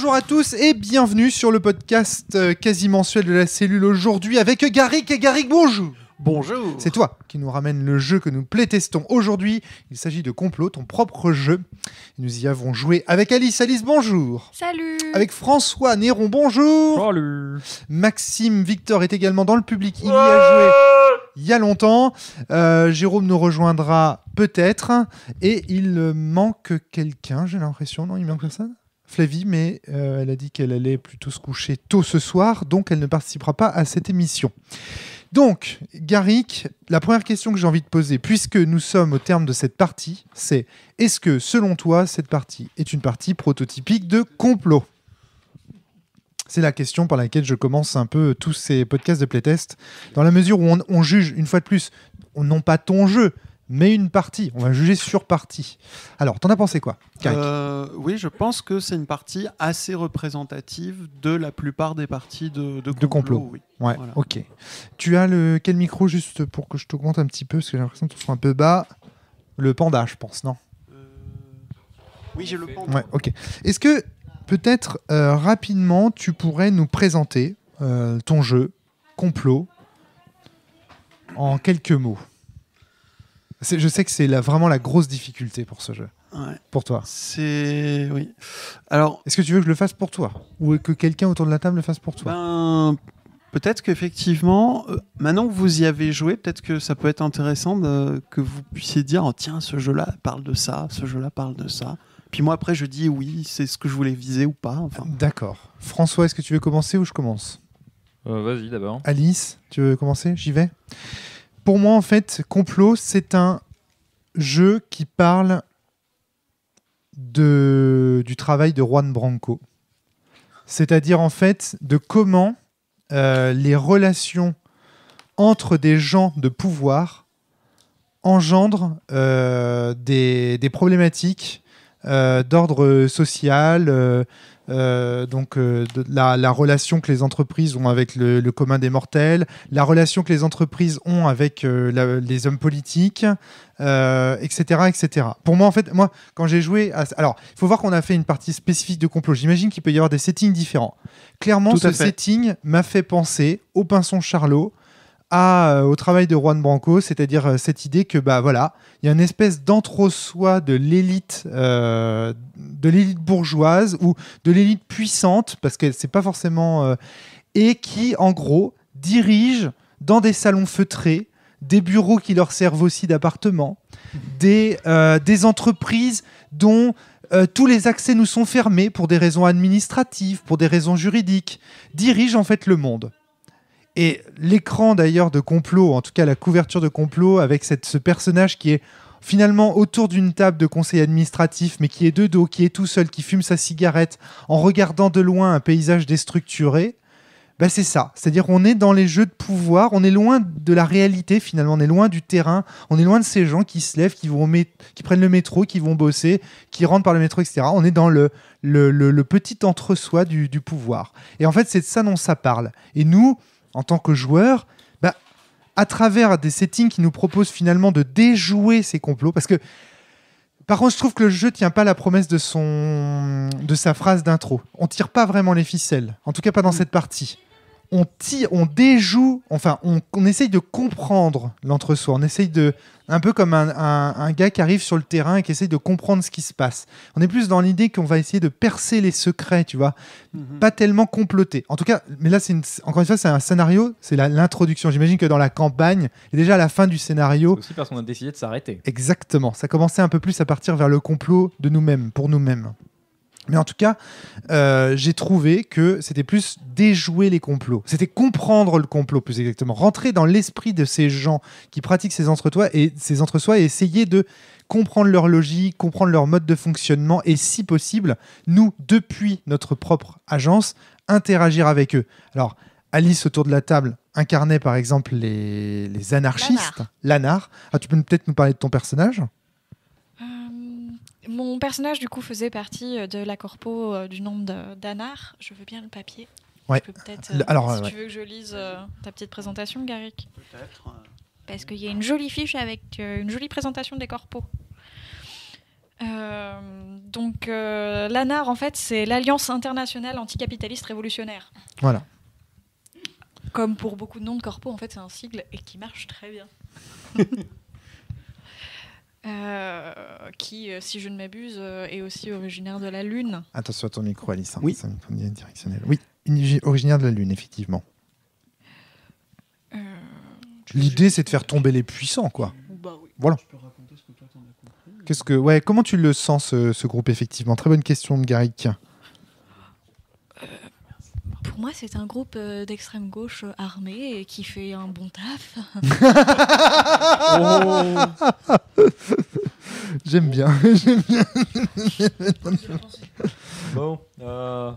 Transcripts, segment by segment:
Bonjour à tous et bienvenue sur le podcast euh, quasi mensuel de la cellule aujourd'hui avec Garrick. Et Garrick, bonjour Bonjour C'est toi qui nous ramène le jeu que nous plaîtestons aujourd'hui. Il s'agit de Complot, ton propre jeu. Nous y avons joué avec Alice. Alice, bonjour Salut Avec François Néron, bonjour Salut Maxime Victor est également dans le public. Il y a joué il y a longtemps. Euh, Jérôme nous rejoindra peut-être. Et il manque quelqu'un, j'ai l'impression. Non, il manque personne Flavie, mais euh, elle a dit qu'elle allait plutôt se coucher tôt ce soir, donc elle ne participera pas à cette émission. Donc, Garrick, la première question que j'ai envie de poser, puisque nous sommes au terme de cette partie, c'est est-ce que, selon toi, cette partie est une partie prototypique de complot c'est la question par laquelle je commence un peu tous ces podcasts de playtest, dans la mesure où on, on juge une fois de plus, on non pas ton jeu, mais une partie. On va juger sur partie. Alors, t'en as pensé quoi euh, Oui, je pense que c'est une partie assez représentative de la plupart des parties de, de complot. Oui. Ouais, ok. Tu as le quel micro juste pour que je t'augmente un petit peu parce que j'ai l'impression que tu sois un peu bas. Le panda, je pense, non euh, Oui, j'ai le panda. ok. Est-ce que peut-être euh, rapidement tu pourrais nous présenter ton jeu complot en quelques mots je sais que c'est vraiment la grosse difficulté pour ce jeu. Pour toi. C'est. Oui. Alors. Est-ce que tu veux que je le fasse pour toi Ou que quelqu'un autour de la table le fasse pour toi ben, Peut-être qu'effectivement, euh, maintenant que vous y avez joué, peut-être que ça peut être intéressant que vous puissiez dire oh, tiens, ce jeu-là parle de ça, ce jeu-là parle de ça. Puis moi, après, je dis oui, c'est ce que je voulais viser ou pas. Enfin... D'accord. François, est-ce que tu veux commencer ou je commence euh, Vas-y d'abord. Alice, tu veux commencer J'y vais pour moi, en fait, complot, c'est un jeu qui parle de, du travail de Juan Branco. C'est-à-dire, en fait, de comment euh, les relations entre des gens de pouvoir engendrent euh, des, problématiques euh, d'ordre social, euh, donc euh, la, relation que les entreprises ont avec le, commun des mortels, la relation que les entreprises ont avec euh, les hommes politiques, etc., etc. Pour moi, en fait, moi, quand j'ai joué, alors il faut voir qu'on a fait une partie spécifique de complot. J'imagine qu'il peut y avoir des settings différents. Clairement, ce setting m'a fait penser au pinson Charlot euh, au travail de Juan Branco, c'est-à-dire euh, cette idée que bah voilà, il y a une espèce d'entre-soi de l'élite, euh, de l'élite bourgeoise ou de l'élite puissante, parce que c'est pas forcément, et qui en gros dirige dans des salons feutrés des bureaux qui leur servent aussi d'appartements, des, entreprises dont tous les accès nous sont fermés pour des raisons administratives, pour des raisons juridiques, Dirigent en fait le monde. Et l'écran d'ailleurs de complot, en tout cas la couverture de complot, avec cette, ce personnage qui est finalement autour d'une table de conseil administratif, mais qui est de dos, qui est tout seul, qui fume sa cigarette, en regardant de loin un paysage déstructuré, bah c'est ça. C'est-à-dire on est dans les jeux de pouvoir, on est loin de la réalité finalement, on est loin du terrain, on est loin de ces gens qui se lèvent, qui, vont qui prennent le métro, qui vont bosser, qui rentrent par le métro, etc. On est dans le, le, petit entre-soi du, du pouvoir. Et en fait, c'est de ça dont ça parle. Et nous, en tant que joueur, bah, à travers des settings qui nous proposent finalement de déjouer ces complots, parce que par contre, je trouve que le jeu tient pas la promesse de son de sa phrase d'intro. On tire pas vraiment les ficelles, en tout cas pas dans mm. cette partie. On tire, on déjoue, enfin on, on essaye de comprendre l'entre-soi, on essaye de, un peu comme un, gars qui arrive sur le terrain et qui essaie de comprendre ce qui se passe. On est plus dans l'idée qu'on va essayer de percer les secrets, tu vois. Mhm. Pas tellement comploter. En tout cas, mais là, c'est encore une fois, c'est un scénario, c'est l'introduction. J'imagine que dans la campagne, et déjà à la fin du scénario. aussi parce qu'on a décidé de s'arrêter. Exactement. Ça commençait un peu plus à partir vers le complot de nous-mêmes, pour nous-mêmes. Mais en tout cas, euh, j'ai trouvé que c'était plus déjouer les complots. C'était comprendre le complot, plus exactement. Rentrer dans l'esprit de ces gens qui pratiquent ces entre-soi et, essayer de comprendre leur logique, comprendre leur mode de fonctionnement et, si possible, nous, depuis notre propre agence, interagir avec eux. Alors, Alice autour de la table incarnait par exemple les, anarchistes, l'anar. Ah, tu peux peut-être nous parler de ton personnage mon personnage, du coup, faisait partie euh, de la corpo euh, du nom d'Anar. Je veux bien le papier. peut-être, Alors, euh, tu veux que je lise ta petite présentation, Garrick. Peut-être. Parce qu'il y a une jolie fiche avec une jolie présentation des corpos. donc l'ANAR, en fait, c'est l'Alliance internationale anticapitaliste révolutionnaire. Voilà. Comme pour beaucoup de noms de corpo, en fait, c'est un sigle et qui marche très bien. Euh, qui, euh, si je ne m'abuse, euh, est aussi originaire de la Lune. Attention à ton micro, Alice. Hein, oui. directionnel. Oui, originaire de la Lune, effectivement. L'idée, c'est de faire tomber les puissants, quoi. Bah voilà. Qu'est-ce que, ouais, comment tu le sens ce, groupe effectivement Très bonne question de Garrick moi, c'est un groupe euh, d'extrême gauche euh, armé qui fait un bon taf. J'aime bien. bon. Euh,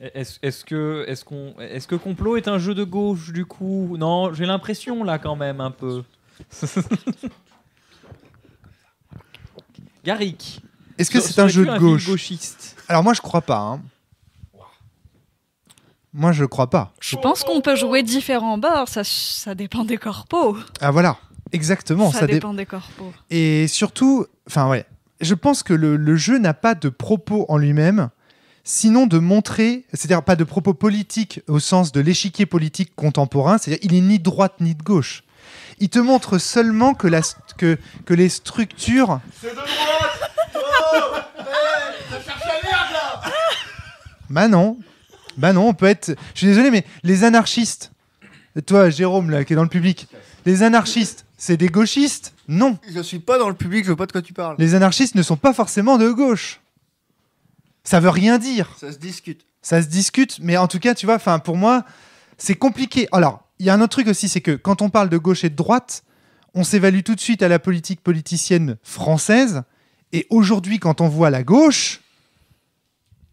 est-ce que, est qu'on, est que Complot est un jeu de gauche du coup Non, j'ai l'impression là quand même un peu. Garrick. Est-ce que c'est un jeu de gauche Alors moi je crois pas. Hein. Moi, je crois pas. Je pense qu'on peut jouer différents bords, ça, ça dépend des corpos. Ah voilà, exactement. Ça, dépend des corpos. Et surtout, enfin ouais, je pense que le, jeu n'a pas de propos en lui-même, sinon de montrer, c'est-à-dire pas de propos politiques au sens de l'échiquier politique contemporain, c'est-à-dire il est ni de droite ni de gauche. Il te montre seulement que, la, que, que les structures... C'est de droite oh hey, ça la merde là Bah non bah non, on peut être. Je suis désolé, mais les anarchistes. Toi, Jérôme, là, qui est dans le public. Les anarchistes, c'est des gauchistes Non. Je suis pas dans le public, je vois pas de quoi tu parles. Les anarchistes ne sont pas forcément de gauche. Ça veut rien dire. Ça se discute. Ça se discute, mais en tout cas, tu vois, enfin, pour moi, c'est compliqué. Alors, il y a un autre truc aussi, c'est que quand on parle de gauche et de droite, on s'évalue tout de suite à la politique politicienne française. Et aujourd'hui, quand on voit la gauche,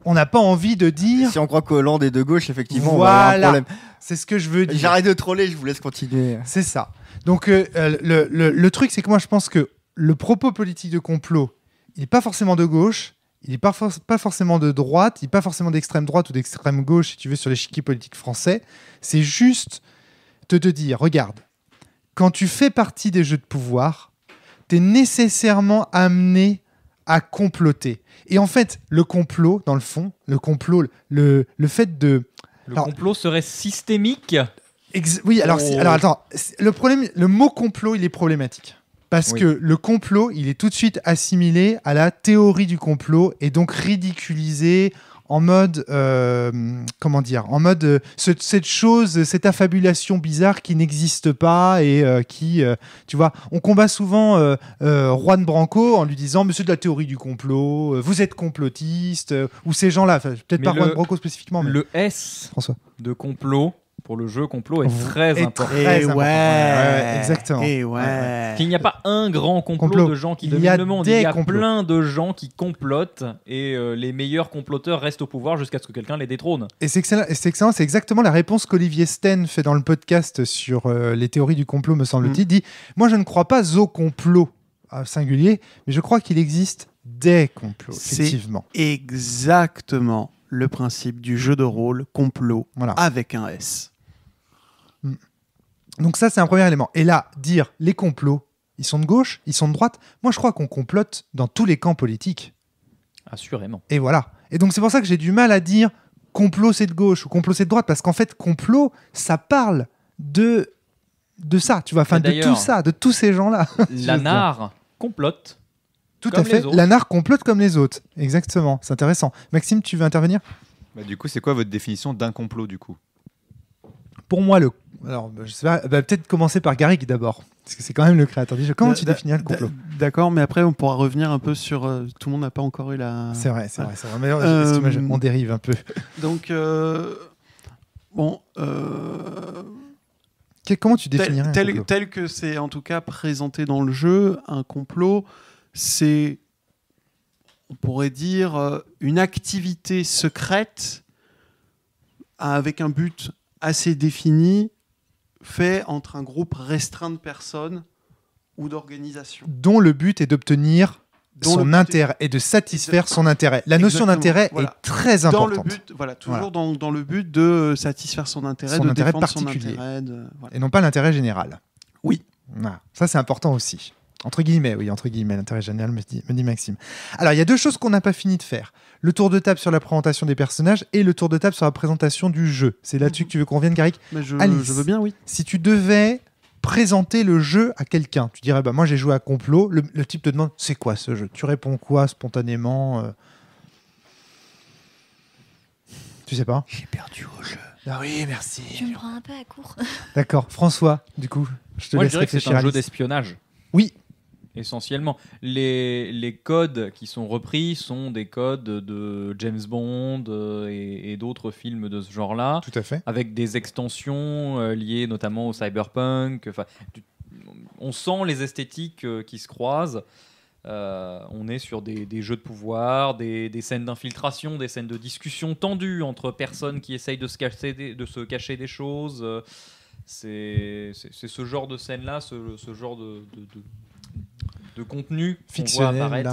on n'a pas envie de dire. Si on croit que qu'Hollande est de gauche, effectivement, on va un problème. C'est ce que je veux dire. J'arrête de troller, je vous laisse continuer. C'est ça. Donc, euh, euh, le, truc, c'est que moi, je pense que le propos politique de complot, il n'est pas forcément de gauche, il n'est pas, pas, forcément de droite, il n'est pas forcément d'extrême droite ou d'extrême gauche, si tu veux, sur l'échiquier politique français. C'est juste de te dire, regarde, quand tu fais partie des jeux de pouvoir, tu es nécessairement amené à comploter et en fait, le complot, dans le fond, le complot, le, le fait de. Le complot serait systémique Oui, alors, alors oh. attends, le, problème, le mot complot, il est problématique. Parce que le complot, il est tout de suite assimilé à la théorie du complot et donc ridiculisé en mode, euh, comment dire, en mode euh, cette chose, cette affabulation bizarre qui n'existe pas et euh, qui, tu vois, on combat souvent Juan Branco en lui disant, monsieur de la théorie du complot, vous êtes complotiste, ou ces gens-là, peut-être pas Juan Branco spécifiquement. Mais... Le S de complot pour le jeu complot est très important. Très et eh Ouais, exactement. Et eh ouais. Il n'y a pas un grand complot, de gens qui dominent le monde. Il y a plein de gens qui complotent et euh, les meilleurs comploteurs restent au pouvoir jusqu'à ce que quelqu'un les détrône. Et c'est excellent, c'est exactement la réponse qu'Olivier Sten fait dans le podcast sur euh, les théories du complot, me semble-t-il. Mm. Il dit Moi, je ne crois pas au complot singulier, mais je crois qu'il existe des complots, effectivement. Exactement le principe du jeu de rôle complot voilà. avec un S. Hmm. Donc ça, c'est un premier élément. Et là, dire les complots, ils sont de gauche, ils sont de droite. Moi, je crois qu'on complote dans tous les camps politiques. Assurément. Et voilà. Et donc c'est pour ça que j'ai du mal à dire complot c'est de gauche ou complot c'est de droite, parce qu'en fait, complot, ça parle de de ça, tu vois, enfin de tout ça, de tous ces gens-là. La Lanar complote tout à fait. La complote comme les autres. Exactement. C'est intéressant. Maxime, tu veux intervenir bah, Du coup, c'est quoi votre définition d'un complot du coup Pour moi, le. Alors, bah, je sais pas. Bah, peut-être commencer par Garrick d'abord. Parce que c'est quand même le créateur du jeu. Comment tu définis le complot D'accord, mais après, on pourra revenir un peu sur. Euh, tout le monde n'a pas encore eu la. C'est vrai, c'est vrai, vrai. vrai. Euh, on dérive un peu. Donc. Euh, bon. Comment tu définirais un complot tel que c'est en tout cas présenté dans le jeu, un complot, c'est, on pourrait dire, euh, une activité secrète avec un but assez défini, fait entre un groupe restreint de personnes ou d'organisations. Dont le but est d'obtenir son intérêt et de satisfaire son intérêt. La notion d'intérêt est très importante. Dans le but, toujours Dans, le but de satisfaire son intérêt, de intérêt particulier. Son intérêt Et non pas l'intérêt général. Oui. Ah, ça, c'est important aussi. Entre guillemets, oui, entre guillemets, l'intérêt général, me dit, Maxime. Alors, il y a deux choses qu'on n'a pas fini de faire. Le tour de table sur la présentation des personnages et le tour de table sur la présentation du jeu. C'est là-dessus que tu veux qu'on vienne, Garrick je, veux bien, oui. Si tu devais présenter le jeu à quelqu'un, tu dirais, bah, moi j'ai joué à Complot, le, type te demande, c'est quoi ce jeu Tu réponds quoi spontanément euh Tu sais pas J'ai perdu au jeu. Ah oui, merci. Je me prends un peu à court. D'accord. François, du coup, je te Moi, laisse je que c'est un jeu d'espionnage. Oui, essentiellement. Les, codes qui sont repris sont des codes de James Bond euh, et, d'autres films de ce genre-là. Tout à fait. Avec des extensions euh, liées notamment au cyberpunk. Enfin, on sent les esthétiques euh, qui se croisent. on est sur des, jeux de pouvoir, des, scènes d'infiltration, des scènes de discussion tendues entre personnes qui essayent de se cacher des, choses. C'est ce genre de scène-là, ce, genre de de contenu fictionnel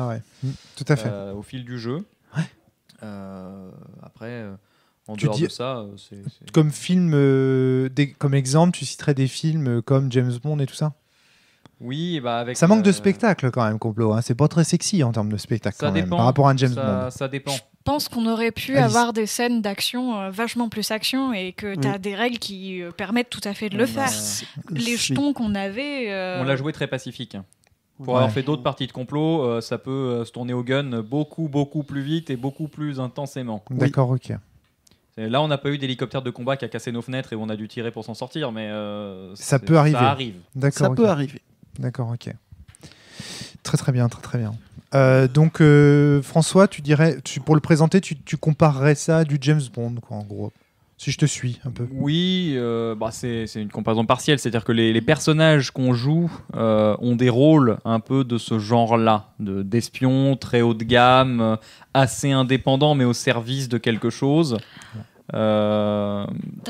mmh, tout à fait. Euh, au fil du jeu. Euh, après, euh, en tu dehors de ça, comme film, comme exemple, tu citerais des films comme James Bond et tout ça. Oui, bah avec. Ça manque de spectacle quand même, complot. Hein. C'est pas très sexy en termes de spectacle par rapport à un James Bond. Ça dépend. Je pense qu'on aurait pu avoir des scènes d'action vachement plus action et que tu as des règles qui permettent tout à fait de le faire. Bah, Les jetons qu'on avait. On l'a joué très pacifique. Hein. Pour avoir fait d'autres parties de complot, euh, ça peut euh, se tourner au gun beaucoup, beaucoup plus vite et beaucoup plus intensément. D'accord, ok. Là, on n'a pas eu d'hélicoptère de combat qui a cassé nos fenêtres et on a dû tirer pour s'en sortir, mais euh, ça peut arriver. Ça arrive. Ça peut arriver. D'accord, ok. Très très bien, très très bien. donc François, tu dirais, pour le présenter, tu, comparerais ça à du James Bond, quoi, en gros si je te suis un peu. Oui, euh, bah, c'est une comparaison partielle, c'est-à-dire que les, personnages qu'on joue euh, ont des rôles un peu de ce genre-là, d'espions très haut de gamme, euh, assez indépendants mais au service de quelque chose. T'as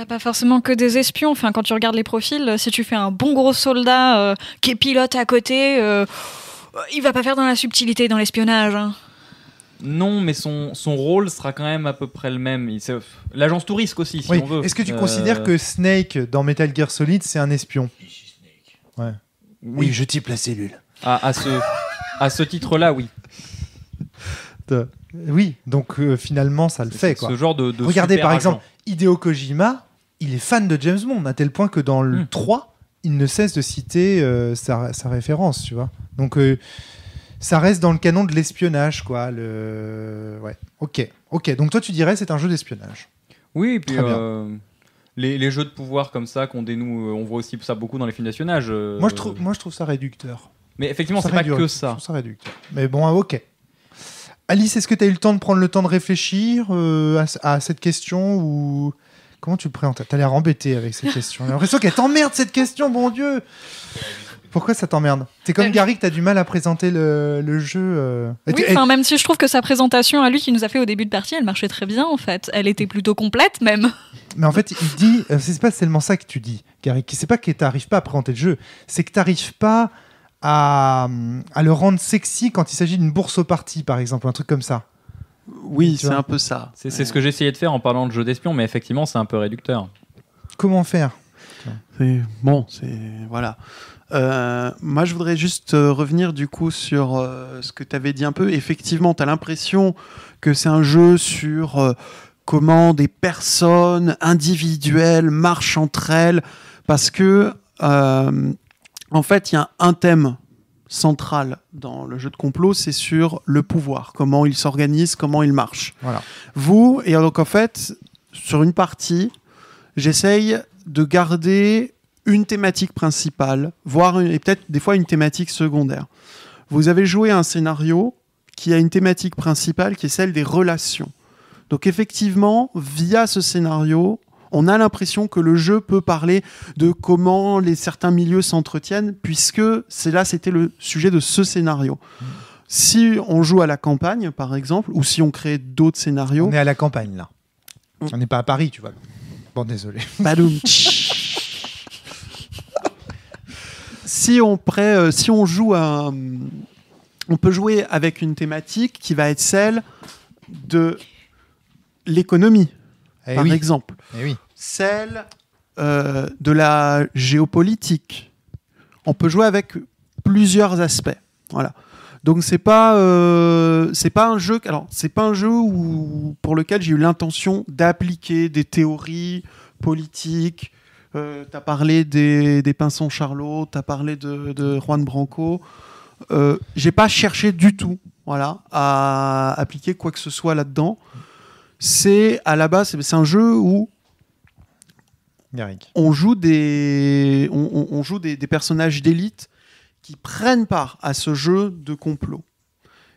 pas forcément que des espions. Enfin, quand tu regardes les profils, si tu fais un bon gros soldat qui pilote à côté, il va pas faire dans la subtilité, dans l'espionnage. Hein. Non, mais son, rôle sera quand même à peu près le même. L'agence touriste aussi, si on veut. Est-ce que tu euh, considères que Snake dans Metal Gear Solid, c'est un espion oui. je type la cellule. À, ce, à ce titre-là, oui. Oui, donc euh, finalement, ça le fait. Regardez par exemple, Hideo Kojima, il est fan de James Bond, à tel point que dans le 3, hmm. il ne cesse de citer euh, sa, référence, tu vois. Donc, ça reste dans le canon de l'espionnage, quoi. Le... Ouais. Ok, ok. Donc toi, tu dirais c'est un jeu d'espionnage. Oui, et puis euh, les, jeux de pouvoir comme ça qu'on dénoue, euh, on voit aussi ça beaucoup dans les films d'espionnage. Euh. Moi, je trouve, moi, je trouve ça réducteur. Mais effectivement, c'est pas que ça. ça réducteur. Mais bon, ah, ok. Alice, est-ce que tu as eu le temps de prendre le temps de réfléchir à, cette question ou comment tu le présentes T'as l'air embêté avec cette question. J'ai l'impression qu'elle t'emmerde cette question, bon Dieu. Pourquoi ça t'emmerde C'est comme euh, Gary que t'as du mal à présenter le, jeu. Euh. Oui, même si je trouve que sa présentation à lui qui nous a fait au début de partie, elle marchait très bien en fait. Elle était plutôt complète même. Mais en fait, il dit, euh, c'est pas seulement ça que tu dis, Gary. C'est pas que t'arrives pas à présenter le jeu, c'est que t'arrives pas à, le rendre sexy quand il s'agit d'une bourse au parti, par exemple, un truc comme ça. Oui, c'est un peu ça. C'est ce que j'essayais de faire en parlant de jeu d'espion, mais effectivement, c'est un peu réducteur. Comment faire Bon, c'est voilà. Euh, moi, je voudrais juste euh, revenir du coup sur euh, ce que tu avais dit un peu. Effectivement, tu as l'impression que c'est un jeu sur comment des personnes individuelles marchent entre elles, parce que en fait, il y a un thème central dans le jeu de complot, c'est sur le pouvoir, comment il s'organise, comment il marche. Voilà. Vous, et donc en fait, sur une partie, j'essaye de garder une thématique principale, voire peut-être des fois une thématique secondaire. Vous avez joué un scénario qui a une thématique principale qui est celle des relations. Donc effectivement, via ce scénario, on a l'impression que le jeu peut parler de comment les certains milieux s'entretiennent, puisque c'est là, c'était le sujet de ce scénario. Si on joue à la campagne, par exemple, ou si on crée d'autres scénarios. On est à la campagne, là. On n'est pas à Paris, tu vois. Bon, désolé. Badoum, Euh, si on, joue on peut jouer avec une thématique qui va être celle de l'économie, eh par exemple, eh celle euh, de la géopolitique. On peut jouer avec plusieurs aspects. Voilà. Donc c'est pas pas un jeu c'est pas un jeu pour lequel j'ai eu l'intention d'appliquer des théories politiques euh, tu as parlé des, des Pinsons Charlot, tu as parlé de, Juan Branco. Euh, j'ai pas cherché du tout voilà, à appliquer quoi que ce soit là-dedans. C'est à la base, c'est un jeu où on joue des, on, joue des, personnages d'élite qui prennent part à ce jeu de complot.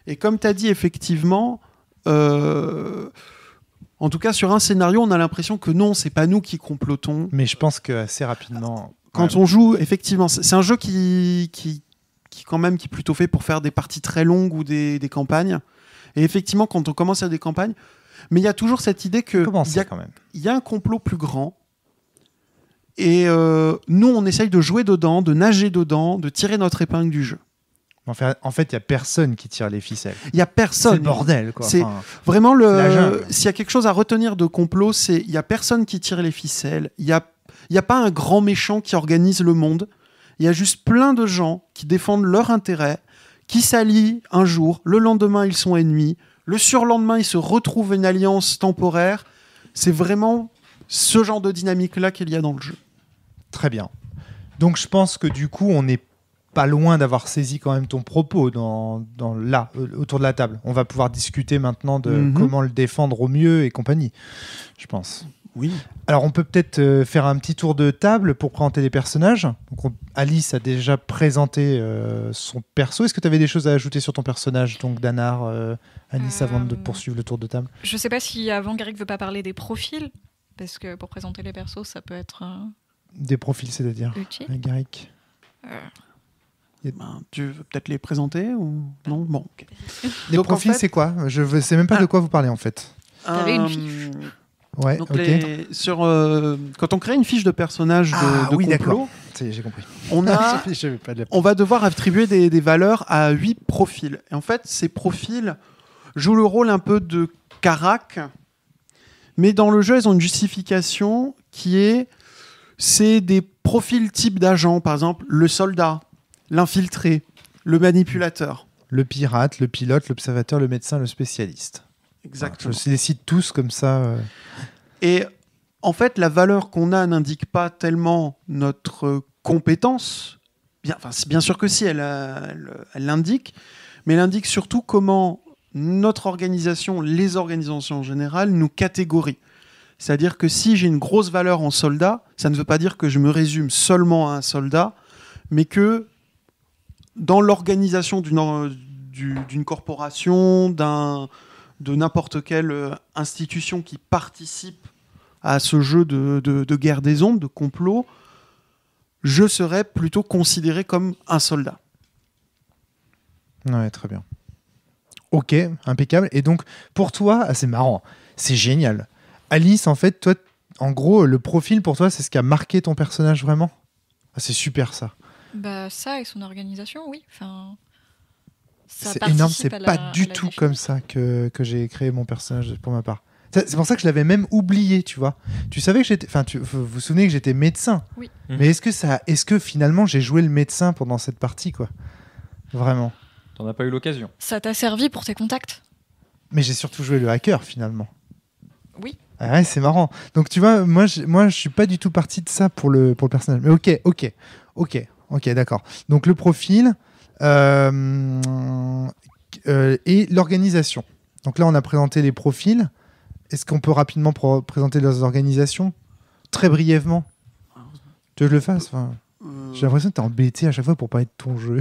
Et comme tu as dit, effectivement, euh, en tout cas, sur un scénario, on a l'impression que non, c'est pas nous qui complotons. Mais je pense que assez rapidement. Quand on joue, effectivement, c'est un jeu qui, qui, qui, quand même, qui est plutôt fait pour faire des parties très longues ou des, campagnes. Et effectivement, quand on commence à des campagnes, mais il y a toujours cette idée que y, a, y a un complot plus grand. Et euh, nous, on essaye de jouer dedans, de nager dedans, de tirer notre épingle du jeu. En fait, il y a personne qui tire les ficelles. Il y a personne. C'est bordel, quoi. C'est vraiment le. S'il y a quelque chose à retenir de complot, c'est il n'y a personne qui tire les ficelles. Il n'y a, y a pas un grand méchant qui organise le monde. Il y a juste plein de gens qui défendent leur intérêt, qui s'allient un jour, le lendemain, ils sont ennemis, le surlendemain, ils se retrouvent une alliance temporaire. C'est vraiment ce genre de dynamique-là qu'il y a dans le jeu. Très bien. Donc je pense que du coup, on est pas loin d'avoir saisi quand même ton propos dans, là, euh, autour de la table. On va pouvoir discuter maintenant de mhm. comment le défendre au mieux et compagnie, je pense. Oui. Alors on peut peut-être euh, faire un petit tour de table pour présenter les personnages. Donc Alice a déjà présenté euh, son perso. Est-ce que tu avais des choses à ajouter sur ton personnage, donc Danar, Alice, avant de poursuivre le tour de table Je sais pas si avant Garrick veut pas parler des profils, parce que pour présenter les persos, ça peut être... Des profils, c'est-à-dire Garrick eh ben, tu veux peut-être les présenter ou non Bon. Okay. Les profils, c'est quoi Je ne sais même pas de ah. quoi vous parlez en fait. T'avais une euh, fiche. Ouais, Donc, les... sur, euh, quand on crée une fiche de personnage de, ah complot, j'ai compris. On, a, on va devoir attribuer des, valeurs à huit profils. Et en fait, ces profils jouent le rôle un peu de carac, mais dans le jeu, ils ont une justification qui est c'est des profils type d'agent. Par exemple, le soldat, l'infiltré, le manipulateur. Le pirate, le pilote, l'observateur, le médecin, le spécialiste. Exactement. je les tous comme ça. Euh. Et en fait, la valeur qu'on a n'indique pas tellement notre compétence. Bien, enfin, bien sûr que si, euh, elle l'indique, mais elle indique surtout comment notre organisation, les organisations en général, nous catégorie. C'est-à-dire que si j'ai une grosse valeur en soldat, ça ne veut pas dire que je me résume seulement à un soldat, mais que dans l'organisation d'une corporation, de n'importe quelle euh, institution qui participe à ce jeu de, de, guerre des ondes, de complot, je serais plutôt considéré comme un soldat. Ouais, très bien. Ok, impeccable. Et donc, pour toi, ah, c'est marrant, c'est génial. Alice, en fait, toi, en gros, le profil pour toi, c'est ce qui a marqué ton personnage vraiment ah, C'est super ça. Bah ça et son organisation, oui. Enfin, c'est énorme, c'est pas du tout comme ça que, que j'ai créé mon personnage pour ma part. C'est pour ça que je l'avais même oublié, tu vois. Tu savais que j'étais, enfin, tu, vous vous souvenez que j'étais médecin. Oui. Mhm. Mais est-ce que ça, est que finalement j'ai joué le médecin pendant cette partie, quoi Vraiment. T'en as pas eu l'occasion. Ça t'a servi pour tes contacts. Mais j'ai surtout joué le hacker finalement. Oui. Ah ouais, c'est marrant. Donc tu vois, moi, je, moi, je suis pas du tout parti de ça pour le pour le personnage. Mais ok, ok, ok. Ok, d'accord. Donc le profil euh, euh, et l'organisation. Donc là, on a présenté les profils. Est-ce qu'on peut rapidement présenter leurs organisations Très brièvement. que je le fasse euh, J'ai l'impression que t'es embêté à chaque fois pour pas être ton jeu.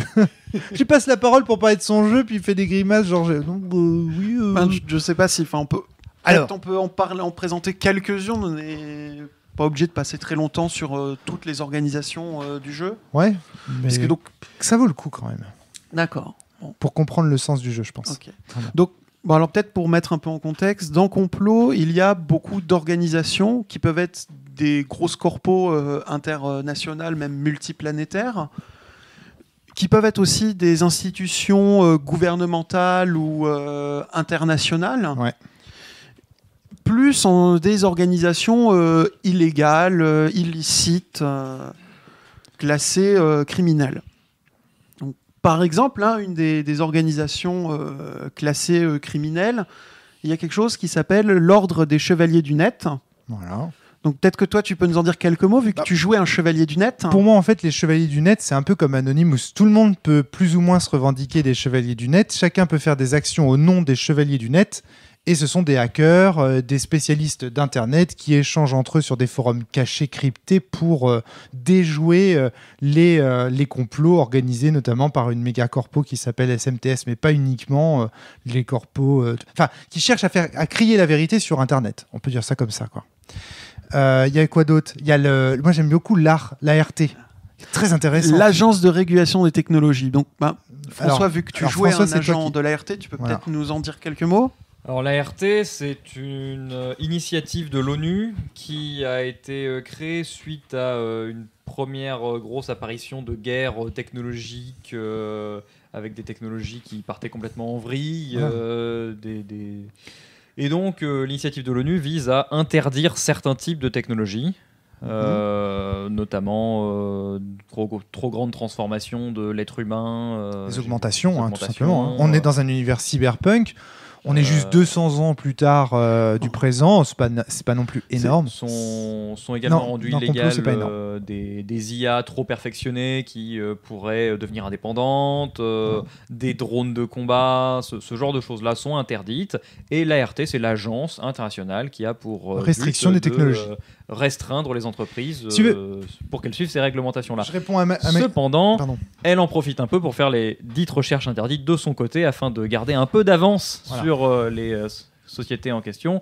je passe la parole pour parler être son jeu, puis il fait des grimaces, genre... je, bah, ben, sais pas si... on peut... Alors... On peut en parler, en présenter quelques-unes, pas obligé de passer très longtemps sur euh, toutes les organisations euh, du jeu. Ouais. mais que donc ça vaut le coup quand même. D'accord. Pour comprendre le sens du jeu, je pense. Okay. Donc alors peut-être pour mettre un peu en contexte, dans Complot, il y a beaucoup d'organisations qui peuvent être des grosses corpos euh, internationales, même multiplanétaires, qui peuvent être aussi des institutions gouvernementales ou internationales. Ouais plus en des organisations illégales, euh, illicites, classées criminelles. par exemple, une des, organisations classées criminelles, il y a quelque chose qui s'appelle l'Ordre des Chevaliers du Net. Donc peut-être que toi, tu peux nous en dire quelques mots, vu que bah, tu jouais un chevalier du net. Pour moi, en fait, les chevaliers du net, c'est un peu comme Anonymous. Tout le monde peut plus ou moins se revendiquer des chevaliers du net. Chacun peut faire des actions au nom des chevaliers du net. Et ce sont des hackers, euh, des spécialistes d'Internet qui échangent entre eux sur des forums cachés, cryptés, pour euh, déjouer euh, les, les complots organisés notamment par une méga corpo qui s'appelle SMTS, mais pas uniquement les corpos, enfin, qui cherchent à, faire, à crier la vérité sur Internet. On peut dire ça comme ça, quoi. Il y a quoi d'autre Il y a le, moi j'aime beaucoup l'art, l'ART. Très intéressant. L'agence de régulation des technologies. Donc, bah, François, vu que tu jouais un agent de l'ART, tu peux peut-être nous en dire quelques mots alors l'ART, c'est une euh, initiative de l'ONU qui a été euh, créée suite à euh, une première grosse apparition de guerre technologique avec des technologies qui partaient complètement en vrille. Ah. Et donc l'initiative de l'ONU vise à interdire certains types de technologies. Mhm. notamment trop, trop grande transformation de l'être humain. des augmentations, hein, tout simplement. Hein. On est dans un univers cyberpunk on est juste 200 euh, ans plus tard euh, du présent, c'est pas, pas non plus énorme. Sont, sont également rendus illégales euh, des, des, IA trop perfectionnées qui pourraient devenir indépendantes, des drones de combat, ce, genre de choses-là sont interdites. Et l'ART, c'est l'agence internationale qui a pour. Restriction des technologies restreindre les entreprises pour qu'elles suivent ces réglementations-là. Je réponds à, Cependant, elle en profite un peu pour faire les dites recherches interdites de son côté afin de garder un peu d'avance sur euh, les euh, sociétés en question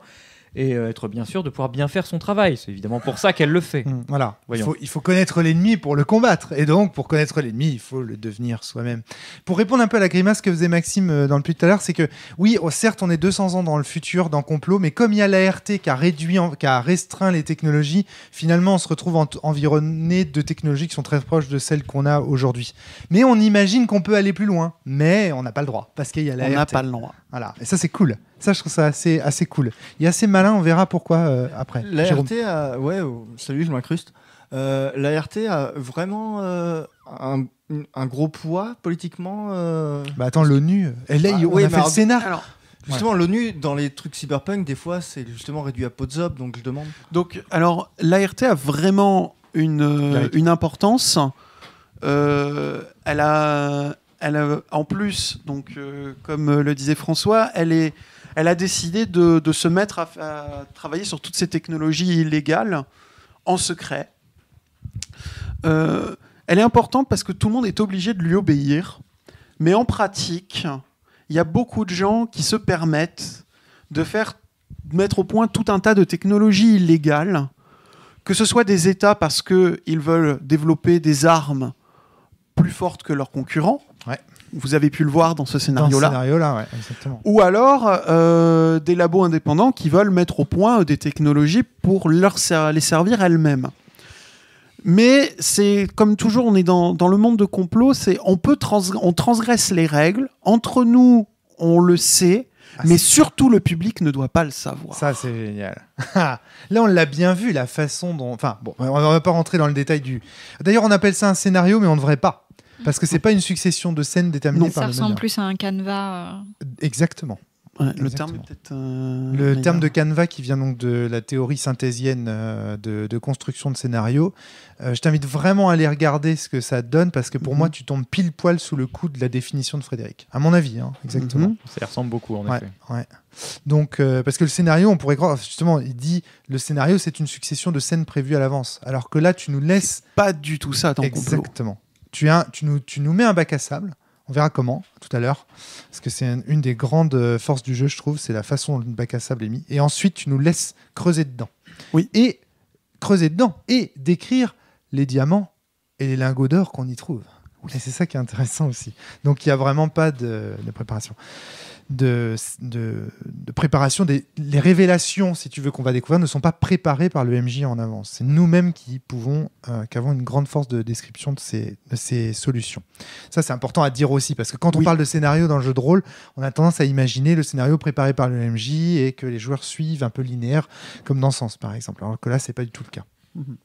et euh, être bien sûr de pouvoir bien faire son travail. C'est évidemment pour ça qu'elle le fait. Mm, voilà. Il faut, il faut, connaître l'ennemi pour le combattre. Et donc, pour connaître l'ennemi, il faut le devenir soi-même. Pour répondre un peu à la grimace que faisait Maxime dans le plus tout à l'heure, c'est que oui, oh, certes, on est 200 ans dans le futur, dans Complot, mais comme il y a l'ART qui a réduit, qui a restreint les technologies, finalement, on se retrouve environné de technologies qui sont très proches de celles qu'on a aujourd'hui. Mais on imagine qu'on peut aller plus loin, mais on n'a pas le droit parce qu'il y a l'ART. On n'a pas le droit. Voilà. Et ça, c'est cool. Ça, je trouve ça assez, assez cool. Il est assez malin, on verra pourquoi euh, après. La RT a... Ouais, oh, salut, je m'incruste. Euh, la RT a vraiment euh, un, un, gros poids politiquement. Euh, bah attends, l'ONU. Elle bah, on a fait le Sénat. justement, l'ONU, dans les trucs cyberpunk, des fois, c'est justement réduit à pot donc je demande. Donc, alors, l'ART a vraiment une, une importance. elle a elle en plus, donc, euh, comme euh, le disait François, elle, est, elle a décidé de, se mettre à, travailler sur toutes ces technologies illégales en secret. Euh, elle est importante parce que tout le monde est obligé de lui obéir, mais en pratique, il y a beaucoup de gens qui se permettent de faire de mettre au point tout un tas de technologies illégales, que ce soit des États parce qu'ils veulent développer des armes plus fortes que leurs concurrents, Ouais. Vous avez pu le voir dans ce scénario-là. Scénario Ou alors euh, des labos indépendants qui veulent mettre au point euh, des technologies pour leur les servir elles-mêmes. Mais c'est comme toujours, on est dans, dans le monde de complot, c'est on peut on transgresse les règles entre nous, on le sait, ah, mais surtout le public ne doit pas le savoir. Ça c'est génial. là on l'a bien vu la façon dont, enfin bon, on va pas rentrer dans le détail du. D'ailleurs on appelle ça un scénario, mais on ne devrait pas. Parce que c'est pas une succession de scènes déterminées par ça Ça ressemble plus à un canevas. Euh. Exactement. le terme peut-être. Euh, le terme de canevas qui vient donc de la théorie synthésienne euh, de, construction de scénario. je t'invite vraiment à aller regarder ce que ça donne parce que pour moi, mhm. tu tombes pile poil sous le coup de la définition de Frédéric. À mon avis, hein, exactement. Mhm. Ça Ça ressemble beaucoup en effet. Donc, parce que le scénario, on pourrait croire, justement, il dit le scénario, c'est une succession de scènes prévues à l'avance. Alors que là, tu nous laisses. Pas du tout ça, tant Exactement tu, nous, mets un bac à sable. On verra comment tout à l'heure, parce que c'est une, des grandes euh, forces du jeu, je trouve, c'est la façon dont le bac à sable est mis. Et ensuite, tu nous laisses creuser dedans. Oui. Et creuser dedans et décrire les diamants et les lingots d'or qu'on y trouve. c'est ça qui est intéressant aussi. Donc il n'y a vraiment pas de préparation de, de, préparation, des, les révélations, si tu veux, qu'on va découvrir, ne sont pas préparées par le MJ en avance. C'est nous-mêmes qui pouvons, euh, avons une grande force de description de ces, solutions. Ça, c'est important à dire aussi, parce que quand on parle de scénario dans le jeu de rôle, on a tendance à imaginer le scénario préparé par le MJ et que les joueurs suivent un peu linéaire, comme dans Sens, par exemple. Alors que là, c'est pas du tout le cas. Mhm.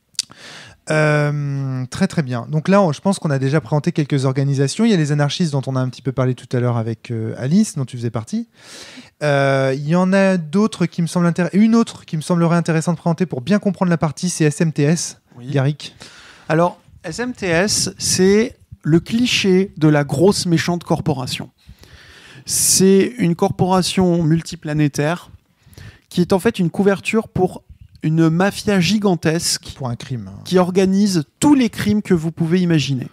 Euh, très très bien. Donc là, je pense qu'on a déjà présenté quelques organisations. Il y a les anarchistes dont on a un petit peu parlé tout à l'heure avec euh, Alice, dont tu faisais partie. Euh, il y en a d'autres qui me semblent une autre qui me semblerait intéressante de présenter pour bien comprendre la partie, c'est SMTS. Oui. Alors SMTS, c'est le cliché de la grosse méchante corporation. C'est une corporation multiplanétaire qui est en fait une couverture pour une mafia gigantesque pour un crime qui organise tous les crimes que vous pouvez imaginer.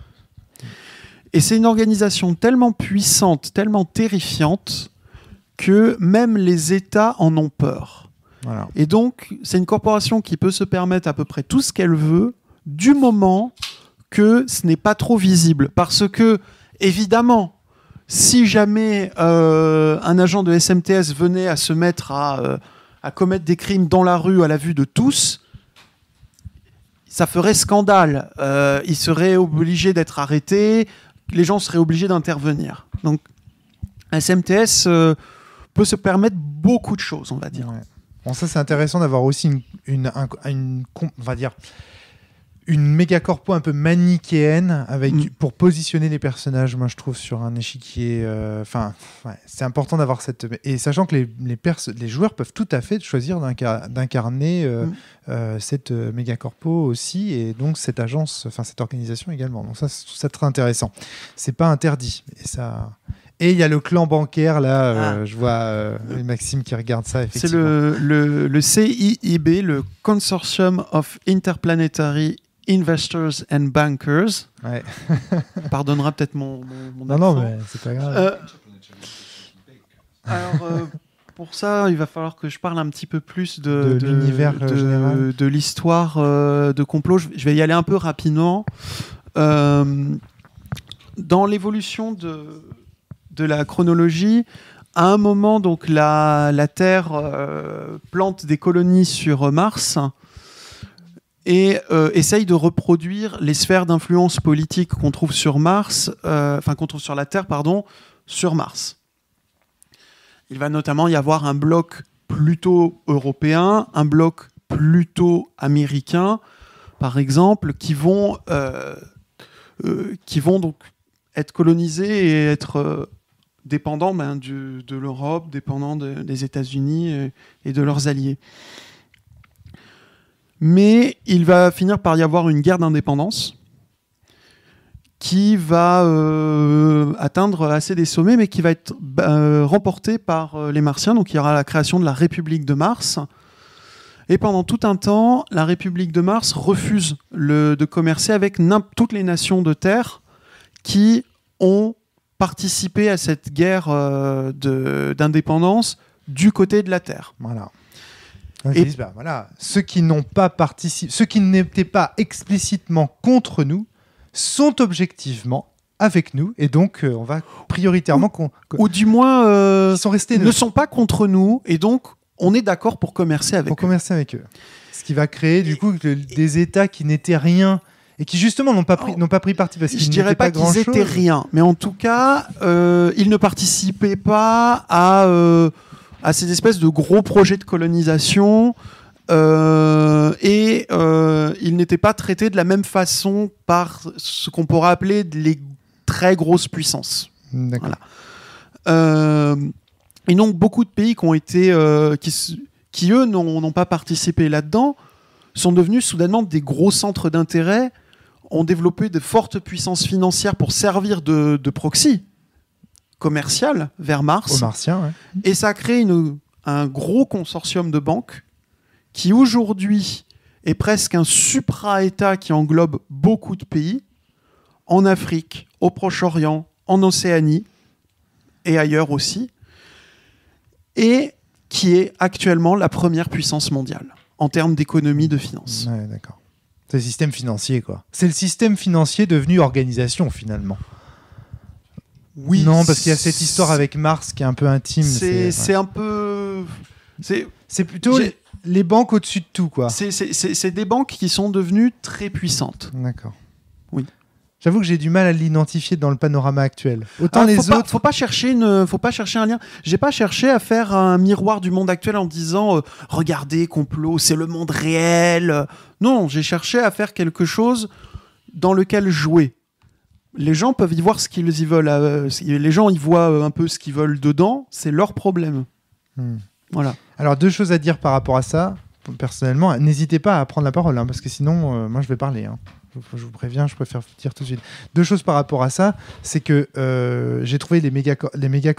Et c'est une organisation tellement puissante, tellement terrifiante que même les États en ont peur. Et donc, c'est une corporation qui peut se permettre à peu près tout ce qu'elle veut du moment que ce n'est pas trop visible. Parce que, évidemment, si jamais euh, un agent de SMTS venait à se mettre à euh, à commettre des crimes dans la rue à la vue de tous, ça ferait scandale. Euh, ils seraient obligés d'être arrêtés, les gens seraient obligés d'intervenir. Donc, un SMTS euh, peut se permettre beaucoup de choses, on va dire. Bon, ça, c'est intéressant d'avoir aussi une, une, une, on va dire, une méga corpo un peu manichéenne avec mm. pour positionner les personnages moi je trouve sur un échiquier euh, enfin c'est important d'avoir cette et sachant que les les, joueurs peuvent tout à fait choisir d'incarner euh, mm. euh, cette méga corpo aussi et donc cette agence enfin cette organisation également donc ça c'est très intéressant c'est pas interdit et ça et il y a le clan bancaire, là, ah. je vois Maxime qui regarde ça. C'est le, le, le CIIB, le Consortium of Interplanetary Investors and Bankers. Pardonnera peut-être mon, mon, Non, non, mais c'est pas grave. Euh, euh, pour ça, il va falloir que je parle un petit peu plus de, l'univers euh, de, l'histoire de complot. Je, vais y aller un peu rapidement. dans l'évolution de, de la chronologie, à un moment, donc la, la Terre plante des colonies sur Mars et euh, essaye de reproduire les sphères d'influence politique qu'on trouve sur Mars, euh, enfin qu'on trouve sur la Terre, pardon, sur Mars. Il va notamment y avoir un bloc plutôt européen, un bloc plutôt américain, par exemple, qui vont, euh, qui vont donc être colonisés et être dépendants ben, de l'Europe, dépendants des États-Unis et de leurs alliés. Mais il va finir par y avoir une guerre d'indépendance qui va euh, atteindre assez des sommets, mais qui va être bah, euh, remportée par euh, les Martiens. Donc il y aura la création de la République de Mars. Et pendant tout un temps, la République de Mars refuse de commercer avec toutes les nations de Terre qui ont participé à cette guerre d'indépendance du côté de la Terre. Voilà et disent, voilà, ceux qui n'ont pas participé, ceux qui n'étaient pas explicitement contre nous, sont objectivement avec nous et donc euh, on va prioritairement ou, du moins euh, sont restés ne sont pas contre nous et donc on est d'accord pour commercer avec pour commercer avec eux ce qui va créer du coup des États qui n'étaient rien et qui justement n'ont pas pris n'ont pas pris parti parce qu'ils je dirais pas, qu'ils étaient rien mais en tout cas euh, ils ne participaient pas à à ces espèces de gros projets de colonisation. Euh, et euh, ils n'étaient pas traités de la même façon par ce qu'on pourrait appeler les très grosses puissances. Euh, et donc beaucoup de pays qui ont été, qui, eux n'ont pas participé là-dedans, sont devenus soudainement des gros centres d'intérêt, ont développé de fortes puissances financières pour servir de proxy commercial vers Mars. Et ça crée une, un gros consortium de banques qui aujourd'hui est presque un supra-État qui englobe beaucoup de pays, en Afrique, au Proche-Orient, en Océanie et ailleurs aussi, et qui est actuellement la première puissance mondiale en termes d'économie de finance. d'accord. C'est le système financier, quoi. C'est le système financier devenu organisation, finalement. Non, parce qu'il y a cette histoire avec Mars qui est un peu intime. C'est un peu. C'est plutôt les banques au-dessus de tout, quoi. C'est des banques qui sont devenues très puissantes. D'accord. Oui. J'avoue que j'ai du mal à l'identifier dans le panorama actuel. Autant ah, les autres. Pas, faut pas chercher faut pas chercher un lien. J'ai pas cherché à faire un miroir du monde actuel en disant euh, regardez complot, c'est le monde réel. Non, j'ai cherché à faire quelque chose dans lequel jouer les gens peuvent y voir ce qu'ils y veulent. Euh, les gens y voient euh, un peu ce qu'ils veulent dedans, c'est leur problème. Hmm. Voilà. Alors, deux choses à dire par rapport à ça, personnellement. N'hésitez pas à prendre la parole, hein, parce que sinon, euh, moi, je vais parler. Hein. Je, vous préviens, je préfère vous dire tout de suite. Deux choses par rapport à ça, c'est que j'ai trouvé les méga, les méga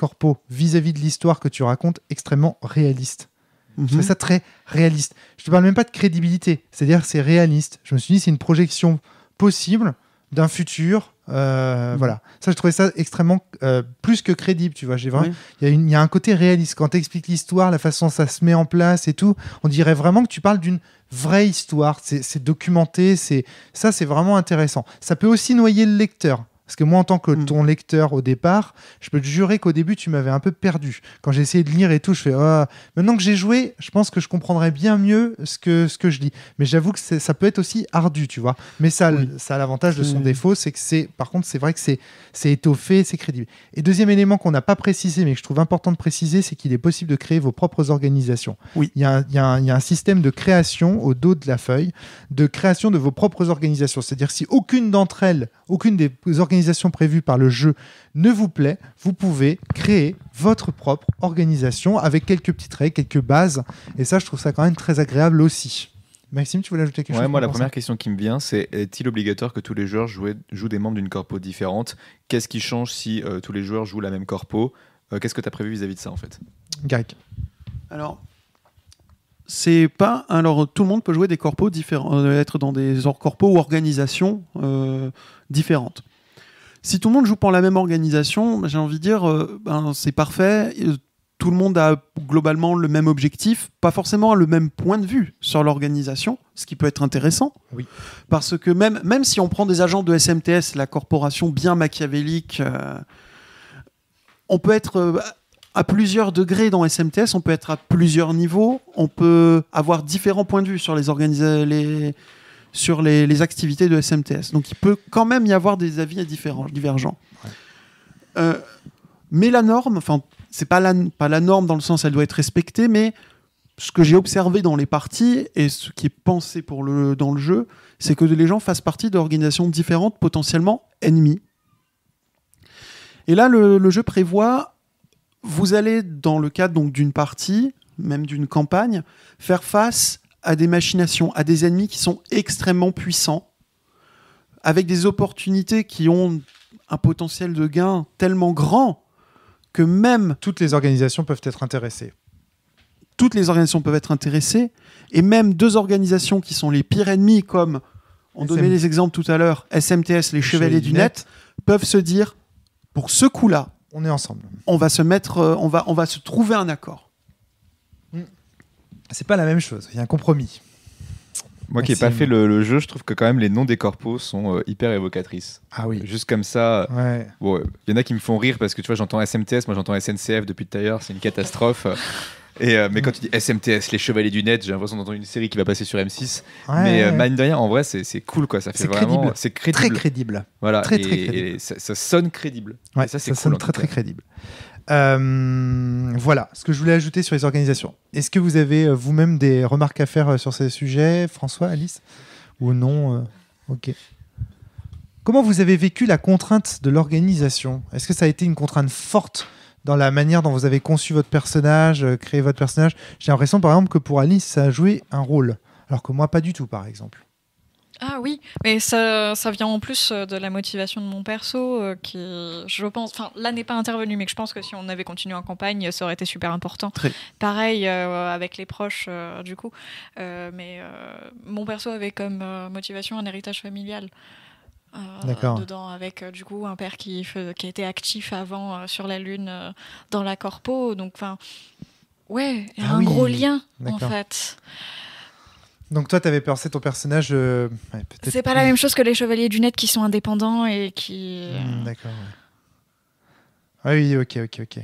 vis-à-vis de l'histoire que tu racontes extrêmement réaliste. Je mhm. trouve ça très réaliste. Je te parle même pas de crédibilité, c'est-à-dire c'est réaliste. Je me suis dit c'est une projection possible d'un futur. Euh, mhm. Voilà. Ça, je trouvais ça extrêmement euh, plus que crédible, tu vois. J'ai Il y, a un côté réaliste. Quand tu expliques l'histoire, la façon ça se met en place et tout, on dirait vraiment que tu parles d'une vraie histoire. C'est documenté. C'est ça, c'est vraiment intéressant. Ça peut aussi noyer le lecteur. Parce que moi, en tant que hmm. ton lecteur au départ, je peux te jurer qu'au début, tu m'avais un peu perdu. Quand j'ai essayé de lire et tout, je fais oh. maintenant que j'ai joué, je pense que je comprendrais bien mieux ce que, ce que je lis. Mais j'avoue que ça peut être aussi ardu, tu vois. Mais ça, ça a l'avantage de son hmm. défaut, c'est que c'est, par contre, c'est vrai que c'est, c'est étoffé, c'est crédible. Et deuxième élément qu'on n'a pas précisé, mais que je trouve important de préciser, c'est qu'il est possible de créer vos propres organisations. Oui. Il y, il y a un système de création au dos de la feuille, de création de vos propres organisations. C'est-à-dire si aucune d'entre elles, aucune des organisations, l'organisation prévue par le jeu ne vous plaît, vous pouvez créer votre propre organisation avec quelques petits traits quelques bases. Et ça, je trouve ça quand même très agréable aussi. Maxime, tu voulais ajouter quelque ouais, chose Moi, la première question qui me vient, c'est est-il obligatoire que tous les joueurs jouent, des membres d'une corpo différente Qu'est-ce qui change si euh, tous les joueurs jouent la même corpo euh, Qu'est-ce que tu as prévu vis-à-vis de ça, en fait Greg Alors, c'est pas. Alors, tout le monde peut jouer des corpos différents, euh, être dans des corpos ou organisations différentes si tout le monde joue pour la même organisation, j'ai envie de dire, euh, ben, c'est parfait. Euh, tout le monde a globalement le même objectif, pas forcément le même point de vue sur l'organisation, ce qui peut être intéressant. Oui. Parce que même, même si on prend des agents de SMTS, la corporation bien machiavélique, euh, on peut être à plusieurs degrés dans SMTS, on peut être à plusieurs niveaux, on peut avoir différents points de vue sur les, organisations sur les, activités de SMTS. Donc il peut quand même y avoir des avis différents, divergents. Euh, mais la norme, enfin, c'est pas la, pas la norme dans le sens elle doit être respectée, mais ce que j'ai observé dans les parties et ce qui est pensé pour le, dans le jeu, c'est que les gens fassent partie d'organisations différentes, potentiellement ennemies. Et là, le, jeu prévoit, vous allez, dans le cadre donc d'une partie, même d'une campagne, faire face à des machinations, à des ennemis qui sont extrêmement puissants, avec des opportunités qui ont un potentiel de gain tellement grand que même... Toutes les organisations peuvent être intéressées. Toutes les organisations peuvent être intéressées, et même deux organisations qui sont les pires ennemis, comme on donnait les exemples tout à l'heure, SMTS, les Chevaliers du Net, peuvent se dire, pour ce coup-là, on est ensemble. On va se mettre, euh, on va, on va se trouver un accord. C'est pas la même chose, il y a un compromis. Moi qui n'ai pas fait le, jeu, je trouve que quand même les noms des corpos sont euh, hyper évocatrices. Ah oui. Juste comme ça. Euh, il ouais. y en a qui me font rire parce que tu vois, j'entends SMTS, moi j'entends SNCF depuis tout à l'heure, c'est une catastrophe. Et, euh, mais quand tu dis SMTS, les Chevaliers du Net, j'ai l'impression d'entendre une série qui va passer sur M6. mais euh, rien, en vrai, c'est cool quoi. Ça fait vraiment, c'est crédible. Très crédible. Voilà. Très, très crédible. ça, sonne crédible. ça, c'est cool, sonne très très crédible. Euh, voilà ce que je voulais ajouter sur les organisations. Est-ce que vous avez euh, vous-même des remarques à faire euh, sur ces sujets, François, Alice Ou non Ok. Comment vous avez vécu la contrainte de l'organisation Est-ce que ça a été une contrainte forte dans la manière dont vous avez conçu votre personnage, créé votre personnage J'ai l'impression par exemple que pour Alice, ça a joué un rôle, alors que moi pas du tout par exemple. Ah oui, mais ça, vient en plus euh, de la motivation de mon perso, euh, qui, je pense, enfin, là n'est pas intervenu, mais je pense que si on avait continué en campagne, ça aurait été super important. Pareil euh, avec les proches, du coup. mais mon perso avait comme motivation un héritage familial. dedans avec du coup un père qui, qui était actif avant sur la lune dans la corpo donc enfin ouais ah un gros lien en fait donc toi, t'avais pensé ton personnage. Euh, C'est pas la même chose que les Chevaliers du Net qui sont indépendants et qui. Hmm, euh, d'accord. Ah oui, ok, ok, ok.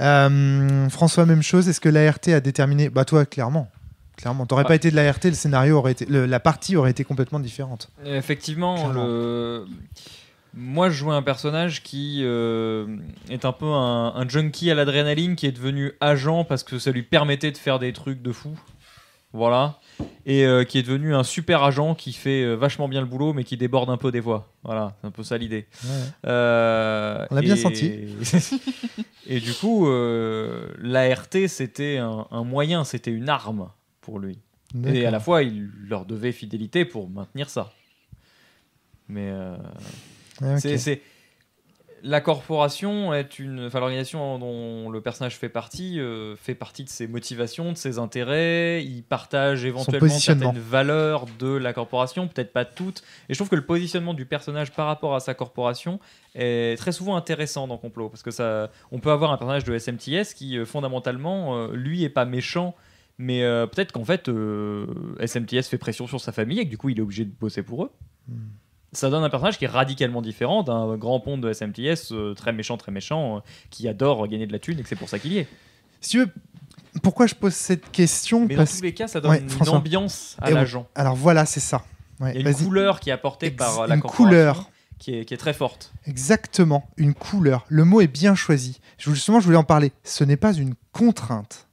Euh, François, même chose. Est-ce que l'ART a déterminé Bah toi, clairement, clairement. T'aurais pas été de l'ART, le scénario aurait été, la partie aurait été complètement différente. Effectivement, moi je jouais un personnage qui est un peu un, un junkie à l'adrénaline qui est devenu agent parce que ça lui permettait de faire des trucs de fou. Voilà. Et euh, qui est devenu un super agent qui fait euh, vachement bien le boulot, mais qui déborde un peu des voix. Voilà, c'est un peu ça l'idée. Euh, On l'a bien senti. et du coup, l'ART, c'était un, moyen, c'était une arme pour lui. Et à la fois, il leur devait fidélité pour maintenir ça. Mais. Ah, c'est la corporation est une, enfin l'organisation dont le personnage fait partie euh, fait partie de ses motivations, de ses intérêts. Il partage éventuellement certaines valeurs de la corporation, peut-être pas toutes. Et je trouve que le positionnement du personnage par rapport à sa corporation est très souvent intéressant dans complot parce que ça, on peut avoir un personnage de SMTS qui euh, fondamentalement, euh, lui, est pas méchant. Mais peut-être qu'en fait, SMTS fait pression sur sa famille et que du coup, il est obligé de bosser pour eux. Hmm ça donne un personnage qui est radicalement différent d'un grand pont de SMTS euh, très méchant, très méchant, euh, qui adore gagner de la thune et que c'est pour ça qu'il y est. Si veux, pourquoi je pose cette question Mais dans tous les cas, ça donne une ambiance à eh l'agent. Alors voilà, c'est ça. Il y a une couleur qui est apportée par euh, la une couleur. Qui est, très forte. Exactement, une couleur. Le mot est bien choisi. Justement, je voulais en parler. Ce n'est pas une contrainte.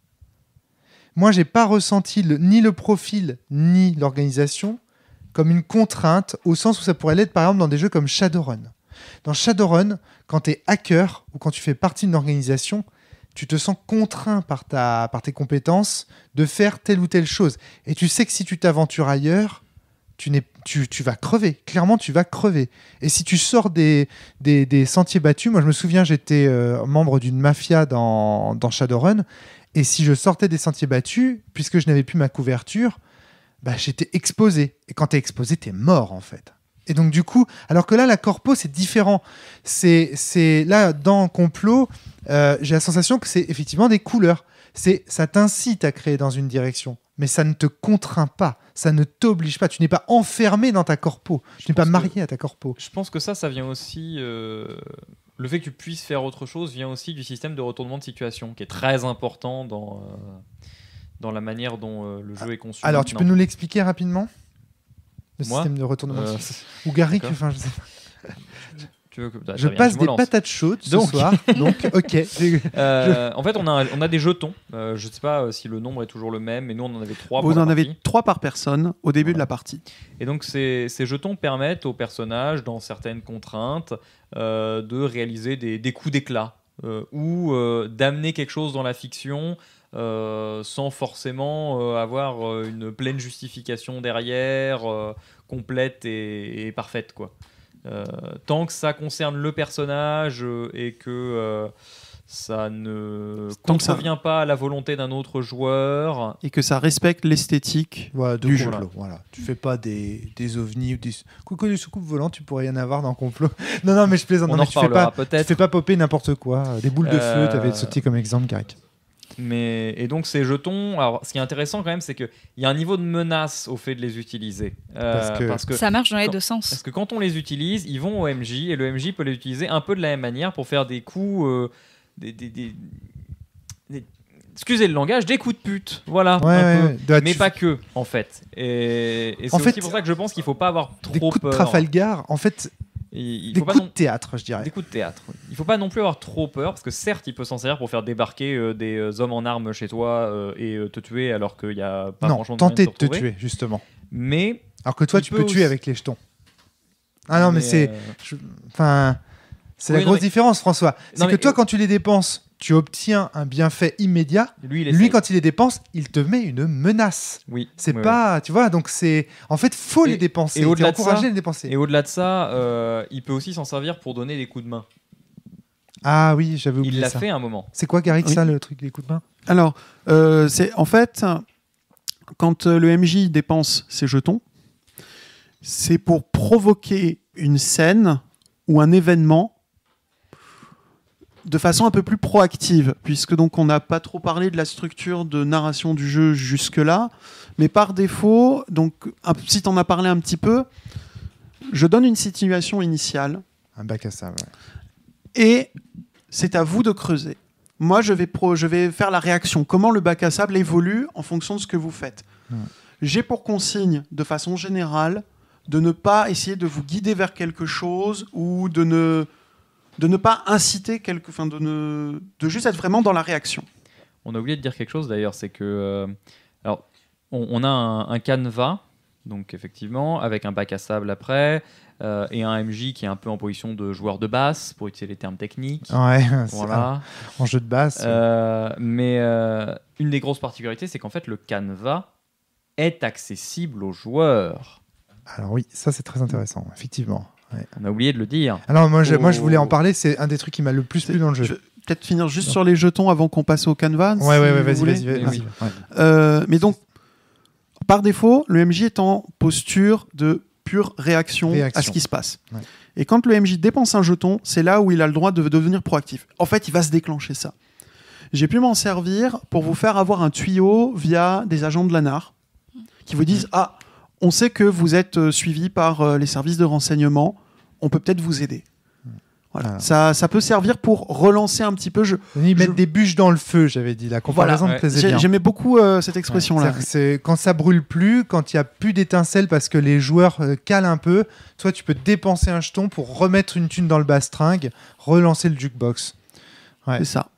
Moi, j'ai pas ressenti ni le profil ni l'organisation comme une contrainte au sens où ça pourrait l'être par exemple dans des jeux comme Shadowrun. Dans Shadowrun, quand tu es hacker ou quand tu fais partie d'une organisation, tu te sens contraint par, ta, par tes compétences de faire telle ou telle chose. Et tu sais que si tu t'aventures ailleurs, tu, tu, tu, vas crever. Clairement, tu vas crever. Et si tu sors des, des, sentiers battus, moi je me souviens, j'étais euh, membre d'une mafia dans, dans Shadowrun, et si je sortais des sentiers battus, puisque je n'avais plus ma couverture, bah, j'étais exposé. Et quand t'es exposé, t'es mort, en fait. Et donc, du coup, alors que là, la corpo, c'est différent. C'est, Là, dans Complot, euh, j'ai la sensation que c'est effectivement des couleurs. C'est Ça t'incite à créer dans une direction, mais ça ne te contraint pas. Ça ne t'oblige pas. Tu n'es pas enfermé dans ta corpo. tu n'es pas marié à ta corpo. Je pense que ça, ça vient aussi. Euh, le fait que tu puisses faire autre chose vient aussi du système de retournement de situation, qui est très important dans. Euh, dans la manière dont euh, le jeu ah, est conçu. Alors, tu peux nous l'expliquer rapidement Le système de retournement euh, de Ou Gary, enfin, je bah, je passe des hein. patates chaudes ce soir, donc ok. Euh, en fait, on a, des jetons. je ne sais pas si le nombre est toujours le même, mais nous on en avait trois. Vous en avez trois par personne au début de la partie. Et donc ces, jetons permettent aux personnages, dans certaines contraintes, de réaliser des, des coups d'éclat ou d'amener quelque chose dans la fiction euh, sans forcément euh, avoir euh, une pleine justification derrière, complète et, parfaite. Quoi. tant que ça concerne le personnage et que ça ne convient ça... pas à la volonté d'un autre joueur. Et que ça respecte l'esthétique du jeu. Voilà. Tu fais pas des, des ovnis ou des... Coucou du soucoupe volant, tu pourrais y en avoir dans Complot. non, non, mais je plaisante. tu, fais pas, fais pas popper n'importe quoi. Des boules de feu, tu avais sauté comme exemple, Caric. Mais, et donc ces jetons, alors ce qui est intéressant quand même, c'est qu'il y a un niveau de menace au fait de les utiliser. Euh, parce, que ça marche dans les deux sens. Parce que quand on les utilise, ils vont au MJ et le MJ peut les utiliser un peu de la même manière pour faire des coups, euh, excusez le langage, des coups de pute. Voilà. Bah, mais pas que, en fait. Et, c'est aussi pour ça que je pense qu'il faut pas avoir trop des coups de Trafalgar, en fait, il, des coups de théâtre, je dirais. Des de théâtre. Il faut pas non plus avoir trop peur, parce que certes, il peut s'en servir pour faire débarquer euh, des euh, hommes en armes chez toi euh, et te tuer, alors qu'il y a pas non, tenter de, te tuer, justement. Mais. Alors que toi, tu peux tuer avec les jetons. Ah non, mais, c'est. Enfin. C'est la grosse différence, François. C'est que toi, quand tu les dépenses tu obtiens un bienfait immédiat. Lui, quand il les dépense, il te met une menace. Oui. C'est pas, tu vois, donc c'est, en fait, faut les dépenser. Et au-delà de les dépenser. Et au-delà de ça, euh, il peut aussi s'en servir pour donner des coups de main. Ah oui, j'avais oublié ça. Il l'a fait un moment. C'est quoi, Garrick, ça, le truc des coups de main Alors, euh, c'est en fait, quand euh, le MJ dépense ses jetons, c'est pour provoquer une scène ou un événement de façon un peu plus proactive, puisque donc on n'a pas trop parlé de la structure de narration du jeu jusque-là, mais par défaut, donc si en as parlé un petit peu, je donne une situation initiale. Un bac à sable. Et c'est à vous de creuser. Moi, je vais, je vais faire la réaction. Comment le bac à sable évolue en fonction de ce que vous faites. J'ai pour consigne, de façon générale, de ne pas essayer de vous guider vers quelque chose ou de ne de ne pas inciter quelque, enfin de ne, de juste être vraiment dans la réaction. On a oublié de dire quelque chose d'ailleurs, c'est que, euh, alors, on, a un, caneva, canevas, donc effectivement, avec un bac à sable après. Euh, et un MJ qui est un peu en position de joueur de basse, pour utiliser les termes techniques. Ouais, voilà. en jeu de basse. Euh, mais une des grosses particularités, c'est qu'en fait, le canevas est accessible aux joueurs. Alors oui, ça c'est très intéressant, effectivement. On a oublié de le dire. Alors moi, je, moi, je voulais en oh. parler. C'est un des trucs qui m'a le plus plu dans le jeu. Je peut-être finir juste sur les jetons avant qu'on passe au canvas Ouais, ouais, vas-y, vas-y. Euh, mais donc, par défaut, le MJ est en posture de pure réaction, à ce qui se passe. Et quand le MJ dépense un jeton, c'est là où il a le droit de devenir proactif. En fait, il va se déclencher ça. J'ai pu m'en servir pour vous faire avoir un tuyau via des agents de l'ANAR qui vous disent Ah, on sait que vous êtes euh, suivi par euh, les services de renseignement, on peut peut-être vous aider. Voilà. Ah. Ça, ça, peut servir pour relancer un petit peu. mettre des bûches dans le feu, j'avais dit. là. J'aimais beaucoup euh, cette expression-là. Quand ça brûle plus, quand il n'y a plus d'étincelles parce que les joueurs calent un peu, toi tu peux dépenser un jeton pour remettre une thune dans le bastringue, relancer le jukebox. C'est ça.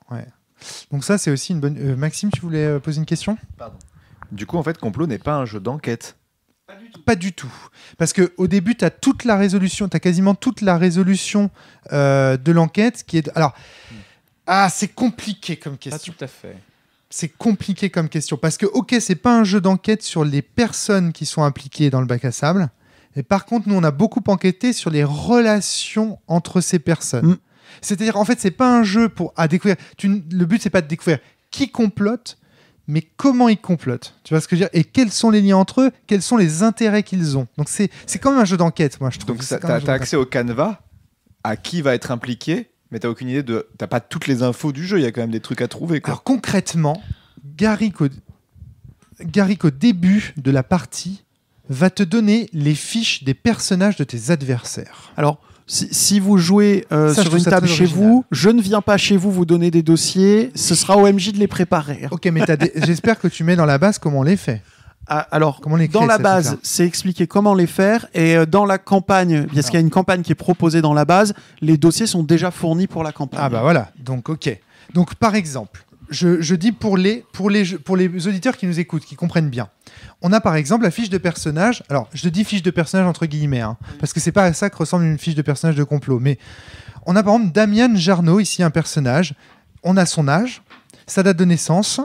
Donc ça c'est aussi une bonne... Maxime, tu voulais poser une question Pardon. Du coup, en fait, Complot n'est pas un jeu d'enquête. Pas du tout. Parce qu'au début, tu as toute la résolution, tu as quasiment toute la résolution euh, de l'enquête qui est. Alors, hmm. ah, c'est compliqué comme question. tout à fait. C'est compliqué comme question. Parce que, ok, c'est pas un jeu d'enquête sur les personnes qui sont impliquées dans le bac à sable. Mais par contre, nous, on a beaucoup enquêté sur les relations entre ces personnes. Hmm. C'est-à-dire, en fait, c'est pas un jeu pour à découvrir. le but, c'est pas de découvrir qui complote, mais comment ils complotent Tu vois ce que je veux dire Et quels sont les liens entre eux Quels sont les intérêts qu'ils ont Donc c'est quand même un jeu d'enquête, moi je trouve. Donc t'as accès au canevas, à qui va être impliqué, mais t'as aucune idée de. T'as pas toutes les infos du jeu, il y a quand même des trucs à trouver. Alors concrètement, gary qu'au début de la partie va te donner les fiches des personnages de tes adversaires. Alors si, vous jouez euh, sur une table chez vous, je ne viens pas chez vous vous donner des dossiers. Ce sera OMJ de les préparer. Ok, mais j'espère que tu mets dans la base comment on les fait. Ah, alors, comment on les dans la base, c'est expliquer comment les faire. Et euh, dans la campagne, parce qu'il y a ah. une campagne qui est proposée dans la base, les dossiers sont déjà fournis pour la campagne. Ah bah voilà, donc ok. Donc par exemple, je, dis pour les, pour, les, pour les auditeurs qui nous écoutent, qui comprennent bien. On a par exemple la fiche de personnage. Alors, je dis fiche de personnage entre guillemets, hein, parce que c'est pas à ça que ressemble une fiche de personnage de complot. Mais on a par exemple Damien Jarno, ici un personnage. On a son âge, sa date de naissance,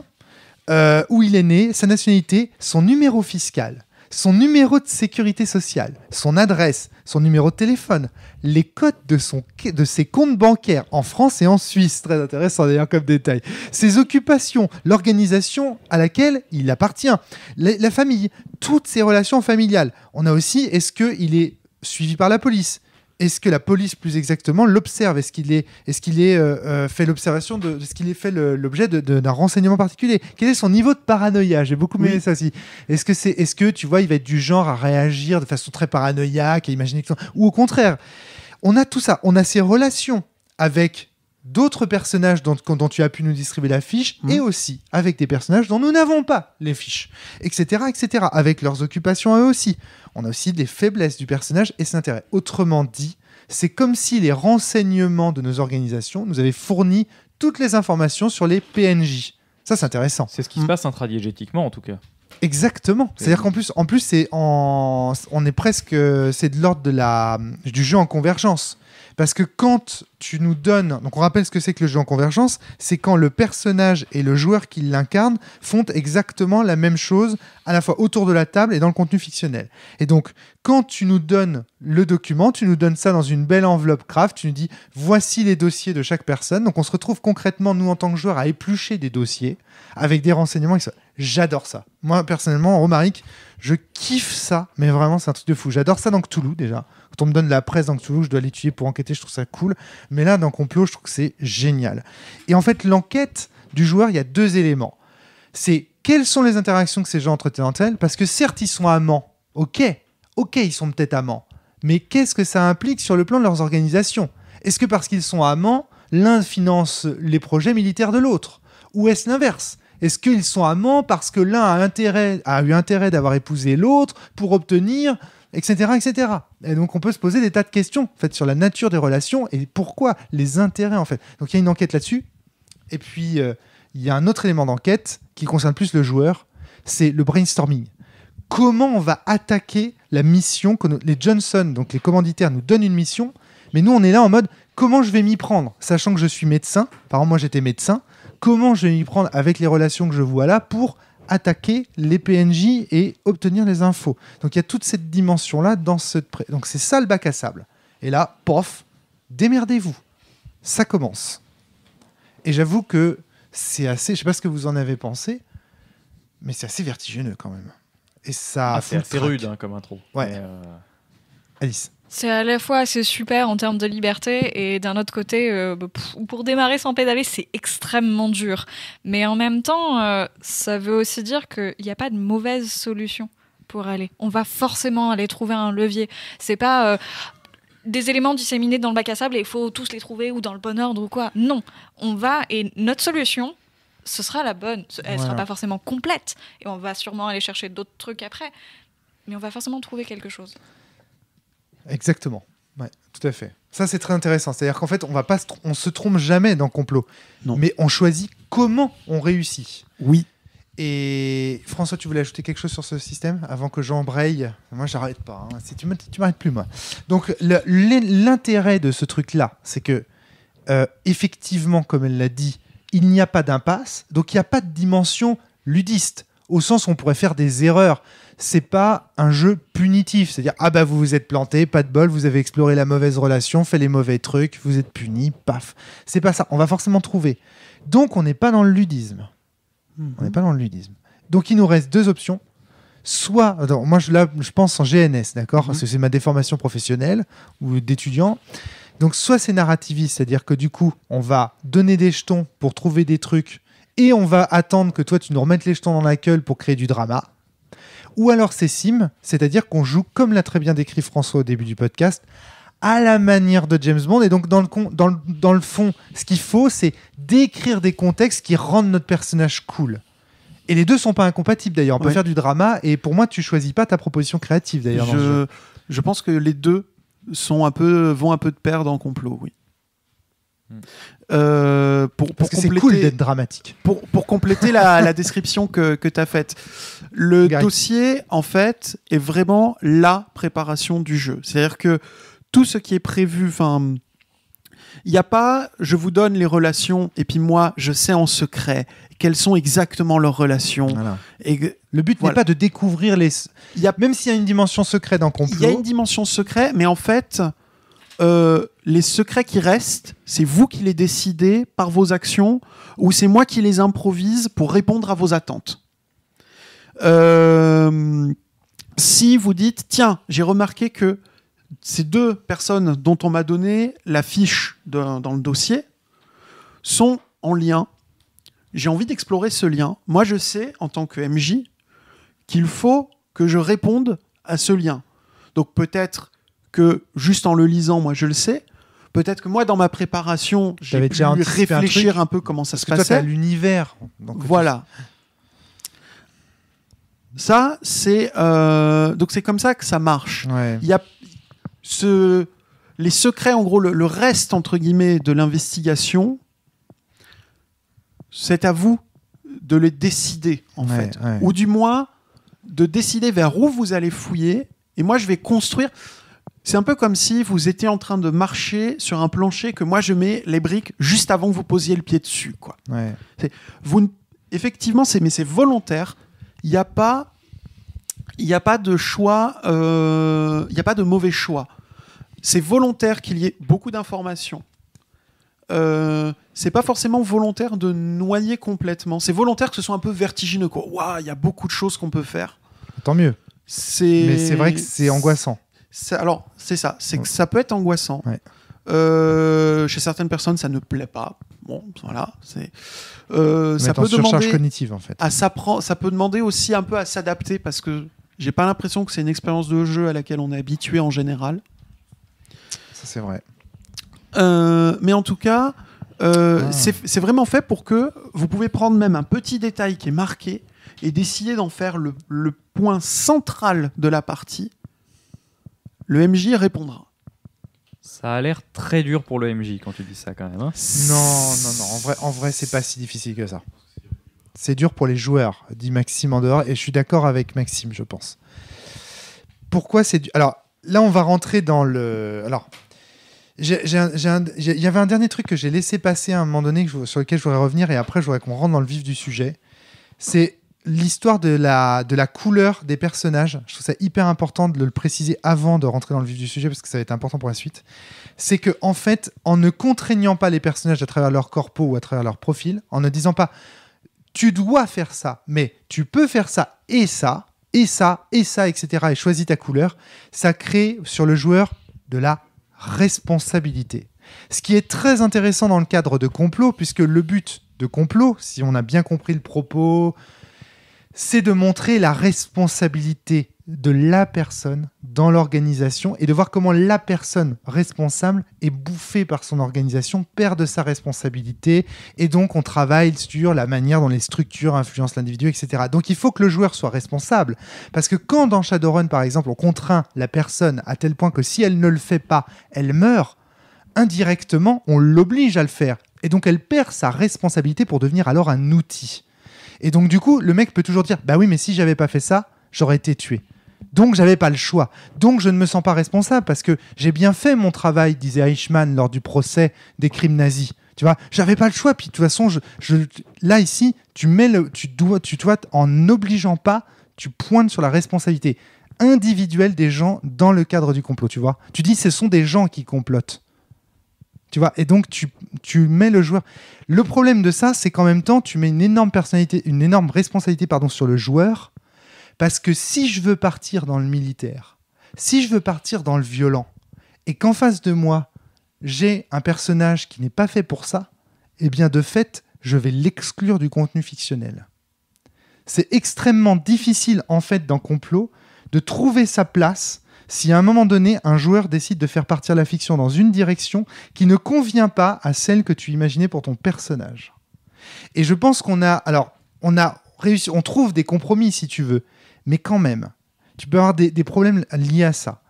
euh, où il est né, sa nationalité, son numéro fiscal son numéro de sécurité sociale, son adresse, son numéro de téléphone, les codes de, ses comptes bancaires en France et en Suisse, très intéressant d'ailleurs comme détail, ses occupations, l'organisation à laquelle il appartient, la, la famille, toutes ses relations familiales. On a aussi, est-ce qu'il est suivi par la police est-ce que la police, plus exactement, l'observe Est-ce qu'il est, est, est euh, euh, fait l'observation de, ce qu'il est fait l'objet d'un renseignement particulier Quel est son niveau de paranoïa J'ai beaucoup aimé ça aussi. Est-ce que c'est, est-ce que tu vois, il va être du genre à réagir de façon très paranoïaque et imaginer que... ou au contraire On a tout ça. On a ces relations avec d'autres personnages dont, tu as pu nous distribuer la fiche mhm. et aussi avec des personnages dont nous n'avons pas les fiches, etc., etc., avec leurs occupations à eux aussi. On a aussi des faiblesses du personnage et ses intérêts. Autrement dit, c'est comme si les renseignements de nos organisations nous avaient fourni toutes les informations sur les PNJ. Ça, c'est intéressant. C'est ce qui se hmm. passe intradiégétiquement, en tout cas. Exactement. C'est-à-dire qu'en plus, en plus, c'est on est presque, euh, c'est de l'ordre de la du jeu en convergence. Parce que quand tu nous donnes, donc on rappelle ce que c'est que le jeu en convergence, c'est quand le personnage et le joueur qui l'incarne font exactement la même chose à la fois autour de la table et dans le contenu fictionnel. Et donc quand tu nous donnes le document, tu nous donnes ça dans une belle enveloppe craft, tu nous dis voici les dossiers de chaque personne. Donc on se retrouve concrètement nous en tant que joueurs à éplucher des dossiers avec des renseignements J'adore ça. Moi, personnellement, Romaric, je kiffe ça, mais vraiment, c'est un truc de fou. J'adore ça dans Cthulhu, déjà. Quand on me donne la presse dans Cthulhu, je dois l'étudier pour enquêter, je trouve ça cool. Mais là, dans Complot, je trouve que c'est génial. Et en fait, l'enquête du joueur, il y a deux éléments. C'est quelles sont les interactions que ces gens entretiennent entre elles Parce que certes, ils sont amants. Ok, ok, ils sont peut-être amants. Mais qu'est-ce que ça implique sur le plan de leurs organisations Est-ce que parce qu'ils sont amants, l'un finance les projets militaires de l'autre Ou est-ce l'inverse est-ce qu'ils sont amants parce que l'un a, eu intérêt d'avoir épousé l'autre pour obtenir, etc., etc. Et donc on peut se poser des tas de questions sur la nature des relations et pourquoi, les intérêts en fait. Donc il y a une enquête là-dessus. Et puis euh, il y a un autre élément d'enquête qui concerne plus le joueur, c'est le brainstorming. Comment on va attaquer la mission que les Johnson, donc les commanditaires, nous donnent une mission, mais nous on est là en mode comment je vais m'y prendre, sachant que je suis médecin. Par exemple, moi j'étais médecin, comment je vais m'y prendre avec les relations que je vois là pour attaquer les PNJ et obtenir les infos. Donc il y a toute cette dimension-là dans cette... Donc c'est ça le bac à sable. Et là, pof, démerdez-vous. Ça commence. Et j'avoue que c'est assez... Je sais pas ce que vous en avez pensé, mais c'est assez vertigineux quand même. Et ça... Ah, c'est rude hein, comme intro. Ouais. Euh, Alice. C'est à la fois assez super en termes de liberté et d'un autre côté, euh, bah, pour démarrer sans pédaler, c'est extrêmement dur. Mais en même temps, euh, ça veut aussi dire qu'il n'y a pas de mauvaise solution pour aller. On va forcément aller trouver un levier. C'est pas euh, des éléments disséminés dans le bac à sable et il faut tous les trouver ou dans le bon ordre ou quoi. Non, on va et notre solution, ce sera la bonne. Elle ne sera pas forcément complète et on va sûrement aller chercher d'autres trucs après mais on va forcément trouver quelque chose. Exactement. tout à fait. Ça, c'est très intéressant. C'est-à-dire qu'en fait, on va se, trompe jamais dans complot. Non. Mais on choisit comment on réussit. Oui. Et François, tu voulais ajouter quelque chose sur ce système avant que j'embraye Moi, j'arrête pas. Hein. Si tu m'arrêtes plus, moi. Donc, l'intérêt de ce truc-là, c'est que, euh, effectivement, comme elle l'a dit, il n'y a pas d'impasse. Donc, il n'y a pas de dimension ludiste, au sens où on pourrait faire des erreurs c'est pas un jeu punitif. C'est-à-dire, ah bah vous vous êtes planté, pas de bol, vous avez exploré la mauvaise relation, fait les mauvais trucs, vous êtes puni, paf. C'est pas ça. On va forcément trouver. Donc on n'est pas dans le ludisme. On n'est mhm. pas dans le ludisme. Donc il nous reste deux options. Soit, moi je, je pense en GNS, d'accord Parce mhm. que c'est ma déformation professionnelle ou d'étudiant. Donc soit c'est narrativiste, c'est-à-dire que du coup, on va donner des jetons pour trouver des trucs et on va attendre que toi tu nous remettes les jetons dans la gueule pour créer du drama ou alors c'est sim, c'est-à-dire qu'on joue, comme l'a très bien décrit François au début du podcast, à la manière de James Bond. Et donc, dans le, fond, ce qu'il faut, c'est décrire des contextes qui rendent notre personnage cool. Et les deux sont pas incompatibles d'ailleurs. On peut faire du drama. Et pour moi, tu choisis pas ta proposition créative d'ailleurs. Je, pense que les deux sont un peu, vont un peu de pair dans complot, oui. Hmm. Euh, pour, que c'est cool d'être dramatique. Pour, pour compléter la, la, description que, que tu as faite, le dossier, en fait, est vraiment la préparation du jeu. C'est-à-dire que tout ce qui est prévu, enfin, il n'y a pas je vous donne les relations et puis moi je sais en secret quelles sont exactement leurs relations. Et le but n'est pas de découvrir les. Y a... Même s'il y a une dimension secrète dans complot. Il y a une dimension secrète, mais en fait, euh, les secrets qui restent, c'est vous qui les décidez par vos actions ou c'est moi qui les improvise pour répondre à vos attentes. Euh, si vous dites, tiens, j'ai remarqué que ces deux personnes dont on m'a donné la fiche dans le dossier sont en lien, j'ai envie d'explorer ce lien. Moi, je sais, en tant que MJ, qu'il faut que je réponde à ce lien. Donc peut-être que juste en le lisant, moi je le sais. Peut-être que moi, dans ma préparation, j'avais pu réfléchir un, peu comment ça se que passait. l'univers. Voilà. Ça, c'est euh, donc c'est comme ça que ça marche. Il y a ce, les secrets, en gros, le, reste entre guillemets de l'investigation, c'est à vous de les décider en fait, ou du moins de décider vers où vous allez fouiller. Et moi, je vais construire. C'est un peu comme si vous étiez en train de marcher sur un plancher que moi je mets les briques juste avant que vous posiez le pied dessus. Quoi. Vous, effectivement, c'est mais c'est volontaire. Il n'y a pas, il a pas de choix, euh, il n'y a pas de mauvais choix. C'est volontaire qu'il y ait beaucoup d'informations. Euh, c'est pas forcément volontaire de noyer complètement. C'est volontaire que ce soit un peu vertigineux. il y a beaucoup de choses qu'on peut faire. Tant mieux. Mais c'est vrai que c'est angoissant alors, c'est ça. C'est que ça peut être angoissant. Euh, chez certaines personnes, ça ne plaît pas. Bon, voilà. C'est. Euh, ça peut demander. cognitive, en fait. À ah, ça peut demander aussi un peu à s'adapter parce que j'ai pas l'impression que c'est une expérience de jeu à laquelle on est habitué en général. Ça, c'est vrai. Euh, mais en tout cas, euh, ah. c'est vraiment fait pour que vous pouvez prendre même un petit détail qui est marqué et d'essayer d'en faire le, le, point central de la partie le MJ répondra. Ça a l'air très dur pour le MJ quand tu dis ça quand même. Hein. non, non, non. En vrai, en vrai c'est pas si difficile que ça. C'est dur pour les joueurs, dit Maxime en dehors, et je suis d'accord avec Maxime, je pense. Pourquoi c'est dur Alors là, on va rentrer dans le. Alors, il y avait un dernier truc que j'ai laissé passer à un moment donné sur lequel je voudrais revenir, et après, je voudrais qu'on rentre dans le vif du sujet. C'est l'histoire de la, de la couleur des personnages, je trouve ça hyper important de le préciser avant de rentrer dans le vif du sujet parce que ça va être important pour la suite. C'est que, en fait, en ne contraignant pas les personnages à travers leur corpo ou à travers leur profil, en ne disant pas tu dois faire ça, mais tu peux faire ça et ça, et ça, et ça, etc., et choisis ta couleur, ça crée sur le joueur de la responsabilité. Ce qui est très intéressant dans le cadre de complot, puisque le but de complot, si on a bien compris le propos, c'est de montrer la responsabilité de la personne dans l'organisation et de voir comment la personne responsable est bouffée par son organisation, perd de sa responsabilité et donc on travaille sur la manière dont les structures influencent l'individu, etc. Donc il faut que le joueur soit responsable parce que quand dans Shadowrun par exemple on contraint la personne à tel point que si elle ne le fait pas, elle meurt, indirectement on l'oblige à le faire et donc elle perd sa responsabilité pour devenir alors un outil. Et donc, du coup, le mec peut toujours dire Bah oui, mais si j'avais pas fait ça, j'aurais été tué. Donc j'avais pas le choix. Donc je ne me sens pas responsable parce que j'ai bien fait mon travail, disait Eichmann lors du procès des crimes nazis. Tu vois, j'avais pas le choix. Puis de toute façon, je, là ici, tu mets tu dois, tu dois en n'obligeant pas, tu pointes sur la responsabilité individuelle des gens dans le cadre du complot. Tu vois, tu dis ce sont des gens qui complotent et donc tu, mets le joueur. Le problème de ça, c'est qu'en même temps, tu mets une énorme personnalité, une énorme responsabilité pardon, sur le joueur. Parce que si je veux partir dans le militaire, si je veux partir dans le violent, et qu'en face de moi, j'ai un personnage qui n'est pas fait pour ça, eh bien de fait, je vais l'exclure du contenu fictionnel. C'est extrêmement difficile en fait dans complot de trouver sa place si à un moment donné, un joueur décide de faire partir la fiction dans une direction qui ne convient pas à celle que tu imaginais pour ton personnage. Et je pense qu'on a, alors, on a réussi, on trouve des compromis si tu veux, mais quand même, tu peux avoir des, problèmes liés à ça.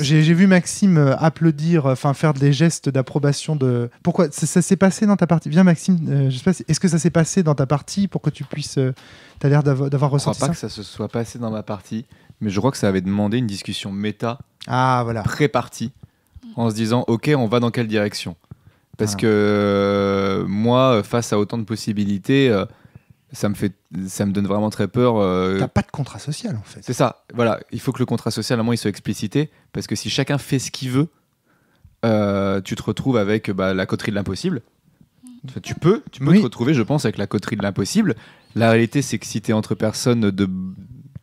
J'ai vu Maxime euh, applaudir, euh, enfin faire des gestes d'approbation de. Pourquoi ça, s'est passé dans ta partie Viens Maxime, euh, je sais Est-ce que ça s'est passé dans ta partie pour que tu puisses. tu T'as l'air d'avoir ressenti ça. Je crois pas que ça se soit passé dans ma partie, mais je crois que ça avait demandé une discussion méta ah, voilà. prépartie en se disant ok on va dans quelle direction parce ah. que euh, moi face à autant de possibilités euh, ça me fait ça me donne vraiment très peur Tu euh, t'as pas de contrat social en fait c'est ça voilà il faut que le contrat social à moi il soit explicité parce que si chacun fait ce qu'il veut tu te retrouves avec bah, la coterie de l'impossible tu peux tu peux te retrouver je pense avec la coterie de l'impossible la réalité c'est que si tu es entre personnes de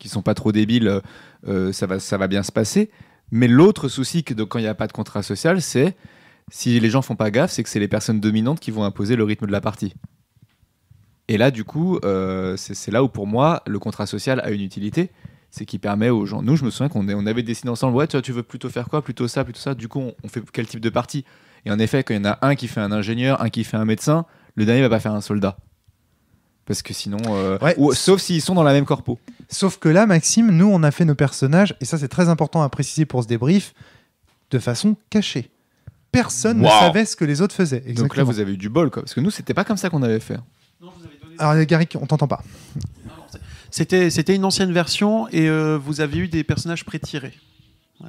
qui sont pas trop débiles, euh, euh, ça, va, ça va bien se passer. Mais l'autre souci que, quand il n'y a pas de contrat social, c'est si les gens font pas gaffe, c'est que c'est les personnes dominantes qui vont imposer le rythme de la partie. Et là, du coup, euh, c'est là où pour moi, le contrat social a une utilité. C'est qui permet aux gens. Nous, je me souviens qu'on avait décidé ensemble ouais, tu, tu veux plutôt faire quoi Plutôt ça, plutôt ça. Du coup, on, fait quel type de partie Et en effet, quand il y en a un qui fait un ingénieur, un qui fait un médecin, le dernier va pas faire un soldat parce que sinon, euh, sauf s'ils sont dans la même corpo. Sauf que là, Maxime, nous, on a fait nos personnages, et ça, c'est très important à préciser pour ce débrief, de façon cachée. Personne ne savait ce que les autres faisaient. Donc là, vous avez eu du bol, parce que nous, c'était pas comme ça qu'on avait fait. Non, Alors, Gary, on t'entend pas. C'était, c'était une ancienne version, et euh, vous avez eu des personnages pré-tirés. qui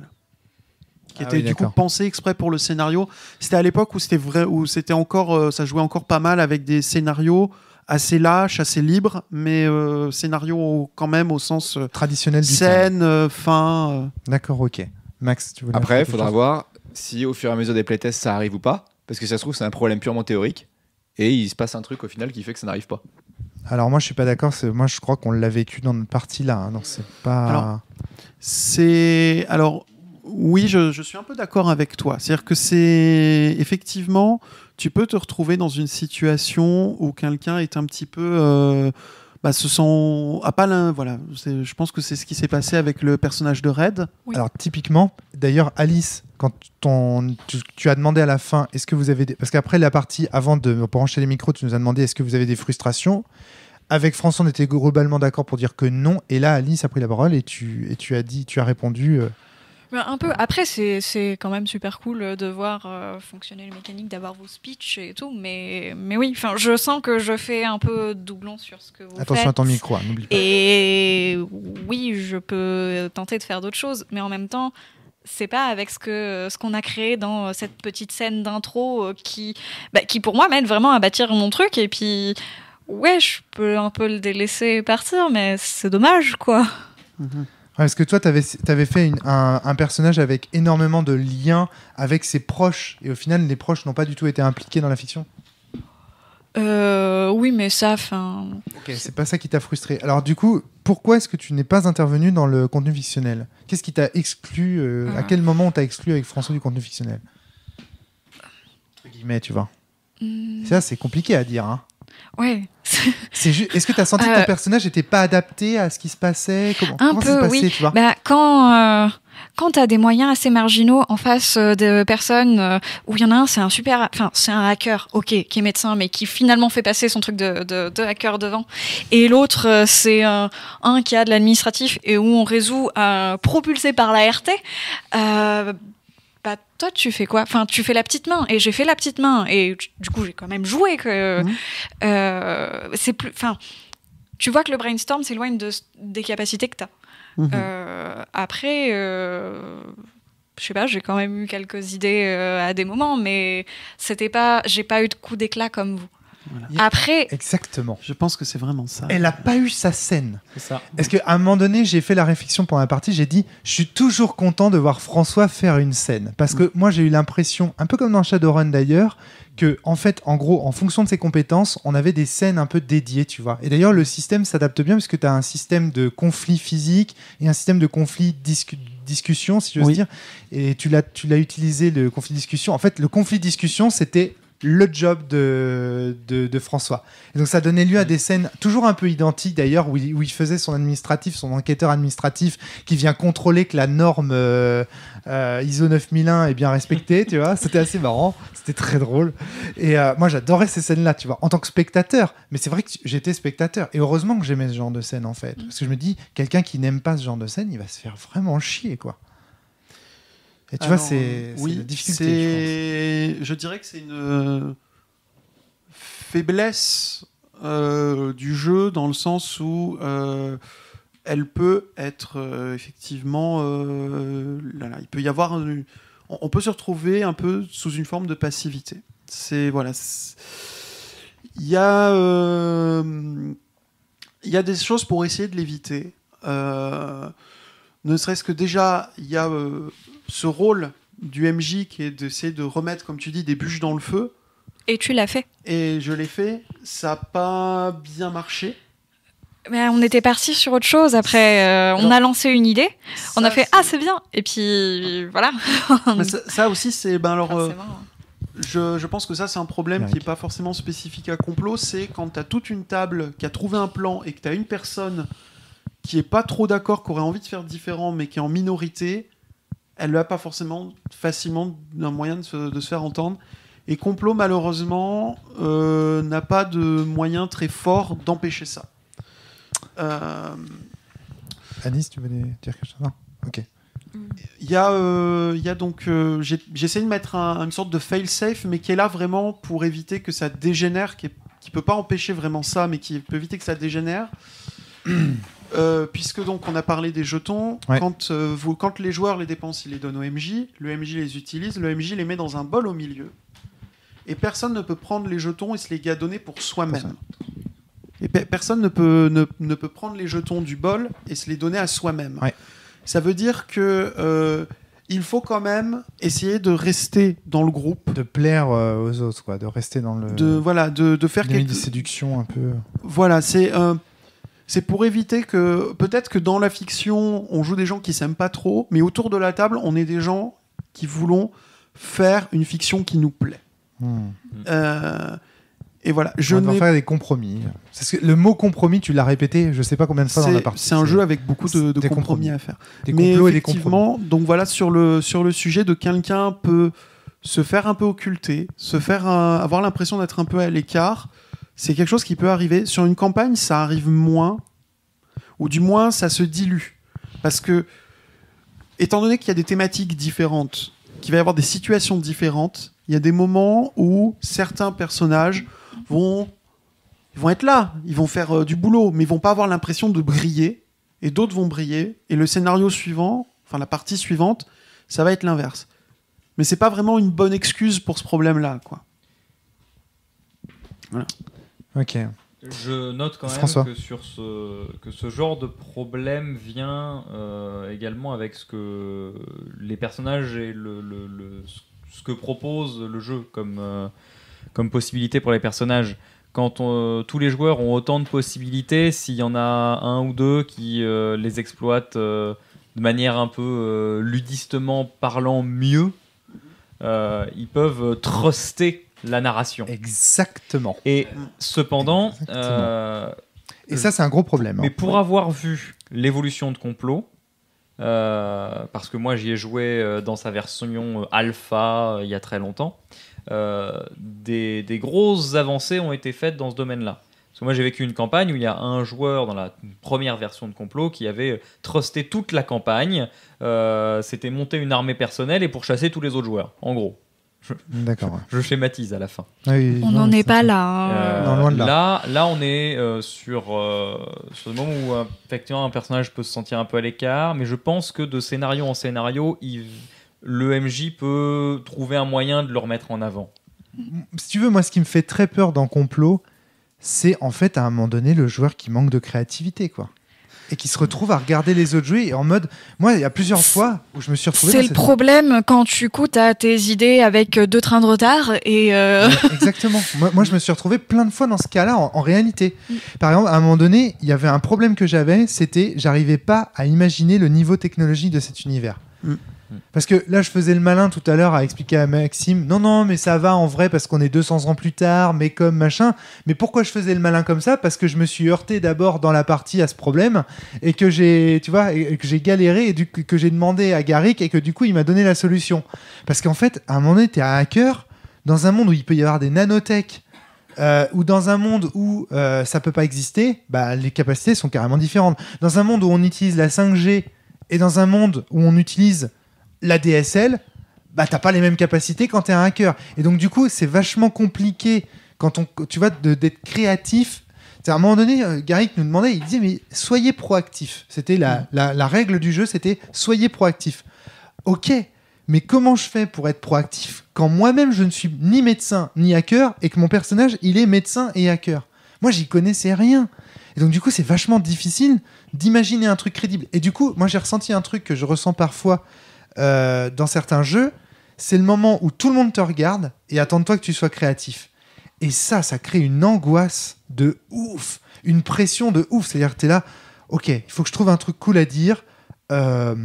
ah étaient était du coup pensé exprès pour le scénario. C'était à l'époque où c'était vrai, où c'était encore, euh, ça jouait encore pas mal avec des scénarios assez lâche, assez libre, mais euh, scénario quand même au sens euh, traditionnel du scène, euh, fin. D'accord, ok. Max, tu voulais Après, il faudra voir si au fur et à mesure des playtests ça arrive ou pas, parce que si ça se trouve c'est un problème purement théorique et il se passe un truc au final qui fait que ça n'arrive pas. Alors moi je suis pas d'accord, moi je crois qu'on l'a vécu dans une partie là, Non, hein, c'est pas. C'est alors oui, je, je, suis un peu d'accord avec toi. C'est-à-dire que c'est effectivement tu peux te retrouver dans une situation où quelqu'un est un petit peu euh, bah, se sent à pas voilà je pense que c'est ce qui s'est passé avec le personnage de Red alors typiquement d'ailleurs Alice quand tu, as demandé à la fin est-ce que vous avez des... parce qu'après la partie avant de brancher les micros tu nous as demandé est-ce que vous avez des frustrations avec François on était globalement d'accord pour dire que non et là Alice a pris la parole et tu et tu as dit tu as répondu euh, un peu. Après, c'est quand même super cool euh, de voir euh, fonctionner les mécaniques, d'avoir vos speeches et tout. Mais, mais oui, enfin, je sens que je fais un peu doublon sur ce que vous Attention à ton micro, hein, n'oublie pas. Et oui, je peux tenter de faire d'autres choses. Mais en même temps, c'est pas avec ce que ce qu'on a créé dans euh, cette petite scène d'intro qui bah, qui pour moi m'aide vraiment à bâtir mon truc et puis ouais je peux un peu le délaisser partir mais c'est dommage quoi mhm. Est-ce que toi, tu avais, fait un, personnage avec énormément de liens avec ses proches, et au final, les proches n'ont pas du tout été impliqués dans la fiction euh, Oui, mais ça, enfin... Ok, c'est pas ça qui t'a frustré. Alors du coup, pourquoi est-ce que tu n'es pas intervenu dans le contenu fictionnel Qu'est-ce qui t'a exclu euh, À ah. quel moment t'as t'a exclu avec François du contenu fictionnel Entre tu vois. Hmm. Ça, c'est compliqué à dire. Hein. Ouais. C'est juste. Est-ce que tu as senti que ton euh, personnage n'était pas adapté à ce qui se passait Comment, un peu, oui. tu vois bah, quand. Euh, quand tu as des moyens assez marginaux en face euh, de personnes où il y en a un, c'est un super, enfin, c'est un hacker, ok, qui est médecin, mais qui finalement fait passer son truc de, hacker devant. Et l'autre, c'est un, qui a de l'administratif et où on résout, à propulsé par la RT. Euh, bah toi tu fais quoi Enfin tu fais la petite main et j'ai fait la petite main et du coup j'ai quand même joué que mhm. euh, c'est plus. Enfin tu vois que le brainstorm s'éloigne de, des capacités que tu as. Mhm. Euh, après. Euh, je sais pas, j'ai quand même eu quelques idées à des moments, mais c'était pas, j'ai pas eu de coup d'éclat comme vous. Après. Exactement. Je pense que c'est vraiment ça. Elle n'a pas eu sa scène. C'est ça. Est-ce qu'à un moment donné, j'ai fait la réflexion pour ma partie, j'ai dit Je suis toujours content de voir François faire une scène. Parce que mm. moi, j'ai eu l'impression, un peu comme dans Shadowrun d'ailleurs, que, en fait, en gros, en fonction de ses compétences, on avait des scènes un peu dédiées, tu vois. Et d'ailleurs, le système s'adapte bien parce que tu as un système de conflit physique et un système de conflit discussion, si je veux dire. Et tu l'as utilisé, le conflit discussion. En fait, le conflit discussion, c'était le job de, de, François. Et donc ça donnait lieu à des scènes toujours un peu identiques d'ailleurs, où, il faisait son administratif, son enquêteur administratif, qui vient contrôler que la norme euh, euh, ISO 9001 est bien respectée, tu vois. C'était assez marrant, c'était très drôle. Et euh, moi j'adorais ces scènes-là, tu vois, en tant que spectateur. Mais c'est vrai que j'étais spectateur. Et heureusement que j'aimais ce genre de scène en fait. Parce que je me dis, quelqu'un qui n'aime pas ce genre de scène, il va se faire vraiment chier, quoi. Et tu ah vois, hein. c'est oui, difficulté. Je, dirais que c'est une euh, faiblesse euh, du jeu dans le sens où euh, elle peut être effectivement. il peut y avoir. on peut se retrouver un peu sous une forme de passivité. C'est voilà. Il y a il y a des choses pour essayer de l'éviter. ne serait-ce que déjà, il y a ce rôle du MJ qui est d'essayer de remettre, comme tu dis, des bûches dans le feu. Et tu l'as fait. Et je l'ai fait. Ça n'a pas bien marché. Mais on était parti sur autre chose. Après, euh, on a lancé une idée. on a fait ah c'est bien. Et puis voilà. ça, aussi c'est ben alors. Euh, hein. je, pense que ça c'est un problème qui n'est pas forcément spécifique à complot. C'est quand tu as toute une table qui a trouvé un plan et que tu as une personne qui est pas trop d'accord, qui aurait envie de faire différent, mais qui est en minorité elle n'a pas forcément facilement un moyen de se, faire entendre. Et complot, malheureusement, euh, n'a pas de moyen très fort d'empêcher ça. Euh... tu voulais dire quelque chose Non Ok. Il y, a, euh, il donc. Euh, j'essaie de mettre une sorte de fail-safe, mais qui est là vraiment pour éviter que ça dégénère, qui ne peut pas empêcher vraiment ça, mais qui peut éviter que ça dégénère. Euh, puisque donc on a parlé des jetons, quand, euh, vous, quand les joueurs les dépensent, ils les donnent au MJ, le MJ les utilise, le MJ les met dans un bol au milieu, et personne ne peut prendre les jetons et se les donner pour soi-même. Et personne ne peut, ne, peut prendre les jetons du bol et se les donner à soi-même. Ça veut dire que euh, il faut quand même essayer de rester dans le groupe, de plaire aux autres, quoi, de rester dans le, de voilà, de, de faire quelque... séduction un peu. Voilà, c'est c'est pour éviter que peut-être que dans la fiction, on joue des gens qui s'aiment pas trop, mais autour de la table, on est des gens qui voulons faire une fiction qui nous plaît. Hmm. Euh, et voilà, je on va faire des compromis. le mot compromis, tu l'as répété, je ne sais pas combien de fois dans la partie. C'est un jeu avec beaucoup de, compromis, à faire. Des complots et des compromis. Donc voilà sur le sur le sujet de quelqu'un peut se faire un peu occulter, se faire avoir l'impression d'être un peu à l'écart c'est quelque chose qui peut arriver. Sur une campagne, ça arrive moins, ou du moins ça se dilue. Parce que, étant donné qu'il y a des thématiques différentes, qu'il va y avoir des situations différentes, il y a des moments où certains personnages vont, vont être là, ils vont faire euh, du boulot, mais ils vont pas avoir l'impression de briller, et d'autres vont briller, et le scénario suivant, enfin la partie suivante, ça va être l'inverse. Mais c'est pas vraiment une bonne excuse pour ce problème-là, quoi. Voilà. Ok. Je note quand même que sur ce que ce genre de problème vient euh, également avec ce que les personnages et le, le, ce que propose le jeu comme euh, comme possibilité pour les personnages. Quand euh, tous les joueurs ont autant de possibilités, s'il y en a un ou deux qui les exploitent de manière un peu ludistement parlant mieux, ils peuvent truster la narration. Exactement. Et cependant. Euh, et ça, c'est un gros problème. Hein. Mais pour avoir vu l'évolution de Complot, euh, parce que moi j'y ai joué euh, dans sa version alpha il y a très longtemps, des, grosses avancées ont été faites dans ce domaine-là. Parce que moi j'ai vécu une campagne où il y a un joueur dans la première version de complot qui avait trusté toute la campagne, c'était monter une armée personnelle et pour chasser tous les autres joueurs, en gros. D'accord. Je, schématise à la fin. Ah on n'en est pas hein. euh, là, là. là. on est euh, sur, le euh, moment où effectivement un personnage peut se sentir un peu à l'écart, mais je pense que de scénario en scénario, il, le MJ peut trouver un moyen de le remettre en avant. Si tu veux, moi, ce qui me fait très peur dans Complot, c'est en fait à un moment donné le joueur qui manque de créativité, quoi et qui se retrouvent à regarder les autres jouer et en mode. Moi, il y a plusieurs fois où je me suis retrouvé. C'est le problème quand tu coûtes à tes idées avec deux trains de retard et. Euh, exactement. Moi, je me suis retrouvé plein de fois dans ce cas-là en, réalité. Mm. Par exemple, à un moment donné, il y avait un problème que j'avais, c'était j'arrivais pas à imaginer le niveau technologique de cet univers. Mm. Mm. Parce que là, je faisais le malin tout à l'heure à expliquer à Maxime, non, non, mais ça va en vrai parce qu'on est 200 ans plus tard, mais comme machin. Mais pourquoi je faisais le malin comme ça Parce que je me suis heurté d'abord dans la partie à ce problème et que j'ai, tu vois, et que j'ai galéré et que j'ai demandé à Garrick et que du coup, il m'a donné la solution. Parce qu'en fait, à un moment donné, t'es un hacker dans un monde où il peut y avoir des nanotech. Euh, ou dans un monde où euh, ça peut pas exister, bah, les capacités sont carrément différentes. Dans un monde où on utilise la 5G et dans un monde où on utilise la DSL, bah t'as pas les mêmes capacités quand t'es un hacker. Et donc du coup, c'est vachement compliqué quand on, tu vois, d'être créatif. À un moment donné, euh, Garrick nous demandait, il disait, mais soyez proactif. C'était la, mm. la, la, règle du jeu, c'était soyez proactif. Ok, mais comment je fais pour être proactif quand moi-même je ne suis ni médecin ni hacker et que mon personnage, il est médecin et hacker Moi, j'y connaissais rien. Et donc, du coup, c'est vachement difficile d'imaginer un truc crédible. Et du coup, moi, j'ai ressenti un truc que je ressens parfois euh, dans certains jeux, c'est le moment où tout le monde te regarde et attend-toi que tu sois créatif. Et ça, ça crée une angoisse de ouf, une pression de ouf. C'est-à-dire que tu es là, ok, il faut que je trouve un truc cool à dire. Euh,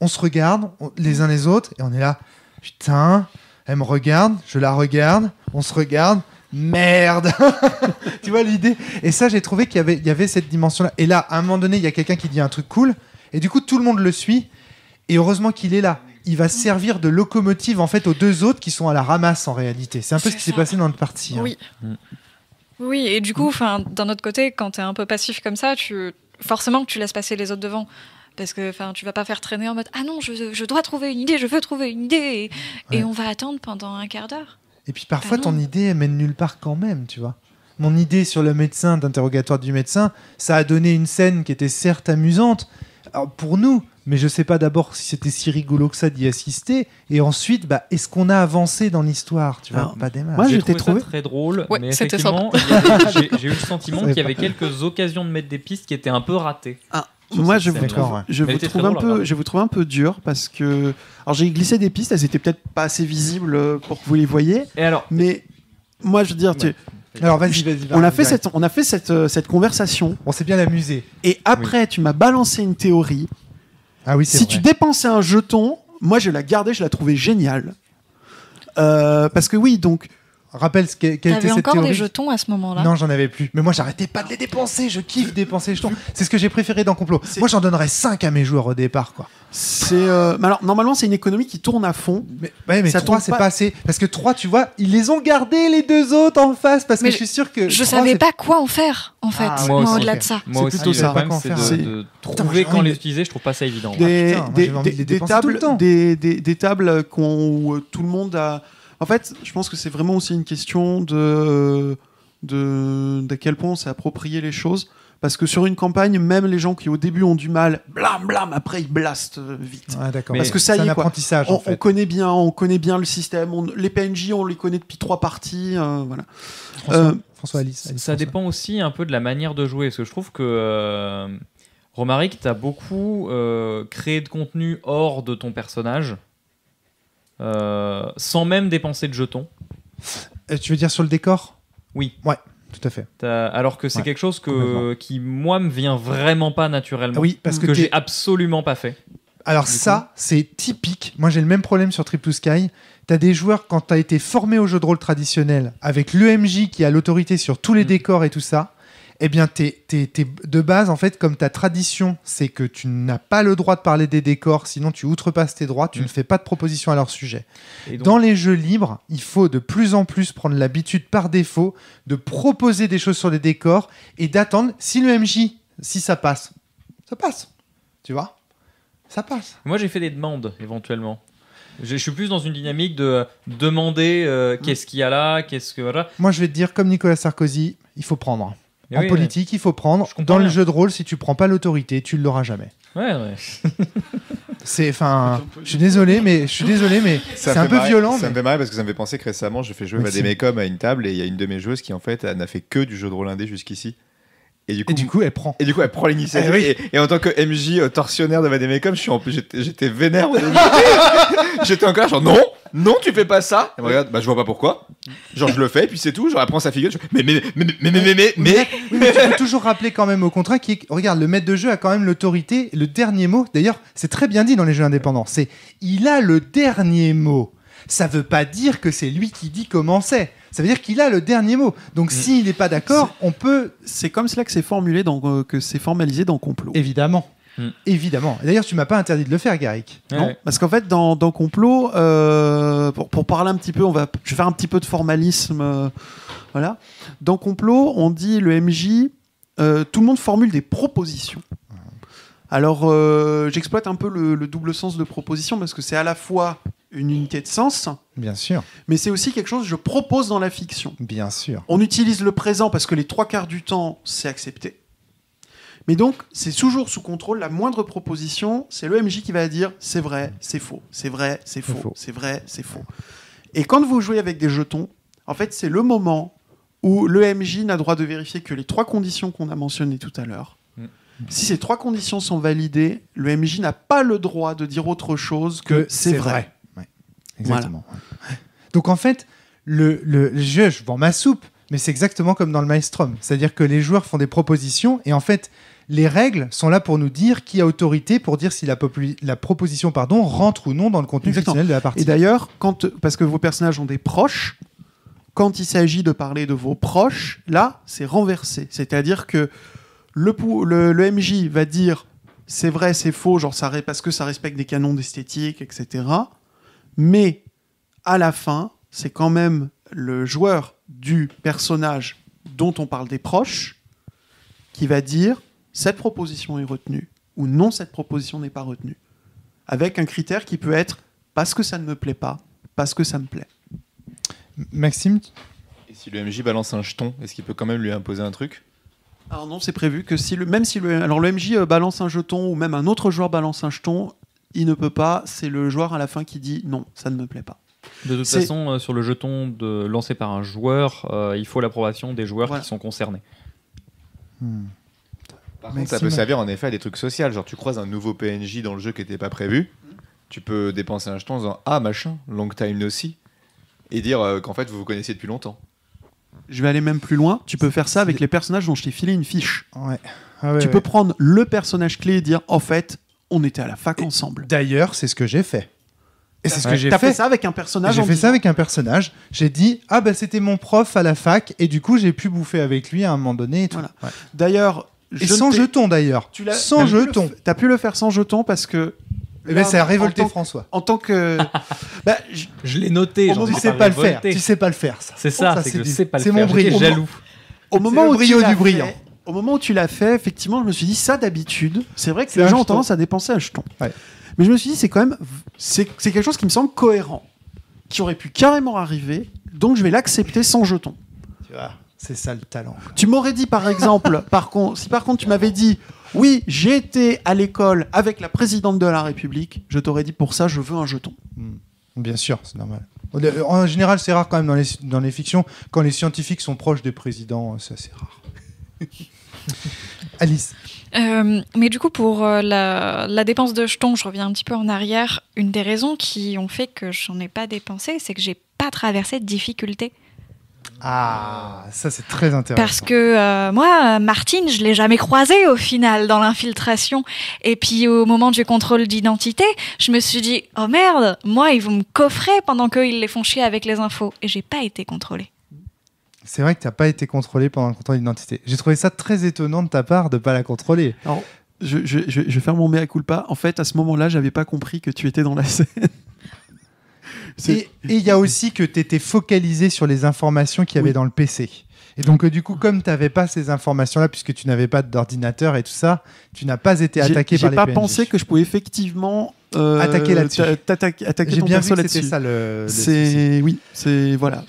on se regarde les uns les autres et on est là, putain, elle me regarde, je la regarde, on se regarde, merde Tu vois l'idée Et ça, j'ai trouvé qu'il y avait, y avait cette dimension-là. Et là, à un moment donné, il y a quelqu'un qui dit un truc cool et du coup, tout le monde le suit et heureusement qu'il est là. Il va servir de locomotive en fait aux deux autres qui sont à la ramasse en réalité. C'est un peu ce qui s'est passé dans notre partie. Hein. Oui. Mm. Oui, et du coup, mm. enfin, d'un autre côté, quand tu es un peu passif comme ça, tu forcément que tu laisses passer les autres devant. Parce que enfin, tu vas pas faire traîner en mode Ah non, je, dois trouver une idée, je veux trouver une idée, et, on va attendre pendant un quart d'heure. Et puis parfois, bah ton idée, elle mène nulle part quand même, tu vois. Mon idée sur le médecin, d'interrogatoire du médecin, ça a donné une scène qui était certes amusante pour nous, mais je sais pas d'abord si c'était si rigolo que ça d'y assister, et ensuite, bah, est-ce qu'on a avancé dans l'histoire Tu vois, pas Moi, j'ai trouvé, trouvé, très drôle, mais effectivement, j'ai eu le sentiment qu'il y avait quelques occasions de mettre des pistes qui étaient un peu ratées. Ah, moi, je vous, trouve, je, vous un peu, je vous trouve un peu dur parce que. Alors, j'ai glissé des pistes, elles étaient peut-être pas assez visibles euh, pour que vous les voyiez, alors Mais moi, je veux dire, alors vas-y, vas On a fait cette, on a fait cette, euh, cette conversation. On s'est bien amusé. Et après, tu m'as balancé une théorie ah oui, si tu dépensais un jeton, moi je la gardais, je la trouvais géniale. Euh, parce que oui, donc rappelle ce cette théorie. encore des jetons à ce moment-là Non, j'en avais plus. Mais moi, j'arrêtais pas de les dépenser. Je kiffe dépenser les jetons. C'est ce que j'ai préféré dans Complot. Moi, j'en donnerais 5 à mes joueurs au départ, quoi. C'est euh, alors normalement c'est une économie qui tourne à fond. Mais, mais ça 3 c'est pas... assez parce que 3 tu vois ils les ont gardés les deux autres en face parce que je suis sûr que je savais pas quoi en faire en fait. Ah, moi, au-delà de ça. c'est plutôt ça. C'est de, trouver quand les utiliser je trouve pas ça évident. Des, tables des, tables qu'on euh, tout le monde a en fait, je pense que c'est vraiment aussi une question de de d'à quel point on s'est approprié les choses. Parce que sur une campagne, même les gens qui au début ont du mal, blam blam, après ils blastent euh, vite. d'accord. Parce que ça y est, on, connaît bien, on connaît bien le système. les PNJ, on les connaît depuis trois parties. Euh, voilà. François, euh, Alice. Ça dépend aussi un peu de la manière de jouer, parce que je trouve que Romaric, t'as beaucoup créé de contenu hors de ton personnage, euh, sans même dépenser de jetons. Euh, tu veux dire sur le décor Oui. Ouais. Tout à fait. Alors que c'est quelque chose que, qui, moi, me vient vraiment pas naturellement. Oui, parce que, j'ai absolument pas fait. Alors ça, c'est typique. Moi, j'ai le même problème sur triple Sky. T'as des joueurs, quand t'as été formé au jeu de rôle traditionnel, avec l'EMJ qui a l'autorité sur tous les mm. décors et tout ça, eh bien, de base, en fait, comme ta tradition, c'est que tu n'as pas le droit de parler des décors, sinon tu outrepasses tes droits, tu mm. ne fais pas de proposition à leur sujet. Dans les jeux libres, il faut de plus en plus prendre l'habitude par défaut de proposer des choses sur les décors et d'attendre si le MJ, si ça passe, ça passe, tu vois, ça passe. Moi, j'ai fait des demandes éventuellement. Je, suis plus dans une dynamique de euh, demander euh, mm. qu'est-ce qu'il y a là, qu'est-ce que. Moi, je vais te dire, comme Nicolas Sarkozy, il faut prendre en politique, il faut prendre. Dans le jeu de rôle, si tu prends pas l'autorité, tu ne l'auras jamais. Ouais, ouais. c'est, enfin, je suis désolé, mais je suis désolé, mais c'est un peu violent. Ça me fait marrer parce que ça me fait penser que récemment, je fais jouer Valdez-Mécom à une table et il y a une de mes joueuses qui en fait n'a fait que du jeu de rôle indé jusqu'ici. Et du, coup, et du coup, elle prend. Et du coup, elle prend l'initiative. Eh et, et, en tant que MJ euh, torsionnaire de Vademecum, je suis en plus, j'étais vénère. j'étais encore genre non, non, tu fais pas ça. Et regarde, bah je vois pas pourquoi. Genre je le fais, et puis c'est tout. Genre elle prend sa figure. Mais, mais mais mais mais mais mais mais tu peux toujours rappeler quand même au contrat qui regarde le maître de jeu a quand même l'autorité. Le dernier mot. D'ailleurs, c'est très bien dit dans les jeux indépendants. C'est il a le dernier mot ça veut pas dire que c'est lui qui dit comment c'est. Ça veut dire qu'il a le dernier mot. Donc mm. s'il n'est pas d'accord, on peut. C'est comme cela que c'est formulé, dans, euh, que c'est formalisé dans complot. Évidemment. Mm. Évidemment. D'ailleurs, tu m'as pas interdit de le faire, Garrick. non, parce qu'en fait, dans, complot, euh, pour, parler un petit peu, on va, je vais faire un petit peu de formalisme. Euh, voilà. Dans complot, on dit le MJ, tout le monde formule des propositions. Alors, j'exploite un peu le, le double sens de proposition parce que c'est à la fois une unité de sens. Bien sûr. Mais c'est aussi quelque chose que je propose dans la fiction. Bien sûr. On utilise le présent parce que les trois quarts du temps, c'est accepté. Mais donc, c'est toujours sous contrôle. La moindre proposition, c'est le MJ qui va dire c'est vrai, c'est faux, c'est vrai, c'est faux, c'est vrai, c'est faux. Et quand vous jouez avec des jetons, en fait, c'est le moment où le MJ n'a droit de vérifier que les trois conditions qu'on a mentionnées tout à l'heure. Mm. Si ces trois conditions sont validées, le MJ n'a pas le droit de dire autre chose que, c'est vrai. Exactement. Donc en fait, le, le jeu, je vends ma soupe, mais c'est exactement comme dans le Maelstrom. C'est-à-dire que les joueurs font des propositions et en fait, les règles sont là pour nous dire qui a autorité pour dire si la, la proposition pardon, rentre ou non dans le contenu de la partie. Et d'ailleurs, parce que vos personnages ont des proches, quand il s'agit de parler de vos proches, là, c'est renversé. C'est-à-dire que le, MJ va dire c'est vrai, c'est faux, genre parce que ça respecte des canons d'esthétique, etc mais à la fin, c'est quand même le joueur du personnage dont on parle des proches qui va dire cette proposition est retenue ou non cette proposition n'est pas retenue avec un critère qui peut être parce que ça ne me plaît pas parce que ça me plaît Maxime et si le MJ balance un jeton est-ce qu'il peut quand même lui imposer un truc alors non, c'est prévu que si le, même si le, alors le MJ euh, balance un jeton ou même un autre joueur balance un jeton, il ne peut pas, c'est le joueur à la fin qui dit non, ça ne me plaît pas. De toute façon, euh, sur le jeton de, lancé par un joueur, euh, il faut l'approbation des joueurs qui sont concernés. Par contre, ça peut servir en effet à des trucs sociaux. Genre, tu croises un nouveau PNJ dans le jeu qui n'était pas prévu, tu peux dépenser un jeton en disant Ah machin, long time no see, et dire euh, qu'en fait vous vous connaissez depuis longtemps. Je vais aller même plus loin. Tu peux faire ça avec les personnages dont je t'ai filé une fiche. Ah tu peux prendre le personnage clé et dire En fait, on était à la fac ensemble. D'ailleurs, c'est ce que j'ai fait. Et c'est ce que j'ai fait. fait ça avec un personnage. J'ai fait ça avec un personnage. J'ai dit ah ben c'était mon prof à la fac et du coup j'ai pu bouffer avec lui à un moment donné. Et tout. D'ailleurs. Je et sans jeton d'ailleurs. Sans as jeton. T'as pu le faire sans jeton parce que eh ben, ça a révolté François. En tant que. Bah, je, l'ai noté. Genre, tu sais pas, le faire. Tu sais pas le faire, ça. C'est ça, oh, c'est que sais pas le C'est mon brillant. jaloux. Au moment où, où du brillant au moment où tu l'as fait, effectivement, je me suis dit ça d'habitude. C'est vrai que les gens ont tendance à dépenser un jeton. Mais je me suis dit, c'est quand même, c'est quelque chose qui me semble cohérent, qui aurait pu carrément arriver, donc je vais l'accepter sans jeton. Tu vois, c'est ça le talent. Tu m'aurais dit, par exemple, par contre, si par contre tu m'avais dit, oui, j'ai été à l'école avec la présidente de la République, je t'aurais dit, pour ça, je veux un jeton. Hmm. Bien sûr, c'est normal. En général, c'est rare quand même dans les, dans les fictions, quand les scientifiques sont proches des présidents, ça c'est rare. Alice. Euh, mais du coup, pour euh, la, dépense de jetons, je reviens un petit peu en arrière. Une des raisons qui ont fait que j'en ai pas dépensé, c'est que j'ai pas traversé de difficultés. Ah, ça c'est très intéressant. Parce que euh, moi, Martine, je l'ai jamais croisée au final dans l'infiltration. Et puis au moment du contrôle d'identité, je me suis dit, oh merde, moi ils vont me coffrer pendant qu'ils les font chier avec les infos. Et j'ai pas été contrôlée c'est vrai que tu n'as pas été contrôlé pendant le contrôle d'identité. J'ai trouvé ça très étonnant de ta part de ne pas la contrôler. je, je, je, je vais faire mon mea culpa. En fait, à ce moment-là, j'avais pas compris que tu étais dans la scène. Et il y a aussi que tu étais focalisé sur les informations qu'il y avait dans le PC. Et donc, euh, du coup, comme tu n'avais pas ces informations-là, puisque tu n'avais pas d'ordinateur et tout ça, tu n'as pas été attaqué par les J'ai pas pensé que je pouvais effectivement euh, attaquer là-dessus. Attaquer, J'ai bien vu que c'était ça le. c'est oui, c'est voilà.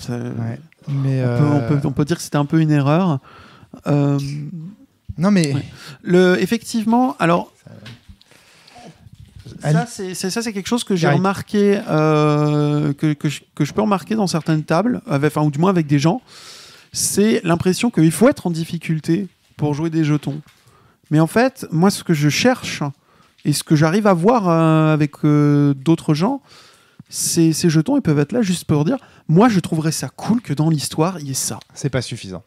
Euh, on, peut, dire que c'était un peu une erreur. Euh, non, mais. Le, effectivement, alors. Ça, c'est, quelque chose que j'ai remarqué, euh, que, que, je, peux remarquer dans certaines tables, avec, enfin, ou du moins avec des gens. C'est l'impression qu'il faut être en difficulté pour jouer des jetons. Mais en fait, moi, ce que je cherche et ce que j'arrive à voir avec d'autres gens, ces, jetons, ils peuvent être là juste pour dire Moi, je trouverais ça cool que dans l'histoire, il y ait ça. C'est pas suffisant.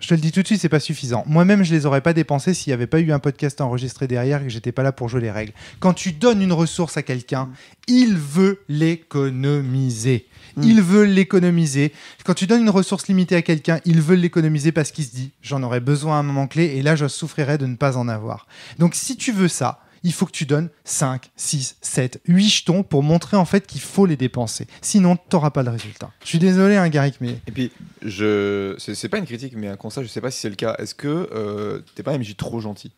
Je te le dis tout de suite, c'est pas suffisant. Moi-même, je les aurais pas dépensés s'il n'y avait pas eu un podcast enregistré derrière et que j'étais pas là pour jouer les règles. Quand tu donnes une ressource à quelqu'un, il veut l'économiser. Mm. Il veut l'économiser. Quand tu donnes une ressource limitée à quelqu'un, il veut l'économiser parce qu'il se dit j'en aurais besoin à un moment clé et là je souffrirais de ne pas en avoir. Donc si tu veux ça, il faut que tu donnes 5, 6, 7, 8 jetons pour montrer en fait qu'il faut les dépenser. Sinon, tu n'auras pas le résultat. Je suis désolé, hein, Garrick, mais. Et puis, je... c'est pas une critique, mais un constat, je sais pas si c'est le cas. Est-ce que euh, t'es pas un MJ trop gentil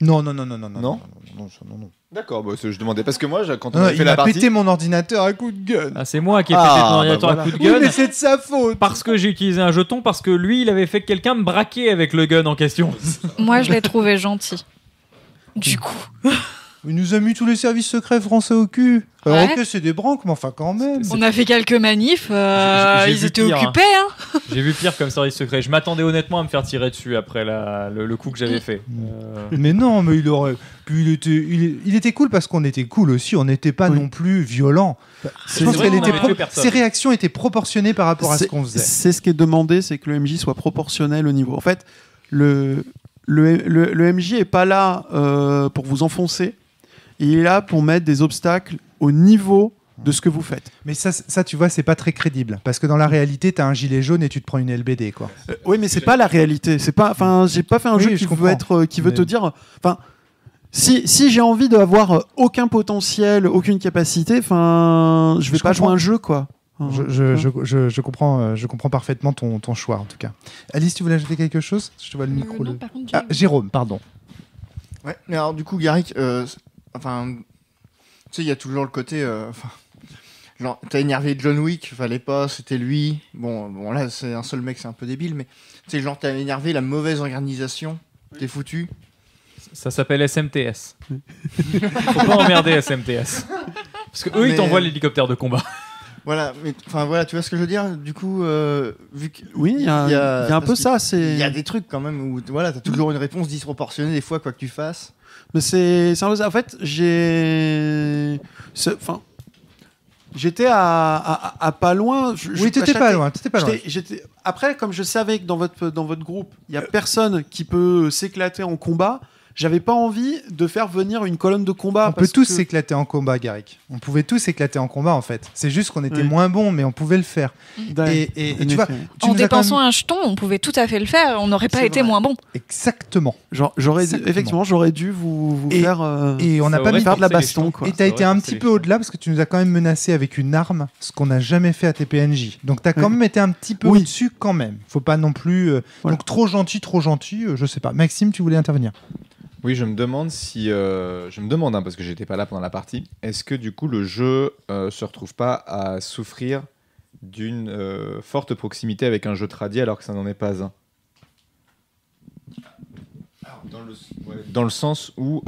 non, non, non, non, non, non, non, non, non, non. D'accord, bah, je demandais parce que moi, quand on a fait il la a pété mon ordinateur à coup de gun. Ah, c'est moi qui ai ah, pété mon bah ordinateur à coup de gun. Oui, mais c'est de sa faute. Parce que j'ai utilisé un jeton, parce que lui, il avait fait quelqu'un me braquer avec le gun en question. moi, je l'ai trouvé gentil. Du coup. Il nous a mis tous les services secrets français au cul. Euh, ok, c'est des branques, mais enfin quand même. On a fait quelques manifs, euh, ils étaient hein. occupés. Hein. J'ai vu pire comme service secret. Je m'attendais honnêtement à me faire tirer dessus après le, coup que j'avais fait. Euh, mais non, mais il aurait. Puis il était, il, était cool parce qu'on était cool aussi. On n'était pas non plus violent. Bah, Je qu'elle ses réactions étaient proportionnées par rapport à ce qu'on faisait. C'est ce qui est demandé, c'est que le MJ soit proportionnel au niveau. En fait, le, le, MJ est pas là euh, pour vous enfoncer. Il est là pour mettre des obstacles au niveau de ce que vous faites. Mais ça, ça tu vois, c'est pas très crédible. Parce que dans la réalité, tu as un gilet jaune et tu te prends une LBD, quoi. Euh, oui, mais c'est pas la réalité. C'est pas, enfin, j'ai pas fait un jeu qui veut être, euh, qui veut te dire, enfin, si, j'ai envie d'avoir aucun potentiel, aucune capacité, enfin, je vais pas jouer un jeu, quoi. Hein, je, je, je, je, comprends, euh, je comprends parfaitement ton, ton, choix, en tout cas. Alice, tu voulais ajouter quelque chose Je vois le euh, micro. Ah, Jérôme, pardon. Ouais, mais alors du coup, Garrick, euh, enfin, tu sais, il y a toujours le côté. genre, t'as énervé John Wick, fallait pas, c'était lui. Bon, bon là, c'est un seul mec, c'est un peu débile, mais tu sais, genre, t'as énervé la mauvaise organisation, t'es foutu. Ça s'appelle SMTS. Faut pas emmerder SMTS. Parce que eux, ils t'envoient l'hélicoptère de combat. Voilà, mais enfin voilà, tu vois ce que je veux dire Du coup, euh, vu que oui, il y, a, un peu ça. il y a des trucs quand même où voilà, t'as toujours une réponse disproportionnée des fois quoi que tu fasses. Mais c'est c'est en fait j'ai enfin J'étais à, pas loin. oui, t'étais pas loin. Étais pas loin. Après, comme je savais que dans votre, dans votre groupe, il n'y a personne qui peut s'éclater en combat, j'avais pas envie de faire venir une colonne de combat. On peut tous s'éclater en combat, Garrick. On pouvait tous s'éclater en combat, en fait. C'est juste qu'on était moins bon mais on pouvait le faire. Et, tu en dépensant un jeton, on pouvait tout à fait le faire. On n'aurait pas été moins bon Exactement. Genre, j'aurais effectivement, j'aurais dû vous, faire. Euh, et on n'a pas mis de la baston. Quoi. Et t'as été un petit peu au-delà parce que tu nous as quand même menacé avec une arme, ce qu'on n'a jamais fait à PNJ. Donc t'as quand même été un petit peu au-dessus, quand même. Faut pas non plus. Euh, donc trop gentil, trop gentil, euh, je sais pas. Maxime, tu voulais intervenir. Oui, je me demande si. Euh, je me demande, hein, parce que j'étais pas là pendant la partie, est-ce que du coup le jeu ne euh, se retrouve pas à souffrir d'une euh, forte proximité avec un jeu tradit alors que ça n'en est pas un ah, dans le, sens où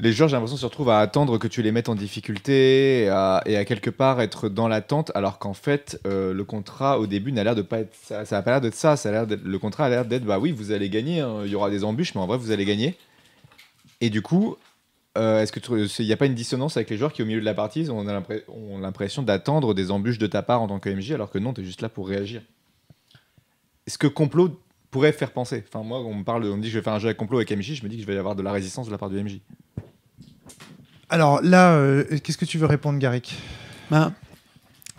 les joueurs, j'ai l'impression, se retrouvent à attendre que tu les mettes en difficulté et à, quelque part être dans l'attente, alors qu'en fait, euh, le contrat au début n'a l'air de pas être ça. Ça n'a pas l'air d'être ça. le contrat a l'air d'être bah oui, vous allez gagner. Hein. Il y aura des embûches, mais en vrai, vous allez gagner. Et du coup, euh, est-ce que il n'y a pas une dissonance avec les joueurs qui, au milieu de la partie, ont l'impression d'attendre des embûches de ta part en tant que MJ, alors que non, tu es juste là pour réagir Est-ce que complot pourrait faire penser Enfin, moi, on me parle, on me dit que je vais faire un jeu avec complot avec MJ, je me dis que je vais y avoir de la résistance de la part du MJ. Alors là, euh, qu'est-ce que tu veux répondre, Garrick ben,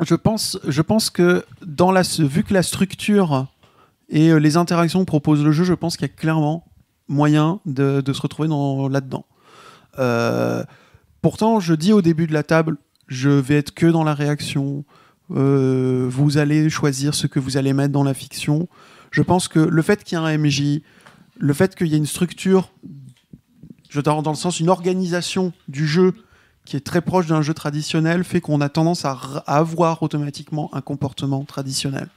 je, pense, je pense que dans la, vu que la structure et euh, les interactions proposent le jeu, je pense qu'il y a clairement moyen de, se retrouver là-dedans. Euh, pourtant, je dis au début de la table, je vais être que dans la réaction. vous allez choisir ce que vous allez mettre dans la fiction. Je pense que le fait qu'il y ait un MJ, le fait qu'il y ait une structure je dans le sens une organisation du jeu qui est très proche d'un jeu traditionnel fait qu'on a tendance à, avoir automatiquement un comportement traditionnel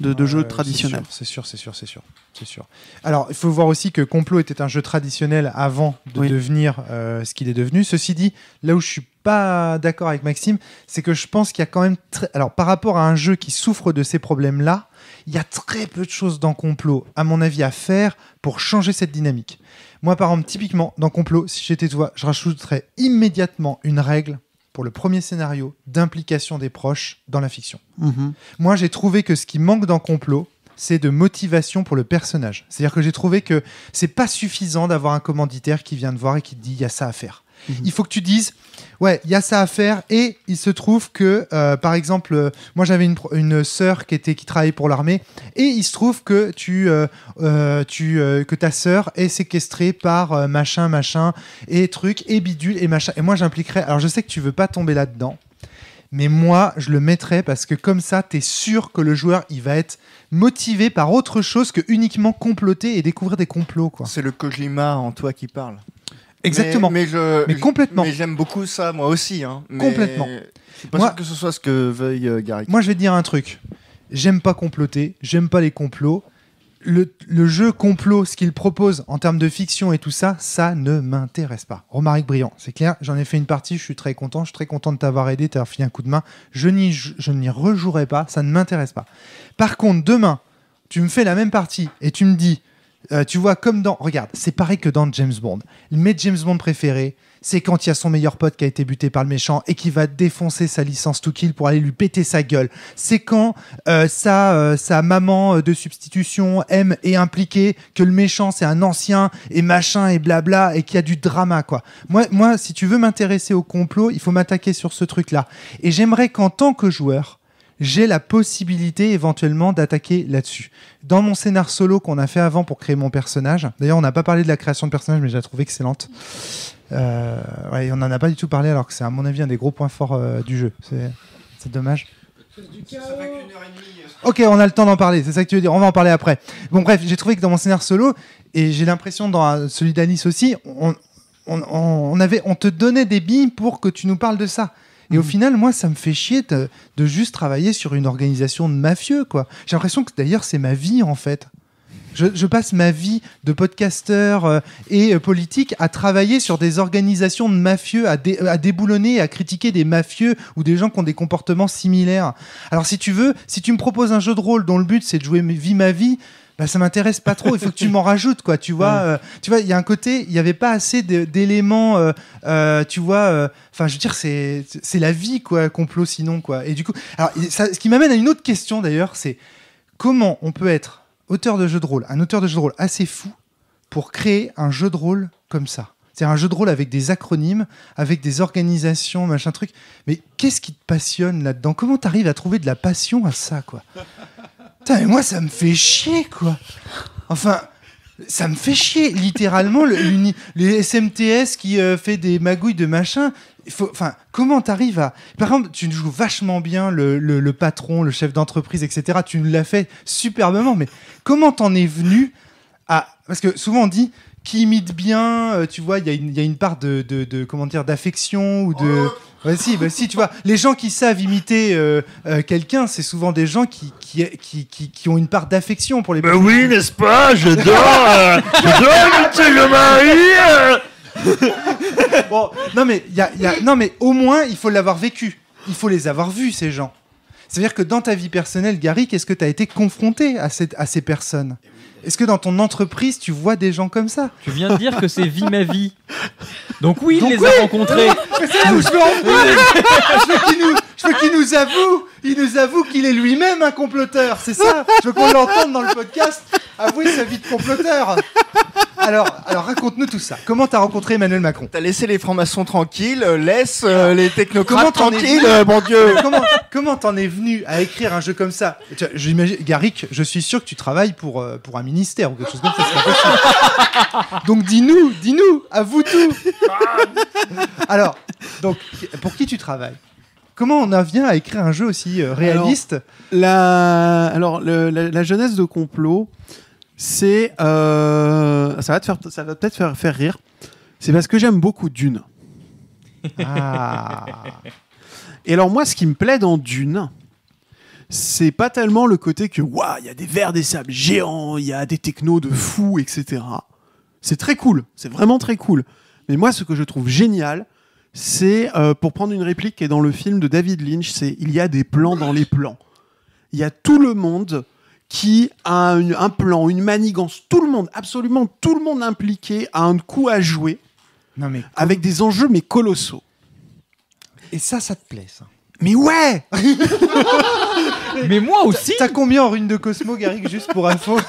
de, jeu traditionnel. C'est sûr, c'est sûr, c'est sûr, c'est sûr. Alors, il faut voir aussi que Complot était un jeu traditionnel avant de devenir euh, ce qu'il est devenu. Ceci dit, là où je suis pas d'accord avec Maxime, c'est que je pense qu'il y a quand même, alors par rapport à un jeu qui souffre de ces problèmes-là, il y a très peu de choses dans complot, à mon avis, à faire pour changer cette dynamique. Moi, par exemple, typiquement, dans complot, si j'étais toi, je rajouterais immédiatement une règle pour le premier scénario d'implication des proches dans la fiction. Mhm. Moi, j'ai trouvé que ce qui manque dans complot, c'est de motivation pour le personnage. C'est-à-dire que j'ai trouvé que c'est pas suffisant d'avoir un commanditaire qui vient te voir et qui te dit il y a ça à faire. Mhm. Il faut que tu dises, ouais, il y a ça à faire. Et il se trouve que, euh, par exemple, euh, moi j'avais une, une sœur qui était qui travaillait pour l'armée, et il se trouve que tu, euh, que ta sœur est séquestrée par machin, machin, et truc, et bidule, et machin. Et moi j'impliquerai Alors je sais que tu veux pas tomber là-dedans. Mais moi, je le mettrais parce que comme ça, t'es sûr que le joueur, il va être motivé par autre chose que uniquement comploter et découvrir des complots. Quoi. C'est le Kojima en toi qui parle. Exactement. Mais, je, mais complètement. Mais j'aime beaucoup ça, moi aussi. Hein. complètement. Je pas que ce soit ce que veuille euh, Gary. Moi, je vais te dire un truc. J'aime pas comploter. J'aime pas les complots. Le, jeu complot, ce qu'il propose en termes de fiction et tout ça, ça ne m'intéresse pas. Romaric Briand, c'est clair, j'en ai fait une partie, je suis très content, je suis très content de t'avoir aidé, t'avoir fait un coup de main. Je n'y, je, je n'y rejouerai pas, ça ne m'intéresse pas. Par contre, demain, tu me fais la même partie et tu me dis, euh, tu vois, comme dans. Regarde, c'est pareil que dans James Bond. mais James Bond préféré, c'est quand il y a son meilleur pote qui a été buté par le méchant et qui va défoncer sa licence to kill pour aller lui péter sa gueule. C'est quand euh, euh, sa, maman de substitution aime et impliquée que le méchant c'est un ancien et machin et blabla et qu'il y a du drama quoi. Moi, moi si tu veux m'intéresser au complot, il faut m'attaquer sur ce truc là. Et j'aimerais qu'en tant que joueur, j'ai la possibilité éventuellement d'attaquer là-dessus. Dans mon scénar solo qu'on a fait avant pour créer mon personnage, d'ailleurs on n'a pas parlé de la création de personnage mais je la trouve excellente. Euh, on n'en a pas du tout parlé alors que c'est à mon avis un des gros points forts euh, du jeu. C'est dommage. Ok, on a le temps d'en parler, c'est ça que tu veux dire, on va en parler après. Bon bref, j'ai trouvé que dans mon scénar solo, et j'ai l'impression dans euh, celui d'Alice aussi, on, avait, on te donnait des billes pour que tu nous parles de ça. Et au mhm. final, moi, ça me fait chier de, juste travailler sur une organisation de mafieux, quoi. J'ai l'impression que d'ailleurs, c'est ma vie, en fait. Je, passe ma vie de podcasteur euh, et euh, politique à travailler sur des organisations de mafieux, à, à déboulonner, à critiquer des mafieux ou des gens qui ont des comportements similaires. Alors si tu veux, si tu me proposes un jeu de rôle dont le but c'est de jouer vie ma vie, bah, ça m'intéresse pas trop. Il faut que tu m'en rajoutes, quoi. Tu vois, euh, tu vois, il y a un côté, il n'y avait pas assez d'éléments, euh, euh, tu vois. Enfin, je veux dire, c'est la vie, quoi, complot sinon, quoi. Et du coup, alors, ce qui m'amène à une autre question d'ailleurs, c'est comment on peut être auteur de jeu de rôle, un auteur de jeu de rôle assez fou pour créer un jeu de rôle comme ça. C'est un jeu de rôle avec des acronymes, avec des organisations, machin truc. Mais qu'est-ce qui te passionne là-dedans Comment tu arrives à trouver de la passion à ça, quoi moi, ça me fait chier, quoi. Enfin, ça me fait chier, littéralement, le, les SMTS qui euh, fait des magouilles de machin. Enfin, comment t'arrives à. Par exemple, tu joues vachement bien le, patron, le chef d'entreprise, etc. Tu l'as fait superbement, mais comment t'en es venu à. Parce que souvent on dit, qui imite bien, euh, tu vois, il y, a une part de, comment dire, d'affection ou de... Oh. Ouais, si, bah, si, tu vois, les gens qui savent imiter euh, euh, quelqu'un, c'est souvent des gens qui, qui, qui, ont une part d'affection pour les Mais oui, n'est-ce pas Je dors, je le non mais, y a, y a, non mais au moins, il faut l'avoir vécu. Il faut les avoir vus, ces gens. C'est-à-dire que dans ta vie personnelle, Gary, qu'est-ce que tu as été confronté à, cette, à ces personnes est-ce que dans ton entreprise, tu vois des gens comme ça Tu viens de dire que c'est vie ma vie. Donc oui, il les a rencontrés. C'est où je veux nous je qu'il nous avoue, il nous avoue qu'il est lui-même un comploteur, c'est ça Je veux qu'on l'entende dans le podcast avouer sa vie de comploteur. Alors, alors raconte-nous tout ça. Comment t'as rencontré Emmanuel Macron T'as laissé les francs-maçons tranquilles, euh, laisse euh, les technocrates tranquilles, euh, Bon mon Dieu Comment t'en es venu à écrire un jeu comme ça Garrick, je suis sûr que tu travailles pour pour un ministère ou quelque chose Donc dis-nous, dis-nous, à vous tous. Alors, donc, pour qui tu travailles Comment on en vient à écrire un jeu aussi euh, réaliste la... Alors la, jeunesse de complot, c'est euh, ça va te faire, ça va peut-être faire, faire rire. C'est parce que j'aime beaucoup Dune. Ah. Et alors moi, ce qui me plaît dans Dune, c'est pas tellement le côté que waouh, il y a des vers des sables géants, il y a des technos de fous, etc. C'est très cool, c'est vraiment très cool. Mais moi, ce que je trouve génial, c'est euh, pour prendre une réplique qui est dans le film de David Lynch, c'est il y a des plans dans les plans. Il y a tout le monde qui a un plan, une manigance, tout le monde, absolument tout le monde impliqué a un coup à jouer, avec des enjeux mais colossaux. Et ça, ça te plaît, ça mais ouais Mais moi aussi T'as combien en rune de Cosmo, Garrick, juste pour info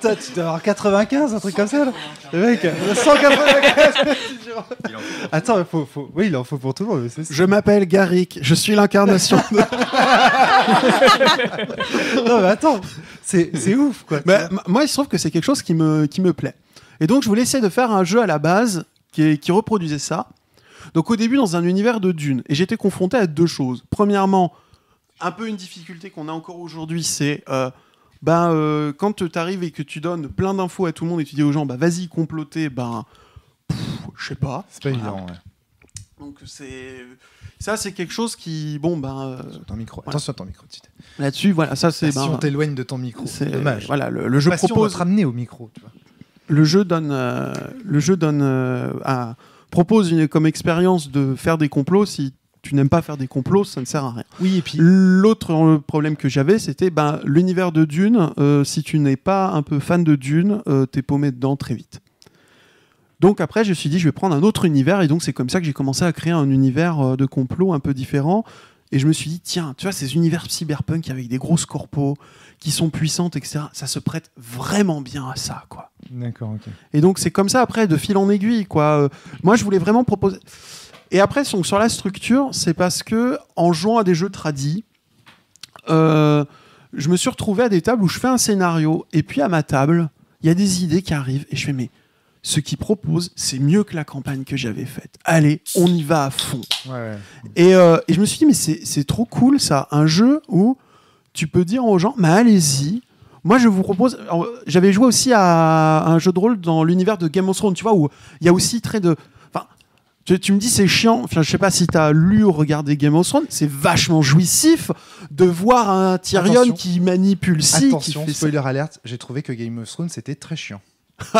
T'as, Tu dois avoir 95, un truc comme ça là Le mec, 195 Attends, faut, faut... Oui, il en faut pour tout le monde. Je m'appelle Garrick, je suis l'incarnation de... Non, mais attends, c'est c'est ouf quoi. moi, il se trouve que c'est quelque chose qui me, qui me plaît. Et donc, je voulais essayer de faire un jeu à la base qui, qui reproduisait ça. Donc au début, dans un univers de dune, et j'étais confronté à deux choses. Premièrement, un peu une difficulté qu'on a encore aujourd'hui, c'est euh, ben, euh, quand tu arrives et que tu donnes plein d'infos à tout le monde et tu dis aux gens, bah, vas-y, comploter, ben, ne je sais pas. C'est pas évident, ouais. Donc c'est ça, c'est quelque chose qui, bon, ben, euh, micro. Attention à ton micro. Là-dessus, voilà, ça c'est. si ben, on t'éloigne de ton micro, c'est dommage. Voilà, le, le jeu propose. ramener au micro. Le jeu donne, le jeu donne propose une, comme expérience de faire des complots, si tu n'aimes pas faire des complots, ça ne sert à rien. Oui, et puis l'autre euh, problème que j'avais, c'était ben, l'univers de Dune. Euh, si tu n'es pas un peu fan de Dune, tu euh, t'es paumé dedans très vite. Donc après, je me suis dit, je vais prendre un autre univers, et donc c'est comme ça que j'ai commencé à créer un univers de complots un peu différent. Et je me suis dit, tiens, tu vois, ces univers cyberpunk avec des grosses corpos, qui sont puissantes, etc. Ça se prête vraiment bien à ça, quoi. D'accord, Et donc, c'est comme ça, après, de fil en aiguille, quoi. Euh, moi, je voulais vraiment proposer. Et après, sur la structure, c'est parce que, en jouant à des jeux tradis, euh, je me suis retrouvé à des tables où je fais un scénario, et puis à ma table, il y a des idées qui arrivent, et je fais, mais ce qu'ils proposent, c'est mieux que la campagne que j'avais faite. Allez, on y va à fond. Et, euh, et, je me suis dit, mais c'est trop cool ça, un jeu où tu peux dire aux gens, mais allez-y. Moi, je vous propose. Euh, j'avais joué aussi à un jeu de rôle dans l'univers de Game of Thrones, tu vois, où il y a aussi très de. Enfin, tu, me dis, c'est chiant. Enfin, je sais pas si tu as lu ou regardé Game of Thrones, c'est vachement jouissif de voir un Tyrion qui manipule si. Attention, spoiler alerte, j'ai trouvé que Game of Thrones, c'était très chiant.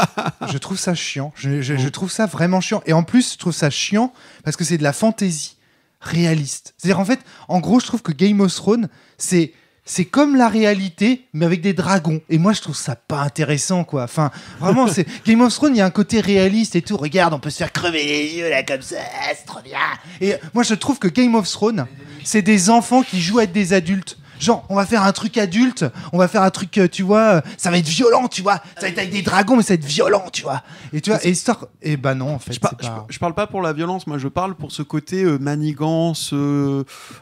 je trouve ça chiant. Je, je, trouve ça vraiment chiant. Et en plus, je trouve ça chiant parce que c'est de la fantaisie réaliste. C'est-à-dire, en fait, en gros, je trouve que Game of Thrones, c'est c'est comme la réalité, mais avec des dragons. Et moi, je trouve ça pas intéressant, quoi. Enfin, vraiment, c'est Game of Thrones, il y a un côté réaliste et tout. Regarde, on peut se faire crever les yeux là comme ça, c'est trop bien. Et moi, je trouve que Game of Thrones, c'est des enfants qui jouent à être des adultes. Genre, on va faire un truc adulte, on va faire un truc, euh, tu vois, euh, ça va être violent, tu vois. Ça va être avec des dragons, mais ça va être violent, tu vois. Et tu vois, et histoire. Et eh bah ben non, en fait. Je, je, parle pas pour la violence, moi, je parle pour ce côté euh, manigance,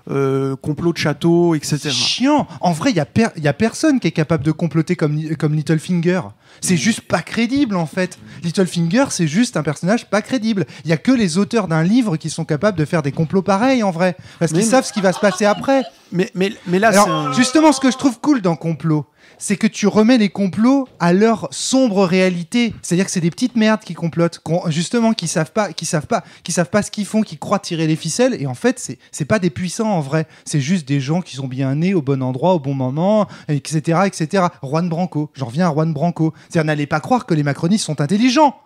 complot de château, etc. Chiant. En vrai, il y, a personne qui est capable de comploter comme, comme Littlefinger. C'est juste pas crédible en fait. Little Finger, c'est juste un personnage pas crédible. Il y a que les auteurs d'un livre qui sont capables de faire des complots pareils en vrai, parce qu'ils savent ce qui va se passer après. Mais mais mais là, justement, ce que je trouve cool dans complot, c'est que tu remets les complots à leur sombre réalité. C'est-à-dire que c'est des petites merdes qui complotent, justement, qui savent pas, qui savent pas, qui savent pas ce qu'ils font, qui croient tirer les ficelles. Et en fait, c'est, c'est pas des puissants en vrai. C'est juste des gens qui sont bien nés au bon endroit, au bon moment, etc., etc. Juan Branco. J'en reviens à Juan Branco. C'est-à-dire, n'allez pas croire que les macronistes sont intelligents.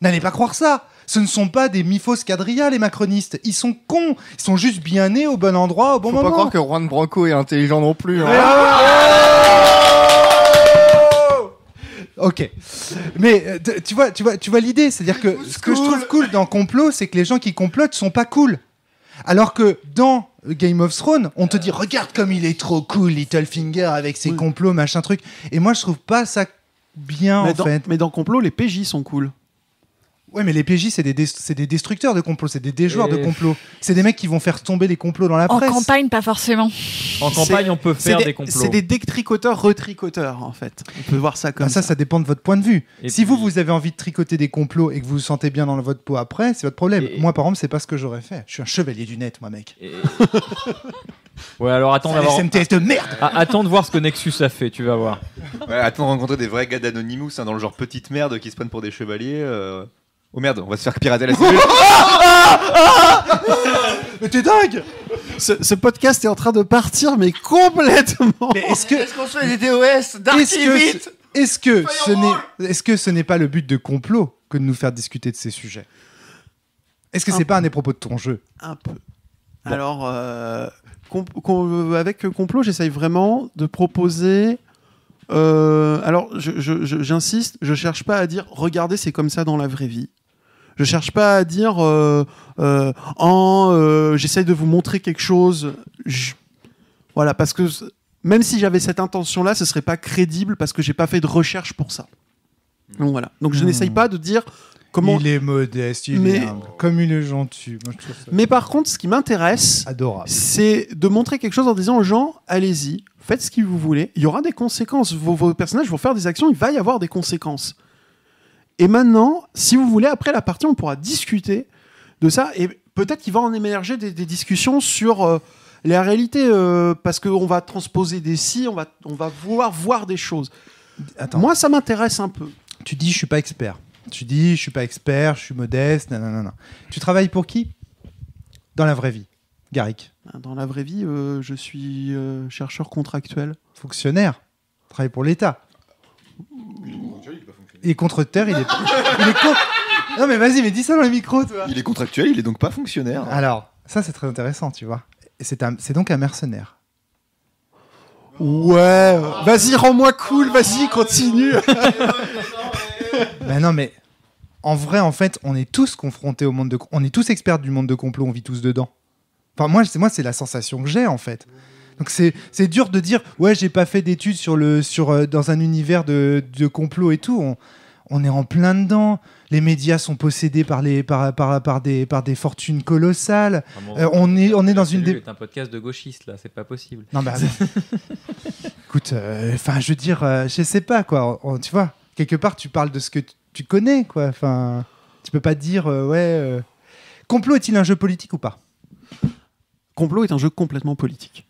N'allez pas croire ça. Ce ne sont pas des mifos quadrillas, les macronistes. Ils sont cons. Ils sont juste bien nés au bon endroit, au bon moment. Faut pas croire que Juan Branco est intelligent non plus. Hein. Ok. Mais euh, tu vois, tu vois, tu vois l'idée, c'est-à-dire que ce que je trouve cool dans complot, c'est que les gens qui complotent sont pas cool. Alors que dans Game of Thrones, on te dit euh. regarde comme il est trop cool, Littlefinger avec ses complots, machin truc. Et moi, je trouve pas ça bien en fait. Mais dans complot, les PJ sont cool. Ouais, mais les PJ, c'est des, destructeurs de complots, c'est des déjoueurs de complots. C'est des mecs qui vont faire tomber des complots dans la presse. En campagne, pas forcément. En campagne, on peut faire des, complots. C'est des détricoteurs, retricoteurs, en fait. On peut voir ça comme. Ah, ça, ça, ça dépend de votre point de vue. si vous, vous avez envie de tricoter des complots et que vous vous sentez bien dans votre peau après, c'est votre problème. Moi, par exemple, c'est pas ce que j'aurais fait. Je suis un chevalier du net, moi, mec. ouais, alors attends d'avoir. de merde ah, Attends de voir ce que Nexus a fait, tu vas voir. Ouais, attends de rencontrer des vrais gars d'Anonymous hein, dans le genre petite merde qui se prennent pour des chevaliers. Euh. Oh merde, on va se faire pirater la cellule. Ah, ah, ah, mais t'es dingue ce, podcast est en train de partir, mais complètement. est-ce qu'on fait des DOS Est-ce est-ce que ce n'est, pas le but de complot que de nous faire discuter de ces sujets Est-ce que c'est pas un des propos de ton jeu Un peu. Alors, euh, avec complot, j'essaye vraiment de proposer. Euh, alors, j'insiste, je- ne j'insiste, je, cherche pas à dire regardez, c'est comme ça dans la vraie vie. Je cherche pas à dire euh, euh, en euh, j'essaye de vous montrer quelque chose. Voilà, parce que même si j'avais cette intention-là, ce serait pas crédible parce que j'ai pas fait de recherche pour ça. Hmm. Donc voilà. Donc je hmm. n'essaye pas de dire comment. Il est modeste, il mais... est comme une gentille. Mais par contre, ce qui m'intéresse, c'est de montrer quelque chose en disant aux gens allez-y, faites ce que vous voulez. Il y aura des conséquences. vos personnages vont faire des actions, il va y avoir des conséquences. Et maintenant, si vous voulez, après la partie, on pourra discuter de ça. Et peut-être qu'il va en émerger des, discussions sur euh, la réalité, euh, parce qu'on va transposer des si, on va, on va voir, voir des choses. Attends. Moi, ça m'intéresse un peu. Tu dis, je suis pas expert. Tu dis, je suis pas expert, je suis modeste, Tu travailles pour qui Dans la vraie vie, Garrick. Ben, dans la vraie vie, euh, je suis chercheur contractuel. Fonctionnaire. Travaille pour l'État il est contre terre, il est. Non, mais vas-y, mais dis ça dans le micro, toi. Il est contractuel, il est donc pas fonctionnaire. Alors, ça, c'est très intéressant, tu vois. C'est c'est donc un mercenaire. Ouais, vas-y, rends-moi cool, vas-y, continue. Ben non, mais en vrai, en fait, on est tous confrontés au monde de. On est tous experts du monde de complot, on vit tous dedans. Enfin, moi, c'est moi, c'est la sensation que j'ai, en fait. Donc c'est dur de dire ouais j'ai pas fait d'études sur le sur euh, dans un univers de, complot et tout. On, est en plein dedans. Les médias sont possédés par les des par des fortunes colossales. Ah euh, on est on est dans une c'est un podcast de gauchistes là, c'est pas possible. Non bah, écoute, euh, enfin je veux dire, je sais pas quoi. tu vois, quelque part tu parles de ce que tu connais quoi. Enfin, tu peux pas dire ouais. Complot est-il un jeu politique ou pas Complot est un jeu complètement politique.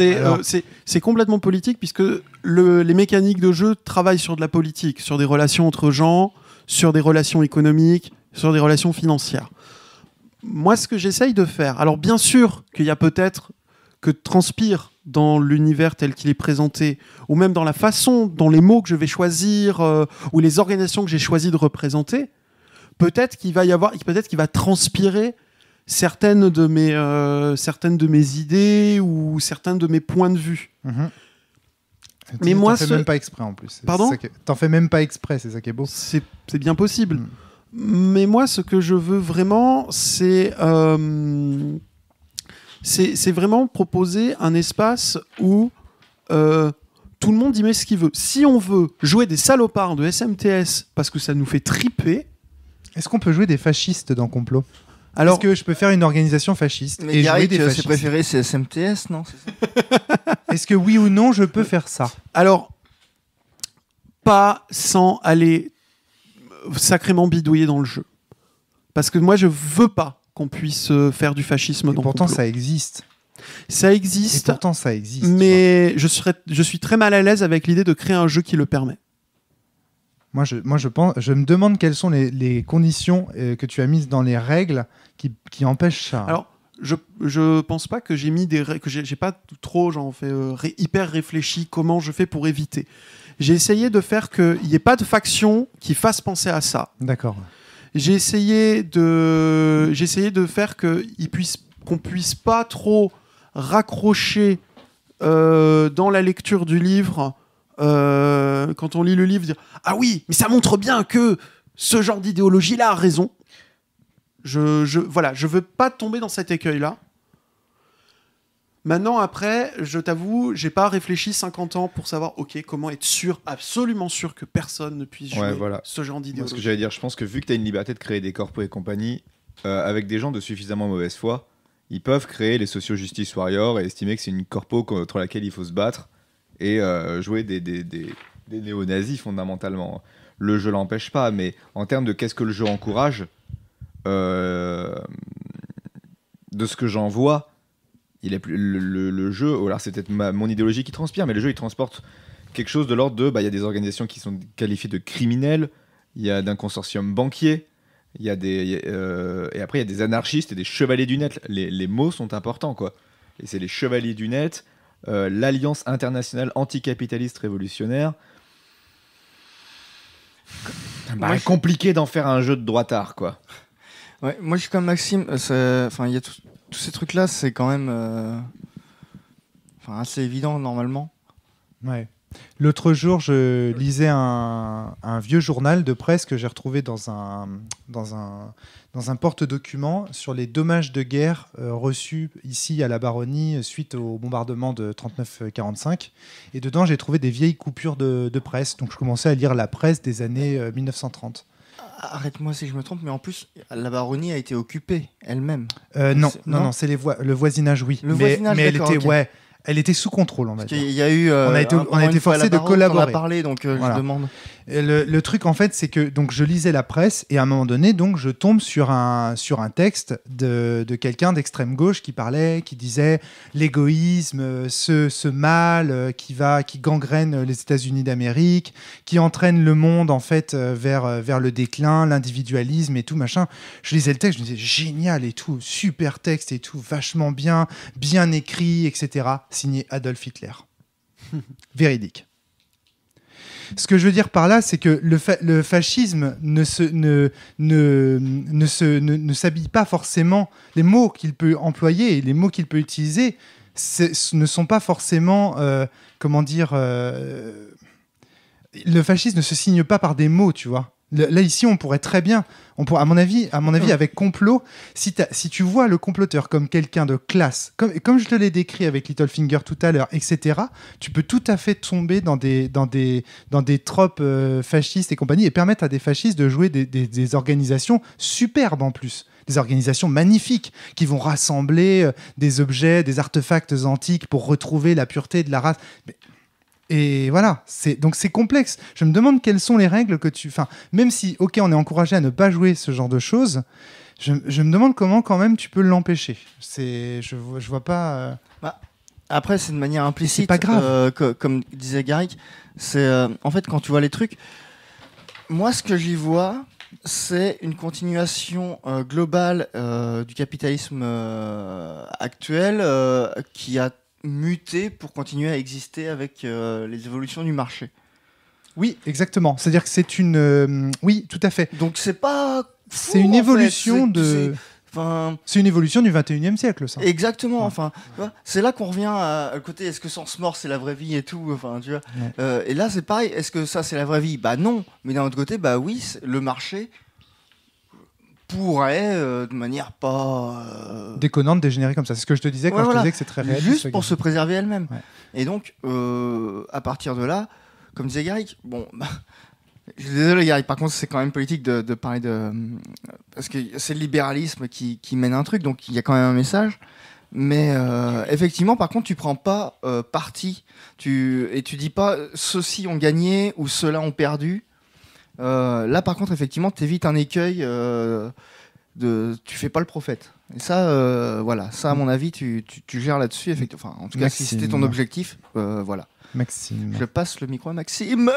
Euh, c'est complètement politique puisque les mécaniques de jeu travaillent sur de la politique, sur des relations entre gens, sur des relations économiques, sur des relations financières. Moi, ce que j'essaye de faire, alors bien sûr qu'il y a peut-être que transpire dans l'univers tel qu'il est présenté, ou même dans la façon, dont les mots que je vais choisir, euh, ou les organisations que j'ai choisi de représenter, peut-être qu'il va y avoir, peut-être qu'il va transpirer certaines de mes, euh, certaines de mes idées ou certains de mes points de vue. Mhm. Mais moi, fais même pas exprès en plus. Pardon T'en fais même pas exprès, c'est ça qui est beau. C'est bien possible. Mm. Mais moi, ce que je veux vraiment, c'est euh, c'est vraiment proposer un espace où euh, tout le monde y met ce qu'il veut. Si on veut jouer des salopards de SMTS parce que ça nous fait triper. Est-ce qu'on peut jouer des fascistes dans complot alors Est-ce que je peux faire une organisation fasciste Mais et jouer des c'est préféré, c'est SMTS, non Est-ce que oui ou non, je peux faire ça Alors, pas sans aller sacrément bidouiller dans le jeu. Parce que moi, je veux pas qu'on puisse euh, faire du fascisme pourtant, ça existe. Ça existe. pourtant, ça existe. Mais hein. je, serais, je suis très mal à l'aise avec l'idée de créer un jeu qui le permet. Moi, je, moi je, pense, je me demande quelles sont les, conditions euh, que tu as mises dans les règles qui, empêchent ça. Alors, je, ne pense pas que j'ai mis des règles, que j'ai pas trop, j'en fais euh, hyper réfléchi comment je fais pour éviter. J'ai essayé de faire qu'il n'y ait pas de faction qui fasse penser à ça. D'accord. J'ai essayé de, essayé de faire que ne puisse, qu'on puisse pas trop raccrocher euh, dans la lecture du livre euh, quand on lit le livre, dire Ah oui, mais ça montre bien que ce genre d'idéologie-là a raison. Je, je, voilà, je veux pas tomber dans cet écueil-là. Maintenant, après, je t'avoue, j'ai pas réfléchi 50 ans pour savoir, ok, comment être sûr, absolument sûr que personne ne puisse jouer ce genre d'idéologie. j'allais dire, je pense que vu que tu as une liberté de créer des corpos et compagnie, euh, avec des gens de suffisamment mauvaise foi, ils peuvent créer les socio-justice warriors et estimer que c'est une corpo contre laquelle il faut se battre et euh, jouer des, néo-nazis fondamentalement. Le jeu l'empêche pas, mais en termes de qu'est-ce que le jeu encourage, euh, de ce que j'en vois, il est plus, le, jeu, alors c'est peut-être mon idéologie qui transpire, mais le jeu il transporte quelque chose de l'ordre de, bah, il y a des organisations qui sont qualifiées de criminelles, il y a d'un consortium banquier, il y a des, euh, et après il y a des anarchistes et des chevaliers du net. Les, les mots sont importants quoi. Et c'est les chevaliers du net, euh, l'Alliance internationale anticapitaliste révolutionnaire. Bah, compliqué d'en faire un jeu de droitard, quoi. Ouais, moi je suis comme Maxime. Euh, enfin, il y a tous ces trucs-là, c'est quand même, euh, enfin, assez évident normalement. Ouais. L'autre jour, je lisais un, vieux journal de presse que j'ai retrouvé dans un, dans un, dans porte-document sur les dommages de guerre euh, reçus ici à la baronnie euh, suite au bombardement de 39-45. Et dedans, j'ai trouvé des vieilles coupures de, de, presse. Donc, je commençais à lire la presse des années 1930. Euh, ah, arrête-moi si je me trompe, mais en plus, la baronnie a été occupée elle-même. non, non, non, c'est le voisinage, oui. Le voisinage, mais elle était, ouais elle était sous contrôle, en fait Il y a eu, euh, on a été, on a été forcé de collaborer. On a parlé, donc euh, je demande le, truc, en fait, c'est que donc je lisais la presse et à un moment donné, donc je tombe sur un, sur un texte de, quelqu'un d'extrême gauche qui parlait, qui disait l'égoïsme, ce, ce mal euh, qui va, qui gangrène les États-Unis d'Amérique, qui entraîne le monde en fait euh, vers, euh, vers le déclin, l'individualisme et tout machin. Je lisais le texte, je me disais génial et tout, super texte et tout, vachement bien, bien écrit, etc. Signé Adolf Hitler. Véridique. Ce que je veux dire par là, c'est que le, fascisme ne se, ne, ne, s'habille pas forcément. Les mots qu'il peut employer et les mots qu'il peut utiliser ne sont pas forcément, euh, comment dire, euh, le fascisme ne se signe pas par des mots, tu vois. Là, ici, on pourrait très bien, on pour, à mon avis, à mon avis avec complot, si, tu vois le comploteur comme quelqu'un de classe, comme, comme je te l'ai décrit avec Littlefinger tout à l'heure, etc., tu peux tout à fait tomber dans des, dans des, dans des tropes euh, fascistes et compagnie et permettre à des fascistes de jouer des, organisations superbes en plus des organisations magnifiques qui vont rassembler euh, des objets, des artefacts antiques pour retrouver la pureté de la race. Et voilà, c'est donc c'est complexe. Je me demande quelles sont les règles que tu. Enfin, même si, ok, on est encouragé à ne pas jouer ce genre de choses, je, me demande comment quand même tu peux l'empêcher. C'est, je, je vois pas. Euh, bah, après, c'est de manière implicite. pas grave. Euh, comme disait Garrick, c'est euh, en fait quand tu vois les trucs. Moi, ce que j'y vois, c'est une continuation globale du capitalisme actuel qui a muter pour continuer à exister avec euh, les évolutions du marché. Oui, exactement. C'est-à-dire que c'est une. Euh, oui, tout à fait. Donc c'est pas. C'est une évolution de. Enfin, C'est une évolution du 21e siècle, ça. exactement. Enfin, c'est là qu'on revient à, le côté. Est-ce que sans mort c'est la vraie vie et tout. Enfin, tu vois. Euh, et là c'est pareil. Est-ce que ça c'est la vraie vie Bah non. Mais d'un autre côté, bah oui, le marché pourrait, euh, de manière pas... Euh, Déconnante, dégénérer comme ça. C'est ce que je te disais quand je te disais que c'est très réel. Juste pour se préserver elle-même. Et donc, euh, à partir de là, comme disait Garrick, bon... Bah, je suis désolé, Garrick, par contre, c'est quand même politique de, parler de... Parce que c'est le libéralisme qui, qui, mène un truc, donc il y a quand même un message. Mais effectivement, par contre, tu prends pas parti. Tu, et tu dis pas ceux-ci ont gagné ou ceux-là ont perdu. Euh, là, par contre, effectivement, tu évites un écueil euh, de tu fais pas le prophète. Et ça, euh, voilà, ça à mon avis, tu, gères là-dessus. Enfin, en tout cas, si c'était ton objectif, voilà. Maxime. Je passe le micro à Maxime.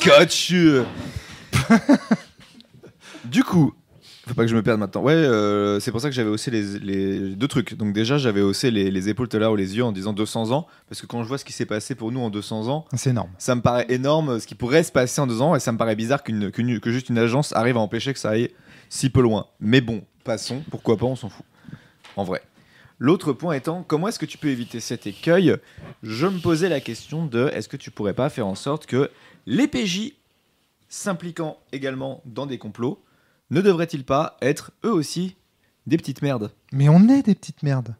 Catch. du coup, faut pas que je me perde maintenant. Ouais, euh, c'est pour ça que j'avais haussé les, deux trucs. Donc déjà, j'avais haussé les, épaules tout à ou les yeux en disant 200 ans, parce que quand je vois ce qui s'est passé pour nous en 200 ans, c'est énorme. Ça me paraît énorme, euh, ce qui pourrait se passer en deux ans, et ça me paraît bizarre qu'une, que juste une agence arrive à empêcher que ça aille si peu loin. Mais bon, passons, pourquoi pas, on s'en fout. En vrai. L'autre point étant, comment est-ce que tu peux éviter cet écueil Je me posais la question de, est-ce que tu pourrais pas faire en sorte que les PJ s'impliquant également dans des complots ne devraient-ils pas être eux aussi des petites merdes Mais on est des petites merdes.